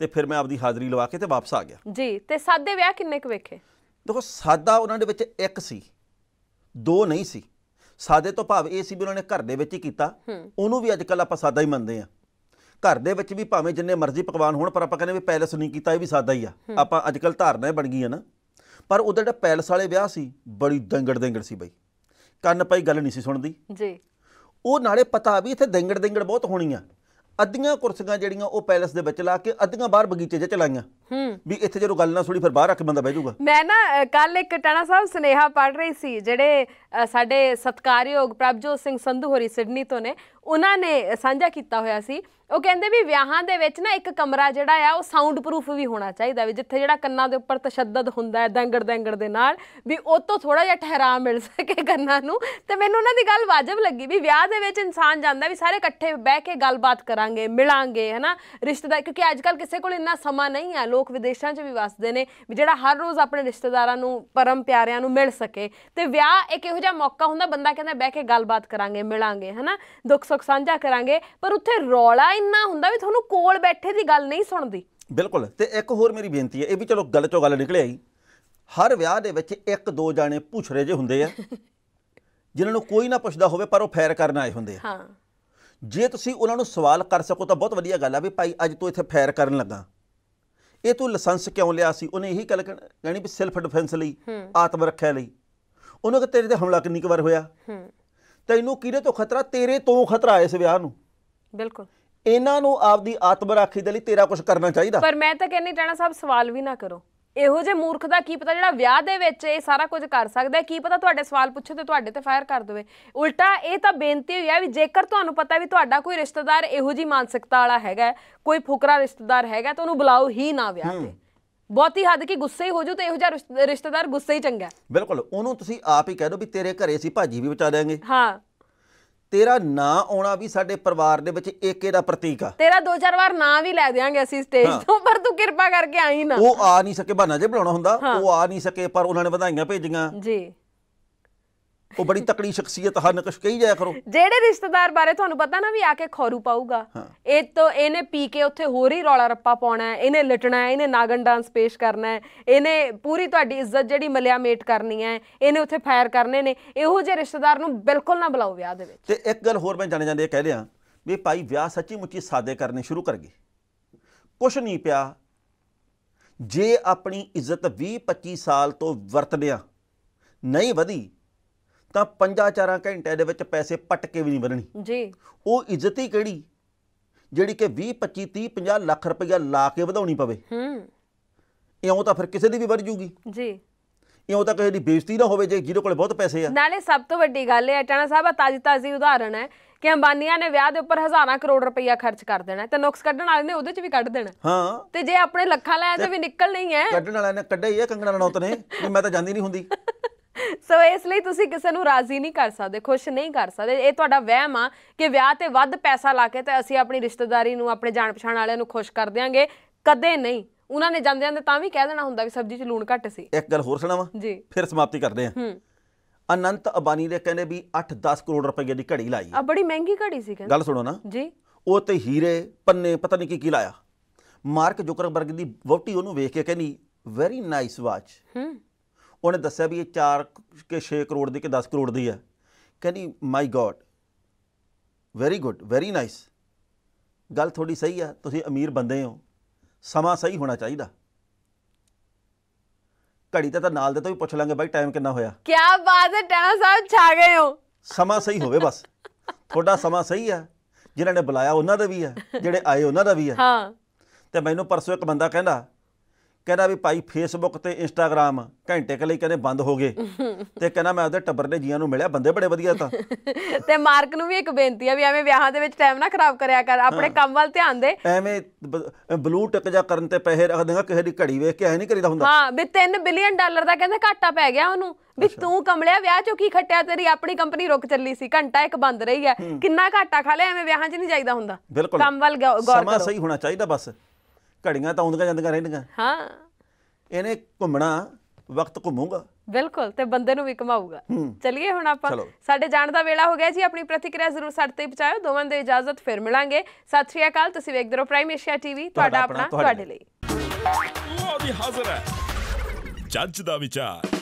ਤੇ ਫਿਰ ਮੈਂ ਆਪਦੀ ਹਾਜ਼ਰੀ ਲਵਾ ਕੇ ਤੇ ਵਾਪਸ ਆ ਗਿਆ ਜੀ ਤੇ ਸਾਦੇ ਵਿਆਹ ਕਿੰਨੇ ਕੁ ਵੇਖੇ ਦੇਖੋ ਸਾਦਾ ਉਹਨਾਂ ਦੇ ਵਿੱਚ ਇੱਕ ਸੀ ਦੋ ਨਹੀਂ ਸੀ ਸਾਦੇ ਤੋਂ ਭਾਵ ਇਹ ਸੀ ਵੀ ਉਹਨਾਂ ਨੇ ਘਰ ਦੇ ਵਿੱਚ ਹੀ ਕੀਤਾ ਉਹਨੂੰ ਵੀ ਅੱਜ ਕੱਲ ਆਪਾਂ ਸਾਦਾ ਹੀ ਮੰਨਦੇ ਆ ਘਰ ਦੇ ਵਿੱਚ ਵੀ ਭਾਵੇਂ ਜਿੰਨੇ ਮਰਜ਼ੀ ਪਕਵਾਨ ਹੋਣ ਪਰ ਆਪਾਂ ਕਹਿੰਦੇ ਵੀ ਪੈਲਸ ਨਹੀਂ ਕੀਤਾ ਇਹ ਵੀ ਸਾਦਾ ਹੀ ਆ ਆਪਾਂ ਅੱਜ ਕੱਲ ਧਾਰਨਾ ਬਣ ਗਈ ਹੈ ਨਾ ਪਰ ਉਹਦਾ ਜਿਹੜਾ ਪੈਲਸ ਵਾਲੇ ਵਿਆਹ ਸੀ ਬੜੀ ਦੰਗੜ ਦੰਗੜ ਸੀ ਬਈ ਕੰਨ ਪਈ ਗੱਲ ਨਹੀਂ ਸੀ ਸੁਣਦੀ ਜੀ ਉਹ ਨਾਲੇ ਪਤਾ ਵੀ ਇੱਥੇ ਦੰਗੜ ਦੰਗੜ ਬਹੁਤ ਹੋਣੀ ਆ ਅੱਧੀਆਂ ਕੁਰਸੀਆਂ ਜਿਹੜੀਆਂ ਉਹ ਪੈਲਸ ਦੇ ਵਿੱਚ ਲਾ ਕੇ ਅੱਧੀਆਂ ਬਾਹਰ ਬਗੀਚੇ 'ਚ ਚਲਾਈਆਂ ਹੂੰ ਵੀ ਇੱਥੇ ਜਦੋਂ ਗੱਲ ਨਾ ਸੁਣੀ ਫਿਰ ਬਾਹਰ ਆ ਕੇ ਬੰਦਾ ਬਹਿ ਜਾਊਗਾ ਮੈਂ ਨਾ ਕੱਲ ਇੱਕ ਟਾਣਾ ਸਾਹਿਬ ਸੁਨੇਹਾ ਪੜ ਰਹੀ ਸੀ ਜਿਹੜੇ ਸਾਡੇ ਸਤਕਾਰਯੋਗ ਪ੍ਰਭਜੋਤ ਸਿੰਘ ਸੰਧੂ ਹੋਰੀ ਸਿਡਨੀ ਤੋਂ ਨੇ ਉਹਨਾਂ ਨੇ ਸਾਂਝਾ ਕੀਤਾ ਹੋਇਆ ਸੀ ਉਹ ਕਹਿੰਦੇ ਵੀ ਵਿਆਹਾਂ ਦੇ ਵਿੱਚ ਨਾ ਇੱਕ ਕਮਰਾ ਜਿਹੜਾ ਆ ਉਹ ਸਾਊਂਡ ਪ੍ਰੂਫ ਵੀ ਹੋਣਾ ਚਾਹੀਦਾ ਵੀ ਜਿੱਥੇ ਜਿਹੜਾ ਕੰਨਾਂ ਦੇ ਉੱਪਰ ਤਸ਼ੱਦਦ ਹੁੰਦਾ ਹੈ ਦੰਗੜ ਦੰਗੜ ਦੇ ਨਾਲ ਵੀ ਉਹ ਤੋਂ ਥੋੜਾ ਜਿਹਾ ਠਹਿਰਾ ਮਿਲ ਸਕੇ ਕੰਨਾਂ ਨੂੰ ਤੇ ਮੈਨੂੰ ਉਹਨਾਂ ਦੀ ਗੱਲ ਵਾਜਬ ਲੱਗੀ ਵੀ ਵਿਆਹ ਦੇ ਵਿੱਚ ਇਨਸਾਨ ਜਾਂਦਾ ਵੀ ਸਾਰੇ ਇਕੱਠੇ ਬਹਿ ਕੇ ਗੱਲਬਾਤ ਕਰਾਂਗੇ ਮਿਲਾਂਗੇ ਹਨਾ ਰਿਸ਼ਤੇਦਾਰ ਕਿਉਂਕਿ ਅੱਜ ਕੱਲ ਕਿਸੇ ਕੋਲ ਇੰਨਾ ਸਮਾਂ ਨਹੀਂ ਆ ਲੋਕ ਵਿਦੇਸ਼ਾਂ 'ਚ ਵੀ ਵਸਦੇ ਨੇ ਵੀ ਜਿਹੜਾ ਹਰ ਰੋਜ਼ ਆਪਣੇ ਰਿਸ਼ਤੇਦਾਰਾਂ ਨੂੰ ਪਰਮ ਪਿਆਰਿਆਂ ਨੂੰ ਮਿਲ ਸਕੇ ਤੇ ਵਿਆਹ ਇੱਕ ਇਹੋ ਜਿਹਾ ਮੌਕਾ ਹੁੰਦਾ ਬੰਦਾ ਕਹਿੰਦਾ ਬਹਿ ਕੇ ਗੱਲਬਾਤ ਕਰਾਂਗੇ ਮਿਲਾਂਗੇ ਹਨਾ ਦੁੱਖ ਸੁੱਖ ਸਾਂਝਾ ਕਰਾਂਗੇ ਪਰ ਉੱਥੇ ਰੌਲਾ ਇੰਨਾ ਹੁੰਦਾ ਵੀ ਤੁਹਾਨੂੰ ਕੋਲ ਬੈਠੇ ਦੀ ਗੱਲ ਨਹੀਂ ਸੁਣਦੀ ਬਿਲਕੁਲ ਤੇ ਇੱਕ ਹੋਰ ਮੇਰੀ ਬੇਨਤੀ ਹੈ ਇਹ ਵੀ ਚਲੋ ਗੱਲ ਚੋਂ ਗੱਲ ਨਿਕਲੇ ਆਈ ਹਰ ਵਿਆਹ ਦੇ ਵਿੱਚ ਇੱਕ ਦੋ ਜਾਣੇ ਪੁੱਛਰੇ ਜੇ ਹੁੰਦੇ ਆ ਜਿਨ੍ਹਾਂ ਨੂੰ ਕੋਈ ਨਾ ਪੁੱਛਦਾ ਹੋਵੇ ਪਰ ਉਹ ਫੈਰ ਕਰਨ ਆਏ ਹੁੰਦੇ ਆ ਹਾਂ ਜੇ ਤੁਸੀਂ ਉਹਨਾਂ ਨੂੰ ਸਵਾਲ ਕਰ ਸਕੋ ਤਾਂ ਬਹੁਤ ਵਧੀਆ ਗੱਲ ਆ ਵੀ ਭਾਈ ਅੱਜ ਤੂੰ ਇੱਥੇ ਫੈਰ ਕਰਨ ਲੱਗਾ ਇਹ ਤੂੰ ਲਾਇਸੈਂਸ ਕਿਉਂ ਲਿਆ ਸੀ ਉਹਨੇ ਇਹੀ ਗੱਲ ਕਹਿਣੀ ਵੀ ਸੈਲਫ ਡਿਫੈਂਸ ਲਈ ਆਤਮ ਰੱਖਿਆ ਲਈ ਉਹਨੂੰ ਕਿ ਤੇਰੇ ਤੇ ਹਮਲਾ ਕਿੰਨੀ ਵਾਰ ਹੋਇਆ ਤੈਨੂੰ ਕਿਹਦੇ ਤੋਂ ਖਤਰਾ ਤੇਰੇ ਤੋਂ ਖਤਰਾ ਇਸ ਵਿਆਹ ਨੂੰ ਬਿਲਕੁਲ ਇਹਨਾਂ ਨੂੰ ਆਪਦੀ ਆਤਮ ਰਾਖੀ ਦੇ ਲਈ ਤੇਰਾ ਕੁਝ ਕਰਨਾ ਚਾਹੀਦਾ ਪਰ ਮੈਂ ਤਾਂ ਕਹਿੰਨੀ ਟਾਣਾ ਸਾਹਿਬ ਸਵਾਲ ਵੀ ਨਾ ਕਰੋ ਇਹੋ ਜੇ ਮੂਰਖ ਦਾ ਕੀ ਪਤਾ ਜਿਹੜਾ ਵਿਆਹ ਦੇ ਵਿੱਚ ਇਹ ਸਾਰਾ ਕੁਝ ਕਰ ਸਕਦਾ ਕੀ ਪਤਾ ਤੁਹਾਡੇ ਸਵਾਲ ਪੁੱਛੇ ਤੇ ਤੁਹਾਡੇ ਤੇ ਫਾਇਰ ਕਰ ਦੋਵੇ ਉਲਟਾ ਇਹ ਤਾਂ ਬੇਨਤੀ ਹੋਈ ਆ ਵੀ ਜੇਕਰ ਤੁਹਾਨੂੰ ਪਤਾ ਵੀ ਤੁਹਾਡਾ ਕੋਈ ਰਿਸ਼ਤੇਦਾਰ ਇਹੋ ਜੀ ਮਾਨਸਿਕਤਾ ਵਾਲਾ ਹੈਗਾ ਕੋਈ ਫੁਕਰਾ ਰਿਸ਼ਤੇਦਾਰ ਹੈਗਾ ਤਾਂ ਉਹਨੂੰ ਬੁਲਾਓ ਹੀ ਨਾ ਵਿਆਹ ਤੇ ਬਹੁਤੀ ਹੱਦ ਕੀ ਗੁੱਸੇ ਹੀ ਹੋ ਜੂ ਤੇ ਇਹੋ ਜਿਹਾ ਰਿਸ਼ਤੇਦਾਰ ਗੁੱਸੇ ਹੀ ਚੰਗਾ ਬਿਲਕੁਲ ਉਹਨੂੰ ਤੁਸੀਂ ਆਪ ਹੀ ਕਹਿ ਦਿਓ ਵੀ ਤੇਰੇ ਘਰੇ ਸੀ ਭਾਜੀ ਵੀ ਬਚਾ ਦੇਾਂਗੇ ਹਾਂ ਤੇਰਾ ਨਾਂ ਆਉਣਾ ਵੀ ਸਾਡੇ ਪਰਿਵਾਰ ਦੇ ਵਿੱਚ ਏਕੇ ਦਾ ਪ੍ਰਤੀਕ ਆ ਤੇਰਾ ਦੋ ਚਾਰ ਵਾਰ ਨਾਂ ਵੀ ਲੈ ਦੇਾਂਗੇ ਅਸੀਂ ਸਟੇਜ ਤੋਂ ਪਰ ਤੂੰ ਕਿਰਪਾ ਕਰਕੇ ਆਈ ਨਾ ਉਹ ਆ ਨਹੀਂ ਸਕੇ ਬਹਾਨਾ ਜੇ ਬਣਾਉਣਾ ਹੁੰਦਾ ਉਹ ਆ ਨਹੀਂ ਸਕੇ ਪਰ ਉਹਨਾਂ ਨੇ ਵਧਾਈਆਂ ਭੇਜੀਆਂ ਜੀ ਉਹ ਬੜੀ ਤਕੜੀ ਸ਼ਖਸੀਅਤ ਹਨ ਨਕਸ਼ ਕਹੀ ਜਾਇਆ ਕਰੋ ਜਿਹੜੇ ਰਿਸ਼ਤੇਦਾਰ ਬਾਰੇ ਤੁਹਾਨੂੰ ਪਤਾ ਨਾ ਵੀ ਆ ਕੇ ਖੌਰੂ ਪਾਊਗਾ ਇਹ ਤੋਂ ਇਹਨੇ ਪੀ ਕੇ ਉੱਥੇ ਹੋਰ ਹੀ ਰੌਲਾ ਰੱਪਾ ਪਾਉਣਾ ਹੈ ਇਹਨੇ ਲਟਣਾ ਹੈ ਇਹਨੇ ਨਾਗਨ ਡਾਂਸ ਪੇਸ਼ ਕਰਨਾ ਹੈ ਇਹਨੇ ਪੂਰੀ ਤੁਹਾਡੀ ਇੱਜ਼ਤ ਜਿਹੜੀ ਮਲਿਆ ਮੇਟ ਕਰਨੀ ਹੈ ਇਹਨੇ ਉੱਥੇ ਫਾਇਰ ਕਰਨੇ ਨੇ ਇਹੋ ਜਿਹੇ ਰਿਸ਼ਤੇਦਾਰ ਨੂੰ ਬਿਲਕੁਲ ਨਾ ਬੁਲਾਓ ਵਿਆਹ ਦੇ ਵਿੱਚ ਤੇ ਇੱਕ ਗੱਲ ਹੋਰ ਮੈਂ ਜਾਣੇ ਜਾਂਦੇ ਇਹ ਕਹਿ ਲਿਆ ਵੀ ਭਾਈ ਵਿਆਹ ਸੱਚੀ ਮੁੱਚੀ ਸਾਦੇ ਕਰਨੇ ਸ਼ੁਰੂ ਕਰ ਗਏ ਕੁਛ ਨਹੀਂ ਪਿਆ ਜੇ ਆਪਣੀ ਇੱਜ਼ਤ 20 25 ਸਾਲ ਤੋਂ ਆ ਨਹੀਂ ਵਧੀ ਤਾਂ ਪੰਜਾਂ ਚਾਰਾਂ ਘੰਟਿਆਂ ਦੇ ਵਿੱਚ ਪੈਸੇ ਪੱਟ ਕੇ ਵੀ ਨਹੀਂ ਬਣਨੀ ਜੀ ਉਹ ਇੱਜ਼ਤ ਹੀ ਕਿਹੜੀ ਜਿਹੜੀ ਕਿ 20 25 30 50 ਲੱਖ ਰੁਪਇਆ ਲਾ ਕੇ ਵਧਾਉਣੀ ਪਵੇ ਹੂੰ ਇਉਂ ਤਾਂ ਫਿਰ ਕਿਸੇ ਦੀ ਵੀ ਵਧ ਜੂਗੀ ਜੀ ਇਉਂ ਤਾਂ ਕਿਸੇ ਦੀ ਬੇਇੱਜ਼ਤੀ ਨਾ ਹੋਵੇ ਜੇ ਜਿਹਦੇ ਕੋਲੇ ਬਹੁਤ ਪੈਸੇ ਆ ਨਾਲੇ ਸਭ ਤੋਂ ਵੱਡੀ ਗੱਲ ਹੈ ਟਾਣਾ ਸਾਹਿਬ ਆ ਤਾਜ਼ੀ ਤਾਜ਼ੀ ਉਦਾਹਰਣ ਹੈ ਕਿ ਅੰਬਾਨੀਆਂ ਨੇ ਵਿਆਹ ਦੇ ਉੱਪਰ ਹਜ਼ਾਰਾਂ ਕਰੋੜ ਰੁਪਈਆ ਖਰਚ ਕਰ ਦੇਣਾ ਤੇ ਨੁਕਸ ਕੱਢਣ ਵਾਲੇ ਨੇ ਉਹਦੇ 'ਚ ਵੀ ਕੱਢ ਦੇਣਾ ਹਾਂ ਤੇ ਜੇ ਆਪਣੇ ਲੱਖਾਂ ਲਾਇਆ ਤੇ ਵੀ ਨਿਕਲ ਨਹੀਂ ਹੈ ਕੱਢਣ ਵਾਲਿਆਂ ਨੇ ਕੱਢਿਆ ਹੀ ਹੈ ਕੰਗਣਾ ਨੌਤ ਨੇ ਮੈਂ ਤਾਂ ਜਾਂਦੀ ਨਹੀਂ ਹੁੰਦੀ [laughs] ਸੋ [laughs] ਇਸ ਲਈ ਤੁਸੀਂ ਕਿਸੇ ਨੂੰ ਰਾਜ਼ੀ ਨਹੀਂ ਕਰ ਸਕਦੇ ਖੁਸ਼ ਨਹੀਂ ਕਰ ਸਕਦੇ ਇਹ ਤੁਹਾਡਾ ਵਹਿਮ ਆ ਕਿ ਵਿਆਹ ਤੇ ਵੱਧ ਪੈਸਾ ਲਾ ਕੇ ਤੇ ਅਸੀਂ ਆਪਣੀ ਰਿਸ਼ਤੇਦਾਰੀ ਨੂੰ ਆਪਣੇ ਜਾਣ ਪਛਾਣ ਵਾਲਿਆਂ ਨੂੰ ਖੁਸ਼ ਕਰ ਦਿਆਂਗੇ ਕਦੇ ਨਹੀਂ ਉਹਨਾਂ ਨੇ ਜਾਂਦੇ ਜਾਂਦੇ ਤਾਂ ਵੀ ਕਹਿ ਦੇਣਾ ਹੁੰਦਾ ਵੀ ਸਬਜ਼ੀ 'ਚ ਲੂਣ ਘੱਟ ਸੀ ਇੱਕ ਗੱਲ ਹੋਰ ਸੁਣਾਵਾਂ ਜੀ ਫਿਰ ਸਮਾਪਤੀ ਕਰਦੇ ਹਾਂ ਅਨੰਤ ਅਬਾਨੀ ਦੇ ਕਹਿੰਦੇ ਵੀ 8-10 ਕਰੋੜ ਰੁਪਏ ਦੀ ਘੜੀ ਲਾਈ ਆ ਬੜੀ ਮਹਿੰਗੀ ਘੜੀ ਸੀ ਕਹਿੰਦੇ ਗੱਲ ਸੁਣੋ ਨਾ ਜੀ ਉਹ ਤੇ ਹੀਰੇ ਪੰਨੇ ਪਤਾ ਨਹੀਂ ਕੀ ਕੀ ਲਾਇਆ ਮਾਰਕ ਜੁਕਰਬਰਗ ਦੀ ਵੋਟੀ ਉਹਨੂੰ ਵੇਖ ਕੇ ਕਹਿੰਦੀ ਵੈਰੀ ਨਾਈਸ ਵਾਚ ਹੂੰ ਉਹਨੇ ਦੱਸਿਆ ਵੀ ਇਹ 4 ਕੇ 6 ਕਰੋੜ ਦੀ ਕਿ 10 ਕਰੋੜ ਦੀ ਹੈ ਕਹਿੰਦੀ my God very good very nice ਗੱਲ ਥੋੜੀ ਸਹੀ ਆ ਤੁਸੀਂ ਅਮੀਰ ਬੰਦੇ ਹੋ ਸਮਾਂ ਸਹੀ ਹੋਣਾ ਚਾਹੀਦਾ ਘੜੀ ਤਾਂ ਨਾਲ ਦੇ ਤੋਂ ਵੀ ਪੁੱਛ ਲਾਂਗੇ ਬਾਈ ਟਾਈਮ ਕਿੰਨਾ ਹੋਇਆ ਕੀ ਬਾਤ ਹੈ ਟਾਣਾ ਸਾਹਿਬ ਛਾ ਗਏ ਹੋ ਸਮਾਂ ਸਹੀ ਹੋਵੇ ਬਸ ਥੋੜਾ ਸਮਾਂ ਸਹੀ ਆ ਜਿਨ੍ਹਾਂ ਨੇ ਬੁਲਾਇਆ ਉਹਨਾਂ ਦਾ ਵੀ ਆ ਜਿਹੜੇ ਆਏ ਉਹਨਾਂ ਦਾ ਵੀ ਆ ਹਾਂ ਤੇ ਮੈਨੂੰ ਪਰਸੋਂ ਇੱਕ ਬੰਦਾ ਕਹਿੰਦਾ ਕਹਿੰਦਾ ਵੀ ਭਾਈ ਫੇਸਬੁੱਕ ਤੇ ਇੰਸਟਾਗ੍ਰam ਘੰਟੇ ਕਲੇ ਕਹਿੰਦੇ ਬੰਦ ਹੋ ਗਏ [laughs] ਤੇ ਕਹਿੰਦਾ ਮੈਂ ਉਹਦੇ ਟੱਬਰ ਦੇ ਜੀਆਂ ਨੂੰ ਮਿਲਿਆ ਬੰਦੇ ਬੜੇ ਵਧੀਆ ਤਾਂ ਤੇ ਮਾਰਕ ਨੂੰ ਵੀ ਇੱਕ ਬੇਨਤੀ ਆ ਵੀ ਐਵੇਂ ਵਿਆਹਾਂ ਦੇ ਵਿੱਚ ਟਾਈਮ ਨਾ ਖਰਾਬ ਕਰਿਆ ਕਰ ਆਪਣੇ ਕੰਮ ਵੱਲ ਧਿਆਨ ਦੇ ਐਵੇਂ ਬਲੂ ਟਿਕ ਜਾ ਕਰਨ ਤੇ ਪੈਸੇ ਰੱਖ ਦੇਗਾ ਕਿਸੇ ਦੀ ਘੜੀ ਵੇਖ ਕੇ ਐ ਨਹੀਂ ਕਰੀਦਾ ਹੁੰਦਾ ਹਾਂ ਵੀ 3 ਬਿਲੀਅਨ ਡਾਲਰ ਦਾ ਕਹਿੰਦੇ ਘਾਟਾ ਪੈ ਗਿਆ ਉਹਨੂੰ ਵੀ ਤੂੰ ਕਮਲਿਆ ਵਿਆਹ ਚੋਂ ਕੀ ਖੱਟਿਆ ਤੇਰੀ ਆਪਣੀ ਕੰਪਨੀ ਰੁਕ ਚੱਲੀ ਸੀ ਘੰਟਾ ਇੱਕ ਬੰਦ ਰਹੀ ਹੈ ਕਿੰਨਾ ਘਾਟਾ ਖਾ ਲਿਆ ਐਵੇਂ ਵਿਆਹਾਂ 'ਚ ਨਹੀਂ ਜਾਈਦਾ ਹੁੰਦਾ ਕੰਮ ਵੱਲ ਗੌਰ ਕਰੋ ਸਮਾਂ ਸਹੀ ਹੋਣਾ ਚਾਹੀਦਾ ਬਸ ਘੜੀਆਂ ਤਾਂ ਆਉਂਦੀਆਂ ਜਾਂਦੀਆਂ ਰਹਿੰਦੀਆਂ ਹਾਂ ਇਹਨੇ ਘੁੰਮਣਾ ਵਕਤ ਘੁੰਮੂਗਾ ਬਿਲਕੁਲ ਤੇ ਬੰਦੇ ਨੂੰ ਵੀ ਕਮਾਊਗਾ ਚਲਿਏ ਹੁਣ ਆਪਾਂ ਸਾਡੇ ਜਾਣ ਦਾ ਵੇਲਾ ਹੋ ਗਿਆ ਜੀ ਆਪਣੀ ਪ੍ਰਤੀਕਿਰਿਆ ਜ਼ਰੂਰ ਸਾਡੇ ਤੇ ਪਹੁੰਚਾਓ ਦੋਵਾਂ ਦੇ ਇਜਾਜ਼ਤ ਫਿਰ ਮਿਲਾਂਗੇ ਸਤਿ ਸ਼੍ਰੀ ਅਕਾਲ ਤੁਸੀਂ ਵੇਖਦੇ ਰਹੋ ਪ੍ਰਾਈਮ ਏਸ਼ੀਆ ਟੀਵੀ ਤੁਹਾਡਾ ਆਪਣਾ ਤੁਹਾਡੇ ਲਈ ਉਹ ਵੀ ਹਾਜ਼ਰ ਹੈ ਜੱਜ ਦਾ ਵਿਚਾਰ